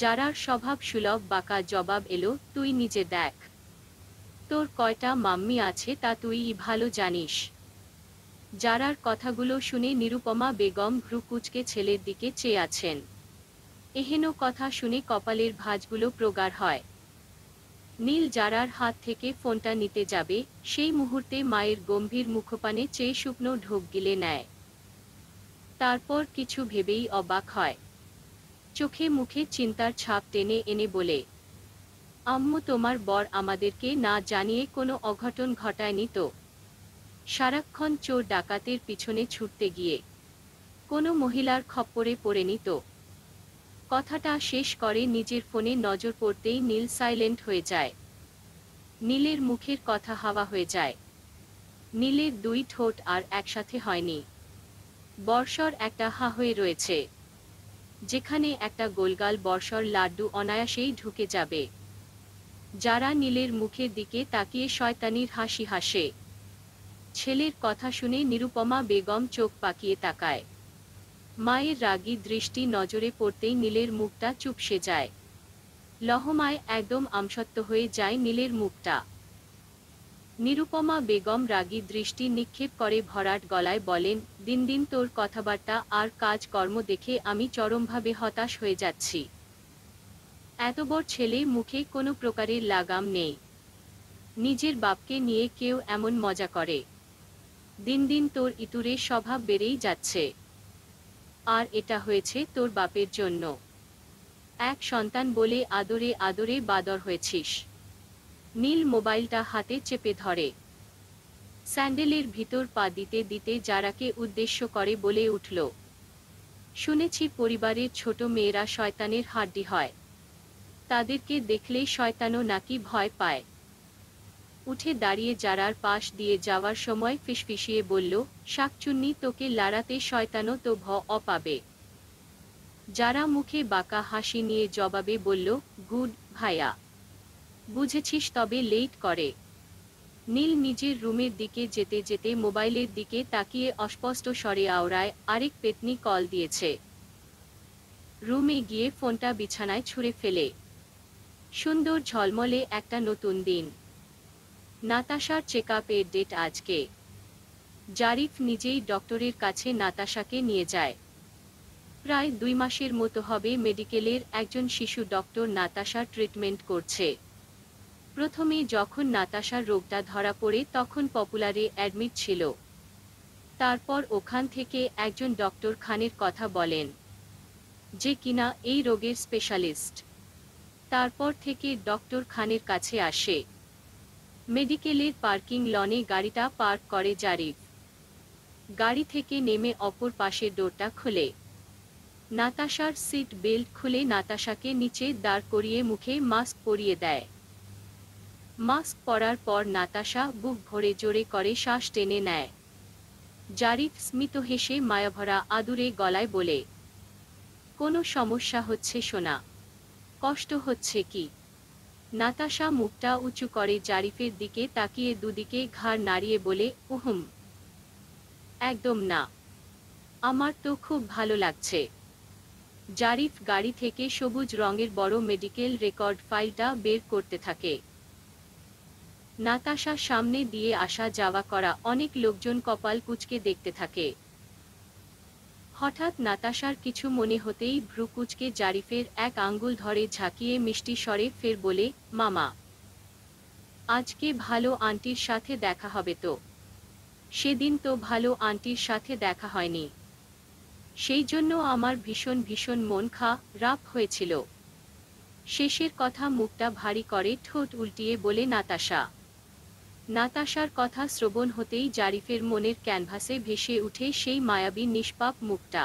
যারার স্বভাব সুলভ বাঁকা জবাব এলো তুই নিজে দেখ তোর কয়টা মাম্মি আছে তা তুই ভালো জানিস যারার কথাগুলো শুনে নিরুপমা বেগম ভ্রুকুচকে ছেলের দিকে চেয়ে আছেন এহেন কথা শুনে কপালের ভাঁজগুলো প্রগাঢ় হয় নীল যারার হাত থেকে ফোনটা নিতে যাবে সেই মুহূর্তে মায়ের গম্ভীর মুখপানে চেয়ে শুকনো ঢোক গিলে নেয় তারপর কিছু ভেবেই অবাক হয় চোখে মুখে চিন্তার ছাপ টেনে এনে বলে আম্মু তোমার বর আমাদেরকে না জানিয়ে কোনো অঘটন ঘটায়নি তো সারাক্ষণ চোর ডাকাতের পিছনে ছুটতে গিয়ে কোনো মহিলার খপ্পরে পড়ে নিত কথাটা শেষ করে নিজের ফোনে নজর পড়তেই নীল সাইলেন্ট হয়ে যায় নীলের মুখের কথা হাওয়া হয়ে যায় নীলের দুই ঠোঁট আর একসাথে হয়নি বর্ষর একটা হা হয়ে রয়েছে যেখানে একটা গোলগাল বর্ষর লাড্ডু অনায়াসেই ঢুকে যাবে যারা নীলের মুখের দিকে তাকিয়ে শয়তানির হাসি হাসে ছেলের কথা শুনে নিরুপমা বেগম চোখ পাকিয়ে তাকায় মায়ের রাগি দৃষ্টি নজরে পড়তেই নীলের মুখটা চুপসে যায় লহমায় একদম আমসত্ব হয়ে যায় নীলের মুখটা নিরুপমা বেগম রাগী দৃষ্টি নিক্ষেপ করে ভরাট গলায় বলেন দিন দিন তোর কথাবার্তা আর কাজকর্ম দেখে আমি চরমভাবে হতাশ হয়ে যাচ্ছি এত বড় ছেলে মুখে কোনো প্রকারের লাগাম নেই নিজের বাপকে নিয়ে কেউ এমন মজা করে দিন দিন তোর ইতুরের স্বভাব বেড়েই যাচ্ছে আর এটা হয়েছে তোর বাপের জন্য এক সন্তান বলে আদরে আদরে বাদর হয়েছিস নীল মোবাইলটা হাতে চেপে ধরে স্যান্ডেলের ভিতর পা দিতে দিতে যারাকে উদ্দেশ্য করে বলে উঠল শুনেছি পরিবারের ছোট মেয়েরা শয়তানের হাড্ডি হয় তাদেরকে দেখলে শয়তানও নাকি ভয় পায় উঠে দাঁড়িয়ে যারার পাশ দিয়ে যাওয়ার সময় ফিসফিসিয়ে বলল শাকচুন্নি তোকে লাড়াতে শয়তানও তো ভ অপাবে যারা মুখে বাঁকা হাসি নিয়ে জবাবে বলল গুড ভাইয়া বুঝেছিস তবে লেট করে নীল নিজের রুমের দিকে যেতে যেতে মোবাইলের দিকে তাকিয়ে অস্পষ্ট স্বরে আওড়ায় আরেক পেতনি কল দিয়েছে রুমে গিয়ে ফোনটা বিছানায় ছুঁড়ে ফেলে সুন্দর ঝলমলে একটা নতুন দিন নাতাশার চেক আপের ডেট আজকে জারিফ নিজেই ডক্টরের কাছে নাতাশাকে নিয়ে যায় প্রায় দুই মাসের মতো হবে মেডিকেলের একজন শিশু ডক্টর নাতাশার ট্রিটমেন্ট করছে প্রথমে যখন নাতাশার রোগটা ধরা পড়ে তখন পপুলারে অ্যাডমিট ছিল তারপর ওখান থেকে একজন ডক্টর খানের কথা বলেন যে কিনা এই রোগের স্পেশালিস্ট তারপর থেকে ডক্টর খানের কাছে আসে মেডিকেলের পার্কিং লনে গাড়িটা পার্ক করে জারিফ গাড়ি থেকে নেমে অপর পাশের ডোরটা খুলে নাতাশার সিট বেল্ট খুলে নাতাশাকে নিচে দাঁড় করিয়ে মুখে মাস্ক পরিয়ে দেয় মাস্ক পরার পর নাতাশা বুক ভরে জোরে করে শ্বাস টেনে নেয় জারিফ স্মিত হেসে মায়াভরা আদুরে গলায় বলে কোনো সমস্যা হচ্ছে শোনা কষ্ট হচ্ছে কি নাতাশা মুখটা উঁচু করে জারিফের দিকে তাকিয়ে দুদিকে ঘাড় নাড়িয়ে বলে উহুম একদম না আমার তো খুব ভালো লাগছে জারিফ গাড়ি থেকে সবুজ রঙের বড় মেডিকেল রেকর্ড ফাইলটা বের করতে থাকে নাতাশা সামনে দিয়ে আসা যাওয়া করা অনেক লোকজন কপাল কুচকে দেখতে থাকে হঠাৎ নাতাশার কিছু মনে হতেই ভ্রু কুচকে জারিফের এক আঙ্গুল ধরে ঝাঁকিয়ে মিষ্টি স্বরে ফের বলে মামা আজকে ভালো আন্টির সাথে দেখা হবে তো সেদিন তো ভালো আন্টির সাথে দেখা হয়নি সেই জন্য আমার ভীষণ ভীষণ মন খা রাপ হয়েছিল শেষের কথা মুখটা ভারী করে ঠোঁট উল্টিয়ে বলে নাতাশা নাতাশার কথা শ্রবণ হতেই জারিফের মনের ক্যানভাসে ভেসে উঠে সেই মায়াবী নিষ্পাপ মুখটা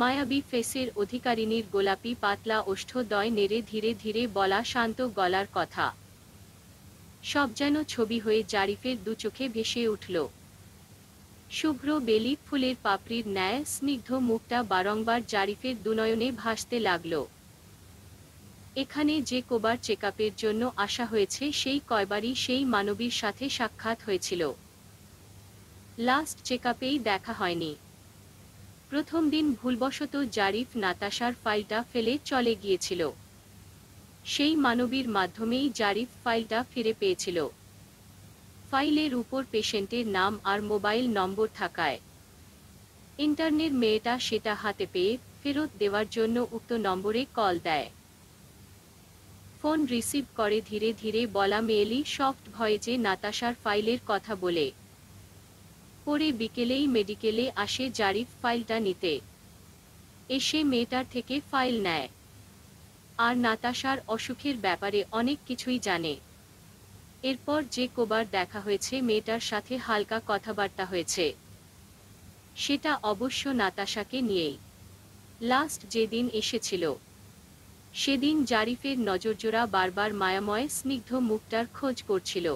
মায়াবী ফেসের অধিকারিণীর গোলাপি পাতলা ওষ্ঠদয় নেড়ে ধীরে ধীরে বলা শান্ত গলার কথা সব যেন ছবি হয়ে জারিফের দুচোখে ভেসে উঠল শুভ্র বেলি ফুলের পাপড়ির ন্যায় স্নিগ্ধ মুখটা বারংবার জারিফের দুনয়নে ভাসতে লাগলো এখানে যে কোবার চেকআপের জন্য আসা হয়েছে সেই কয়বারই সেই মানবীর সাথে সাক্ষাৎ হয়েছিল লাস্ট চেকআপেই দেখা হয়নি প্রথম দিন ভুলবশত জারিফ নাতাশার ফাইলটা ফেলে চলে গিয়েছিল সেই মানবীর মাধ্যমেই জারিফ ফাইলটা ফিরে পেয়েছিল ফাইলের উপর পেশেন্টের নাম আর মোবাইল নম্বর থাকায় ইন্টারনেট মেয়েটা সেটা হাতে পেয়ে ফেরত দেওয়ার জন্য উক্ত নম্বরে কল দেয় ফোন রিসিভ করে ধীরে ধীরে বলা মেয়েলি সফট ভয়েজে নাতাশার ফাইলের কথা বলে পরে বিকেলেই মেডিকেলে আসে জারিফ ফাইলটা নিতে এসে মেয়েটার থেকে ফাইল নেয় আর নাতাশার অসুখের ব্যাপারে অনেক কিছুই জানে এরপর যে কোবার দেখা হয়েছে মেয়েটার সাথে হালকা কথাবার্তা হয়েছে সেটা অবশ্য নাতাশাকে নিয়েই লাস্ট যেদিন এসেছিল সেদিন জারিফের নজরজোড়া বারবার মায়াময় স্নিগ্ধ মুখটার খোঁজ করছিল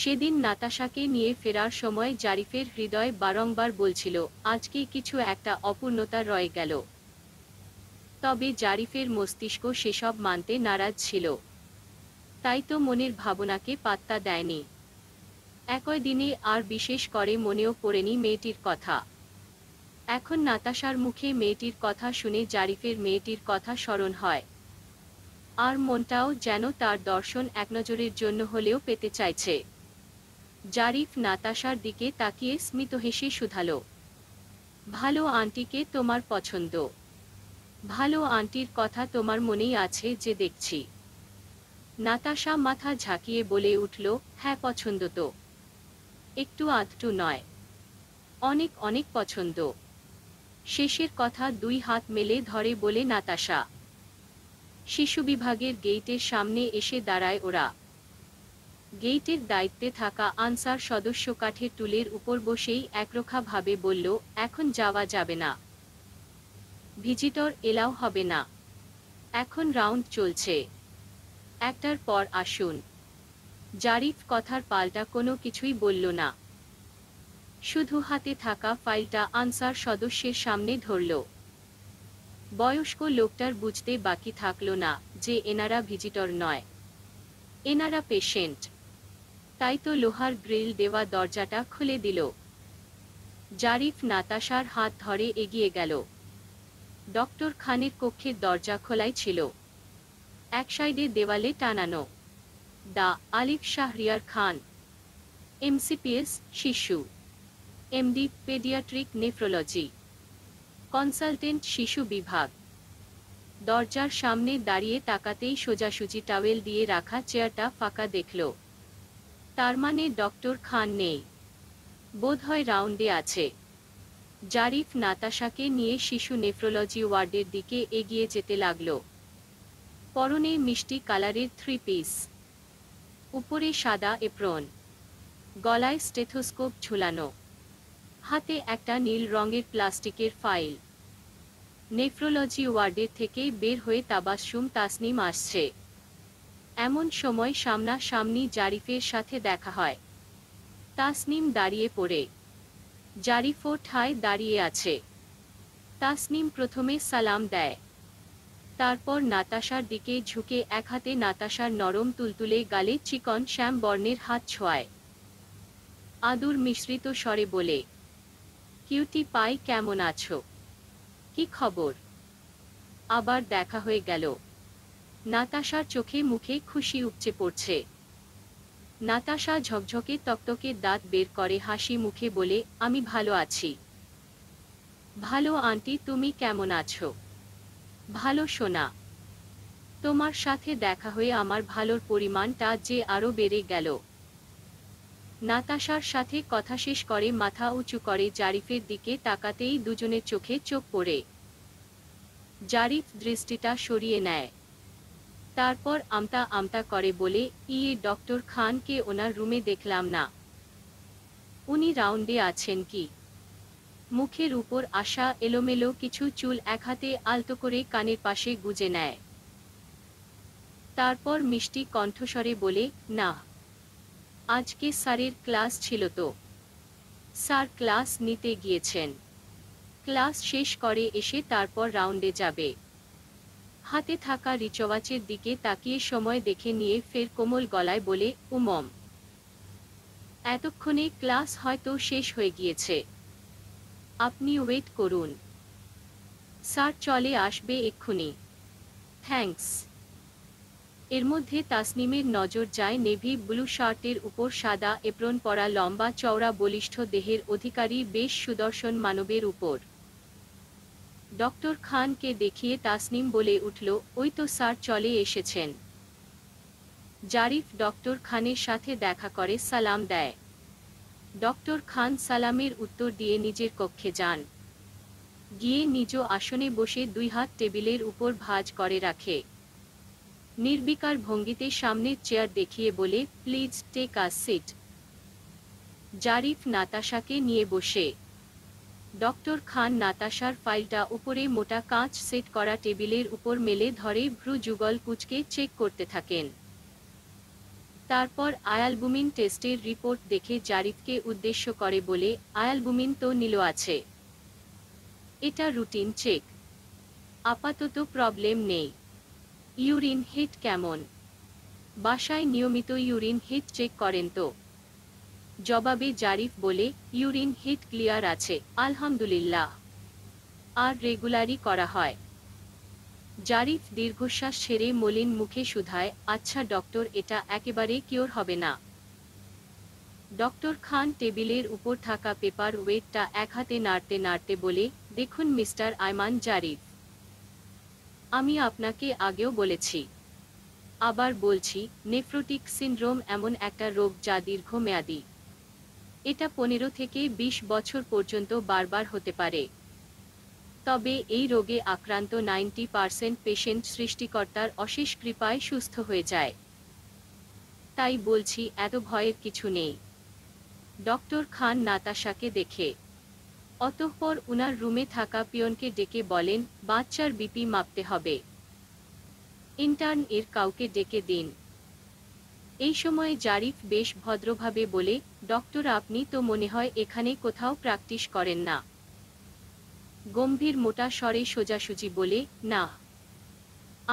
সেদিন নাতাশাকে নিয়ে ফেরার সময় জারিফের হৃদয় বারংবার বলছিল আজকে কিছু একটা অপূর্ণতা রয়ে গেল তবে জারিফের মস্তিষ্ক সেসব মানতে নারাজ ছিল তাই তো মনের ভাবনাকে পাত্তা দেয়নি একই দিনে আর বিশেষ করে মনেও পড়েনি মেয়েটির কথা এখন নাতাশার মুখে মেয়েটির কথা শুনে জারিফের মেয়েটির কথা স্মরণ হয় আর মনটাও যেন তার দর্শন একনজরের জন্য হলেও পেতে চাইছে জারিফ নাতাশার দিকে তাকিয়ে স্মিত হেসে শুধাল ভালো আন্টিকে তোমার পছন্দ ভালো আন্টির কথা তোমার মনেই আছে যে দেখছি নাতাশা মাথা ঝাঁকিয়ে বলে উঠল হ্যাঁ পছন্দ তো একটু আধটু নয় অনেক অনেক পছন্দ শেষের কথা দুই হাত মেলে ধরে বলে নাতাশা শিশু বিভাগের গেইটের সামনে এসে দাঁড়ায় ওরা গেইটের দায়িত্বে থাকা আনসার সদস্য কাঠের টুলের উপর বসেই একরোখাভাবে বলল এখন যাওয়া যাবে না ভিজিটর এলাও হবে না এখন রাউন্ড চলছে একটার পর আসুন জারিফ কথার পাল্টা কোনো কিছুই বলল না শুধু হাতে থাকা ফাইলটা আনসার সদস্যের সামনে ধরল বয়স্ক লোকটার বুঝতে বাকি থাকল না যে এনারা ভিজিটর নয় এনারা পেশেন্ট তাই তো লোহার গ্রিল দেওয়া দরজাটা খুলে দিল জারিফ নাতাশার হাত ধরে এগিয়ে গেল ডক্টর খানের কক্ষের দরজা খোলাই ছিল এক সাইডে দেওয়ালে টানানো দা আলিফ শাহরিয়ার খান এমসিপিএস শিশু এমডি পেডিয়াট্রিক নেফ্রোলজি কনসালটেন্ট শিশু বিভাগ দরজার সামনে দাঁড়িয়ে তাকাতেই সোজাসুজি টাওয়েল দিয়ে রাখা চেয়ারটা ফাঁকা দেখল তার মানে ডক্টর খান নেই বোধহয় রাউন্ডে আছে জারিফ নাতাশাকে নিয়ে শিশু নেফ্রোলজি ওয়ার্ডের দিকে এগিয়ে যেতে লাগল পরনে মিষ্টি কালারের থ্রি পিস উপরে সাদা এপ্রন গলায় স্টেথোস্কোপ ঝুলানো হাতে একটা নীল রঙের প্লাস্টিকের ফাইল নেফ্রোলজি ওয়ার্ডের থেকেই বের হয়ে তাবাসুম তাসনিম আসছে এমন সময় সামনাসামনি জারিফের সাথে দেখা হয় তাসনিম দাঁড়িয়ে পড়ে জারিফও ঠায় দাঁড়িয়ে আছে তাসনিম প্রথমে সালাম দেয় তারপর নাতাশার দিকে ঝুঁকে এক হাতে নাতাশার নরম তুলতুলে গালে চিকন শ্যাম বর্ণের হাত ছোঁয়ায় আদুর মিশ্রিত স্বরে বলে কিউটি পাই কেমন আছো কি খবর আবার দেখা হয়ে গেল নাতাশার চোখে মুখে খুশি উপচে পড়ছে নাতাশা ঝকঝকে তক্তকে দাঁত বের করে হাসি মুখে বলে আমি ভালো আছি ভালো আন্টি তুমি কেমন আছো ভালো সোনা তোমার সাথে দেখা হয়ে আমার ভালোর পরিমাণটা যে আরও বেড়ে গেল নাতাশার সাথে কথা শেষ করে মাথা উঁচু করে জারিফের দিকে তাকাতেই দুজনে চোখে চোখ পড়ে জারিফ দৃষ্টিটা সরিয়ে নেয় তারপর আমতা আমতা করে বলে ইয়ে ডক্টর খানকে ওনার রুমে দেখলাম না উনি রাউন্ডে আছেন কি মুখের উপর আসা এলোমেলো কিছু চুল এক হাতে আলতো করে কানের পাশে গুজে নেয় তারপর মিষ্টি কণ্ঠস্বরে বলে না আজকে স্যারের ক্লাস ছিল তো স্যার ক্লাস নিতে গিয়েছেন ক্লাস শেষ করে এসে তারপর রাউন্ডে যাবে হাতে থাকা রিচওয়াচের দিকে তাকিয়ে সময় দেখে নিয়ে ফের কোমল গলায় বলে উমম এতক্ষণে ক্লাস হয়তো শেষ হয়ে গিয়েছে আপনি ওয়েট করুন স্যার চলে আসবে এক্ষুনি থ্যাংকস এর মধ্যে তাসনিমের নজর যায় নেভি ব্লু শার্টের উপর সাদা এপ্রন পরা লম্বা চওড়া বলিষ্ঠ দেহের অধিকারী বেশ সুদর্শন মানবের উপর ডক্টর খানকে দেখিয়ে তাসনিম বলে উঠল ওই তো স্যার চলে এসেছেন জারিফ ডক্টর খানের সাথে দেখা করে সালাম দেয় ডক্টর খান সালামের উত্তর দিয়ে নিজের কক্ষে যান গিয়ে নিজ আসনে বসে দুই হাত টেবিলের উপর ভাজ করে রাখে নির্বিকার ভঙ্গিতে সামনের চেয়ার দেখিয়ে বলে please take a seat Zarif নাতাশাকে নিয়ে বসে ডক্টর খান নাতাশার ফাইলটা উপরে মোটা কাঁচ সেট করা টেবিলের উপর মেলে ধরে ভ্রু যুগল কুচকে চেক করতে থাকেন তারপর আয়ালবুমিন টেস্টের রিপোর্ট দেখে জারিফকে উদ্দেশ্য করে বলে আয়ালবুমিন তো নিল আছে এটা রুটিন চেক আপাতত প্রবলেম নেই ইউরিন হিট কেমন বাসায় নিয়মিত ইউরিন হিট চেক করেন তো জবাবে জারিফ বলে ইউরিন হিট ক্লিয়ার আছে আলহামদুলিল্লাহ আর রেগুলারই করা হয় জারিফ দীর্ঘশ্বাস সেরে মলিন মুখে শুধায় আচ্ছা ডক্টর এটা একেবারে কিওর হবে না ডক্টর খান টেবিলের উপর থাকা পেপার ওয়েটটা এক হাতে নাড়তে নাড়তে বলে দেখুন মিস্টার আয়মান জারিফ আমি আপনাকে আগেও বলেছি আবার বলছি নেফ্রোটিক সিন্ড্রোম এমন একটা রোগ যা দীর্ঘমেয়াদী এটা পনেরো থেকে ২০ বছর পর্যন্ত বারবার হতে পারে তবে এই রোগে আক্রান্ত নাইনটি পার্সেন্ট পেশেন্ট সৃষ্টিকর্তার অশেষ কৃপায় সুস্থ হয়ে যায় তাই বলছি এত ভয়ের কিছু নেই ডক্টর খান নাতাশাকে দেখে অতঃপর উনার রুমে থাকা পিয়নকে ডেকে বলেন বাচ্চার বিপি মাপতে হবে ইন্টার্ন এর কাউকে ডেকে দিন এই সময়ে জারিফ বেশ ভদ্রভাবে বলে ডক্টর আপনি তো মনে হয় এখানে কোথাও প্র্যাকটিস করেন না গম্ভীর মোটা স্বরে সোজাসুজি বলে না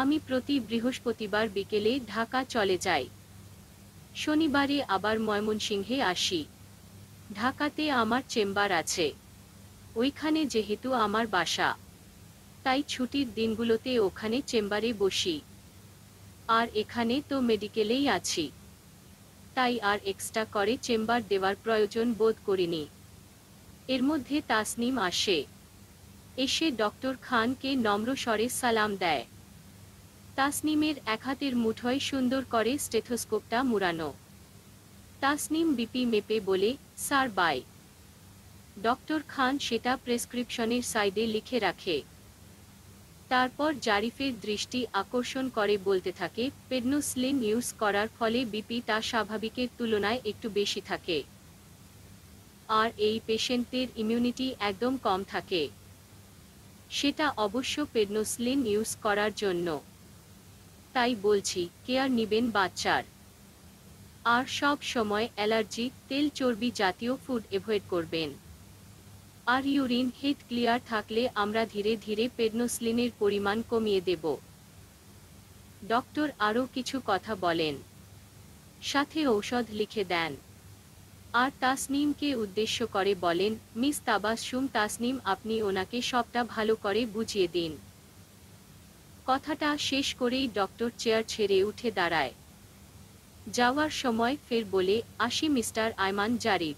আমি প্রতি বৃহস্পতিবার বিকেলে ঢাকা চলে যাই শনিবারে আবার ময়মনসিংহে আসি ঢাকাতে আমার চেম্বার আছে ওইখানে যেহেতু আমার বাসা তাই ছুটির দিনগুলোতে ওখানে চেম্বারে বসি আর এখানে তো মেডিকেলেই আছি তাই আর এক্সট্রা করে চেম্বার দেওয়ার প্রয়োজন বোধ করিনি এর মধ্যে তাসনিম আসে এসে ডক্টর খানকে নম্র স্বরে সালাম দেয় তাসনিমের এক হাতের মুঠোয় সুন্দর করে স্টেথোস্কোপটা মুড়ানো তাসনিম বিপি মেপে বলে স্যার বাই ডক্টর খান সেটা প্রেসক্রিপশনের সাইডে লিখে রাখে তারপর জারিফের দৃষ্টি আকর্ষণ করে বলতে থাকে পেডনোসলিন ইউজ করার ফলে বিপি তা স্বাভাবিকের তুলনায় একটু বেশি থাকে আর এই পেশেন্টদের ইমিউনিটি একদম কম থাকে সেটা অবশ্য পেডনোসলিন ইউজ করার জন্য তাই বলছি কেয়ার নিবেন বাচ্চার আর সব সময় অ্যালার্জি তেল চর্বি জাতীয় ফুড এভয়েড করবেন আর ইউরিন হিট ক্লিয়ার থাকলে আমরা ধীরে ধীরে পেডনোসলিনের পরিমাণ কমিয়ে দেব ডক্টর আরও কিছু কথা বলেন সাথে ঔষধ লিখে দেন আর তাসনিমকে উদ্দেশ্য করে বলেন মিস তাবাসুম তাসনিম আপনি ওনাকে সবটা ভালো করে বুঝিয়ে দিন কথাটা শেষ করেই ডক্টর চেয়ার ছেড়ে উঠে দাঁড়ায় যাওয়ার সময় ফের বলে আসি মিস্টার আয়মান জারিফ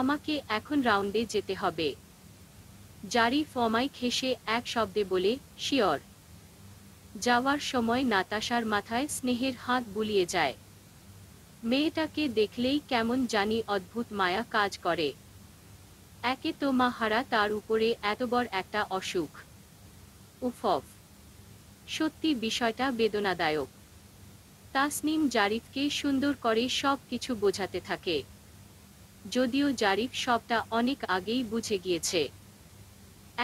আমাকে এখন রাউন্ডে যেতে হবে জারি ফমাই খেসে এক শব্দে বলে শিওর যাওয়ার সময় নাতাশার মাথায় স্নেহের হাত বুলিয়ে যায় মেয়েটাকে দেখলেই কেমন জানি অদ্ভুত মায়া কাজ করে একে তো মাহারা তার উপরে এত বড় একটা অসুখ উফফ সত্যি বিষয়টা বেদনাদায়ক তাসনিম জারিফকে সুন্দর করে সব কিছু বোঝাতে থাকে যদিও জারিফ সবটা অনেক আগেই বুঝে গিয়েছে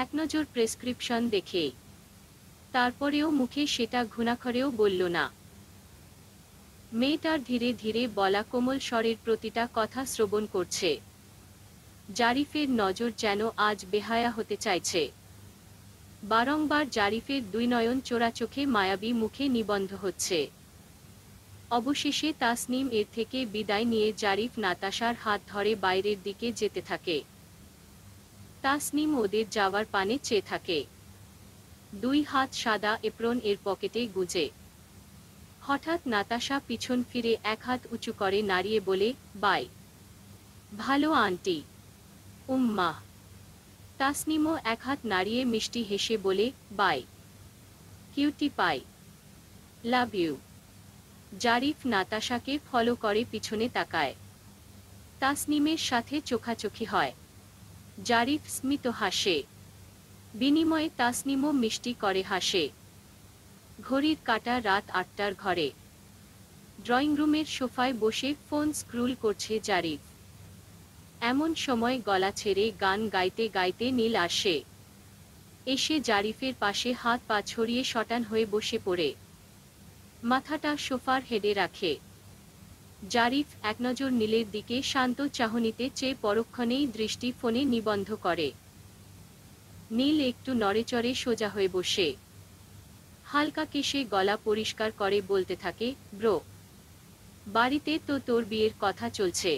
একনজর প্রেসক্রিপশন দেখে তারপরেও মুখে সেটা ঘুণাক্ষরেও বলল না মেয়েটার ধীরে ধীরে বলা কোমল স্বরের প্রতিটা কথা শ্রবণ করছে জারিফের নজর যেন আজ বেহায়া হতে চাইছে বারংবার জারিফের দুই নয়ন চোরাচোখে মায়াবী মুখে নিবন্ধ হচ্ছে অবশেষে তাসনিম এর থেকে বিদায় নিয়ে জারিফ নাতাশার হাত ধরে বাইরের দিকে যেতে থাকে তাসনিম ওদের যাওয়ার পানে চেয়ে থাকে দুই হাত সাদা এপ্রন এর পকেটে গুজে হঠাৎ নাতাশা পিছন ফিরে এক হাত উঁচু করে নাড়িয়ে বলে বাই ভালো আন্টি উম্মা তাসনিমও এক হাত নাড়িয়ে মিষ্টি হেসে বলে bye cutie pie love you Zarif নাতাশাকে ফলো করে পিছনে তাকায় তাসনিমের সাথে চোখাচোখি হয় জারিফ স্মিত হাসে বিনিময়ে তাসনিমও মিষ্টি করে হাসে ঘড়ির কাটা রাত আটটার ঘরে ড্রয়িং রুমের সোফায় বসে ফোন স্ক্রুল করছে জারিফ এমন সময় গলা ছেড়ে গান গাইতে গাইতে নীল আসে এসে জারিফের পাশে হাত পা ছড়িয়ে শটান হয়ে বসে পড়ে মাথাটা সোফার হেডে রাখে জারিফ একনজর নীলের দিকে শান্ত চাহনিতে চেয়ে পরক্ষণেই দৃষ্টি ফোনে নিবন্ধ করে নীল একটু নড়েচড়ে সোজা হয়ে বসে হালকা কেশে গলা পরিষ্কার করে বলতে থাকে ব্রো বাড়িতে তো তোর বিয়ের কথা চলছে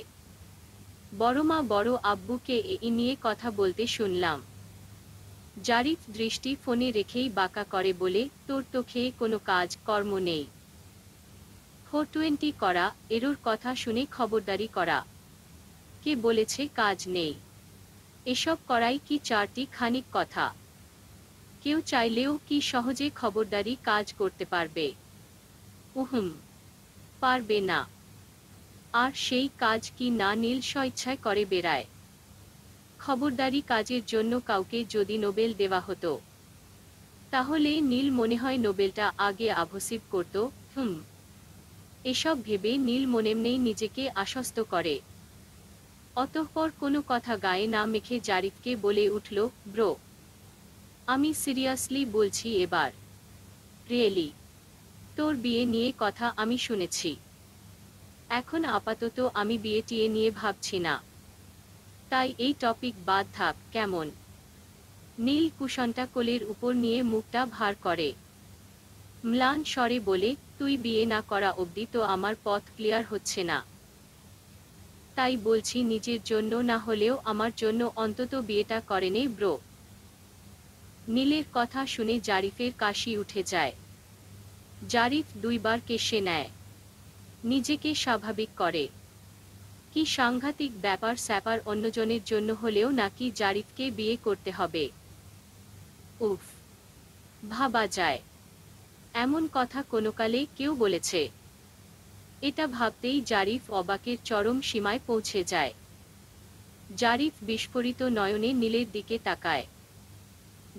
বড় মা বড় আব্বুকে এই নিয়ে কথা বলতে শুনলাম জারিফ দৃষ্টি ফোনে রেখেই বাঁকা করে বলে তোর তো খেয়ে কোনো কাজ কর্ম নেই ফোর টোয়েন্টি করা এরোর কথা শুনে খবরদারি করা কে বলেছে কাজ নেই এসব করাই কি চারটি খানিক কথা কেউ চাইলেও কি সহজে খবরদারি কাজ করতে পারবে উহুম পারবে না আর সেই কাজ কি না নীল স্বইচ্ছায় করে বেড়ায় খবরদারি কাজের জন্য কাউকে যদি নোবেল দেওয়া হতো তাহলে নীল মনে হয় নোবেলটা আগে আভসিভ করত হুম এসব ভেবে নীল মনেমনেই নিজেকে আশ্বস্ত করে অতঃপর কোনো কথা গায়ে না মেখে জারিফকে বলে উঠল ব্রো আমি সিরিয়াসলি বলছি এবার রিয়েলি তোর বিয়ে নিয়ে কথা আমি শুনেছি এখন আপাতত আমি বিয়ে টিয়ে নিয়ে ভাবছি না তাই এই টপিক বাদ থাক কেমন নীল কুশনটা কোলের উপর নিয়ে মুখটা ভার করে ম্লান স্বরে বলে তুই বিয়ে না করা অবধি তো আমার পথ ক্লিয়ার হচ্ছে না তাই বলছি নিজের জন্য না হলেও আমার জন্য অন্তত বিয়েটা করে নে ব্রো নীলের কথা শুনে জারিফের কাশি উঠে যায় জারিফ দুইবার কেশে নেয় নিজেকে স্বাভাবিক করে কি সাংঘাতিক ব্যাপার স্যাপার অন্যজনের জন্য হলেও নাকি জারিফকে বিয়ে করতে হবে উফ ভাবা যায় এমন কথা কোনোকালে কেউ বলেছে এটা ভাবতেই জারিফ অবাকের চরম সীমায় পৌঁছে যায় জারিফ বিস্ফোরিত নয়নে নীলের দিকে তাকায়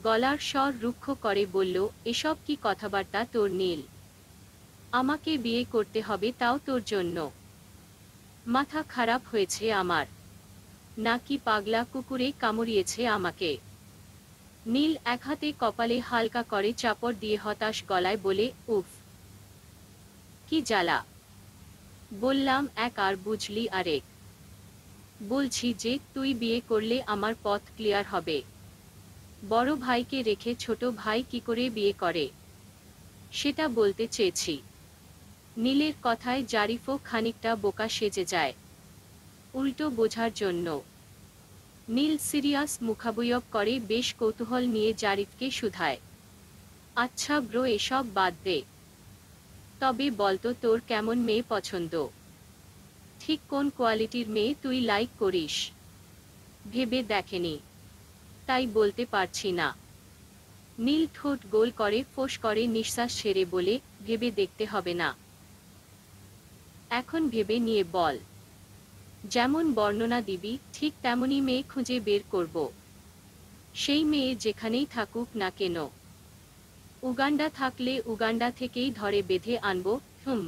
গলার স্বর রুক্ষ করে বলল এসব কি কথাবার্তা তোর নীল আমাকে বিয়ে করতে হবে তাও তোর জন্য মাথা খারাপ হয়েছে আমার নাকি পাগলা কুকুরে কামড়িয়েছে আমাকে নীল এক হাতে কপালে হালকা করে চাপড় দিয়ে হতাশ গলায় বলে উফ কি জ্বালা বললাম এক আর বুঝলি আরেক বলছি যে তুই বিয়ে করলে আমার পথ ক্লিয়ার হবে বড় ভাইকে রেখে ছোট ভাই কি করে বিয়ে করে সেটা বলতে চেয়েছি নীলের কথায় জারিফও খানিকটা বোকা সেজে যায় উল্টো বোঝার জন্য নীল সিরিয়াস মুখাবয়ব করে বেশ কৌতূহল নিয়ে জারিফকে শুধায় আচ্ছা ব্রো এসব বাদ দে তবে বলতো তোর কেমন মেয়ে পছন্দ ঠিক কোন কোয়ালিটির মেয়ে তুই লাইক করিস ভেবে দেখেনি তাই বলতে পারছি না নীল ঠোঁট গোল করে ফোঁস করে নিঃশ্বাস সেরে বলে ভেবে দেখতে হবে না এখন ভেবে নিয়ে বল যেমন বর্ণনা দিবি ঠিক তেমনই মেয়ে খুঁজে বের করব সেই মেয়ে যেখানেই থাকুক না কেন উগান্ডা থাকলে উগান্ডা থেকেই ধরে বেঁধে আনব হুম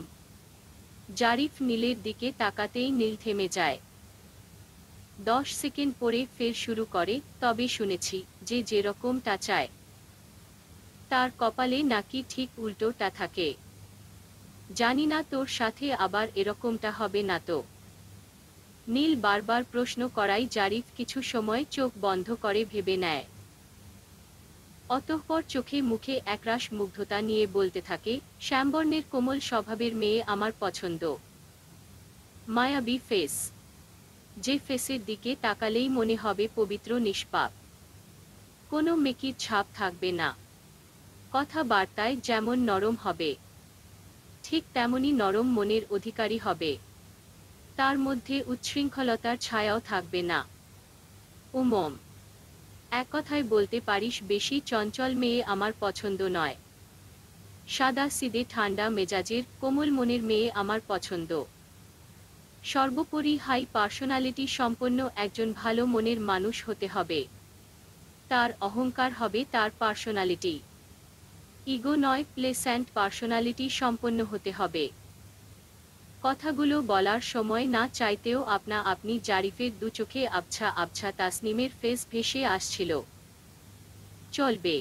জারিফ নীলের দিকে তাকাতেই নীল থেমে যায় দশ সেকেন্ড পরে ফের শুরু করে তবে শুনেছি যে যেরকমটা চায় তার কপালে নাকি ঠিক উল্টোটা থাকে জানি না তোর সাথে আবার এরকমটা হবে না তো নীল বারবার প্রশ্ন করাই জারিফ কিছু সময় চোখ বন্ধ করে ভেবে নেয় অতঃপর চোখে মুখে একরাশ মুগ্ধতা নিয়ে বলতে থাকে শ্যামবর্ণের কোমল স্বভাবের মেয়ে আমার পছন্দ মায়াবী ফেস যে ফেসের দিকে তাকালেই মনে হবে পবিত্র নিষ্পাপ কোনো মেকির ছাপ থাকবে না কথাবার্তায় যেমন নরম হবে ঠিক তেমনই নরম মনের অধিকারী হবে তার মধ্যে উচ্ছৃঙ্খলতার ছায়াও থাকবে না উমম এক কথায় বলতে পারিস বেশি চঞ্চল মেয়ে আমার পছন্দ নয় সাদা সিদে ঠান্ডা মেজাজের কোমল মনের মেয়ে আমার পছন্দ সর্বোপরি হাই পার্সোনালিটি সম্পন্ন একজন ভালো মনের মানুষ হতে হবে তার অহংকার হবে তার পার্সোনালিটি ইগো নয় প্লেস অ্যান্ড পার্সোনালিটি সম্পন্ন হতে হবে কথাগুলো বলার সময় না চাইতেও আপনা আপনি জারিফের দুচোখে আবছা আবছা তাসনিমের ফেস ভেসে আসছিল চলবে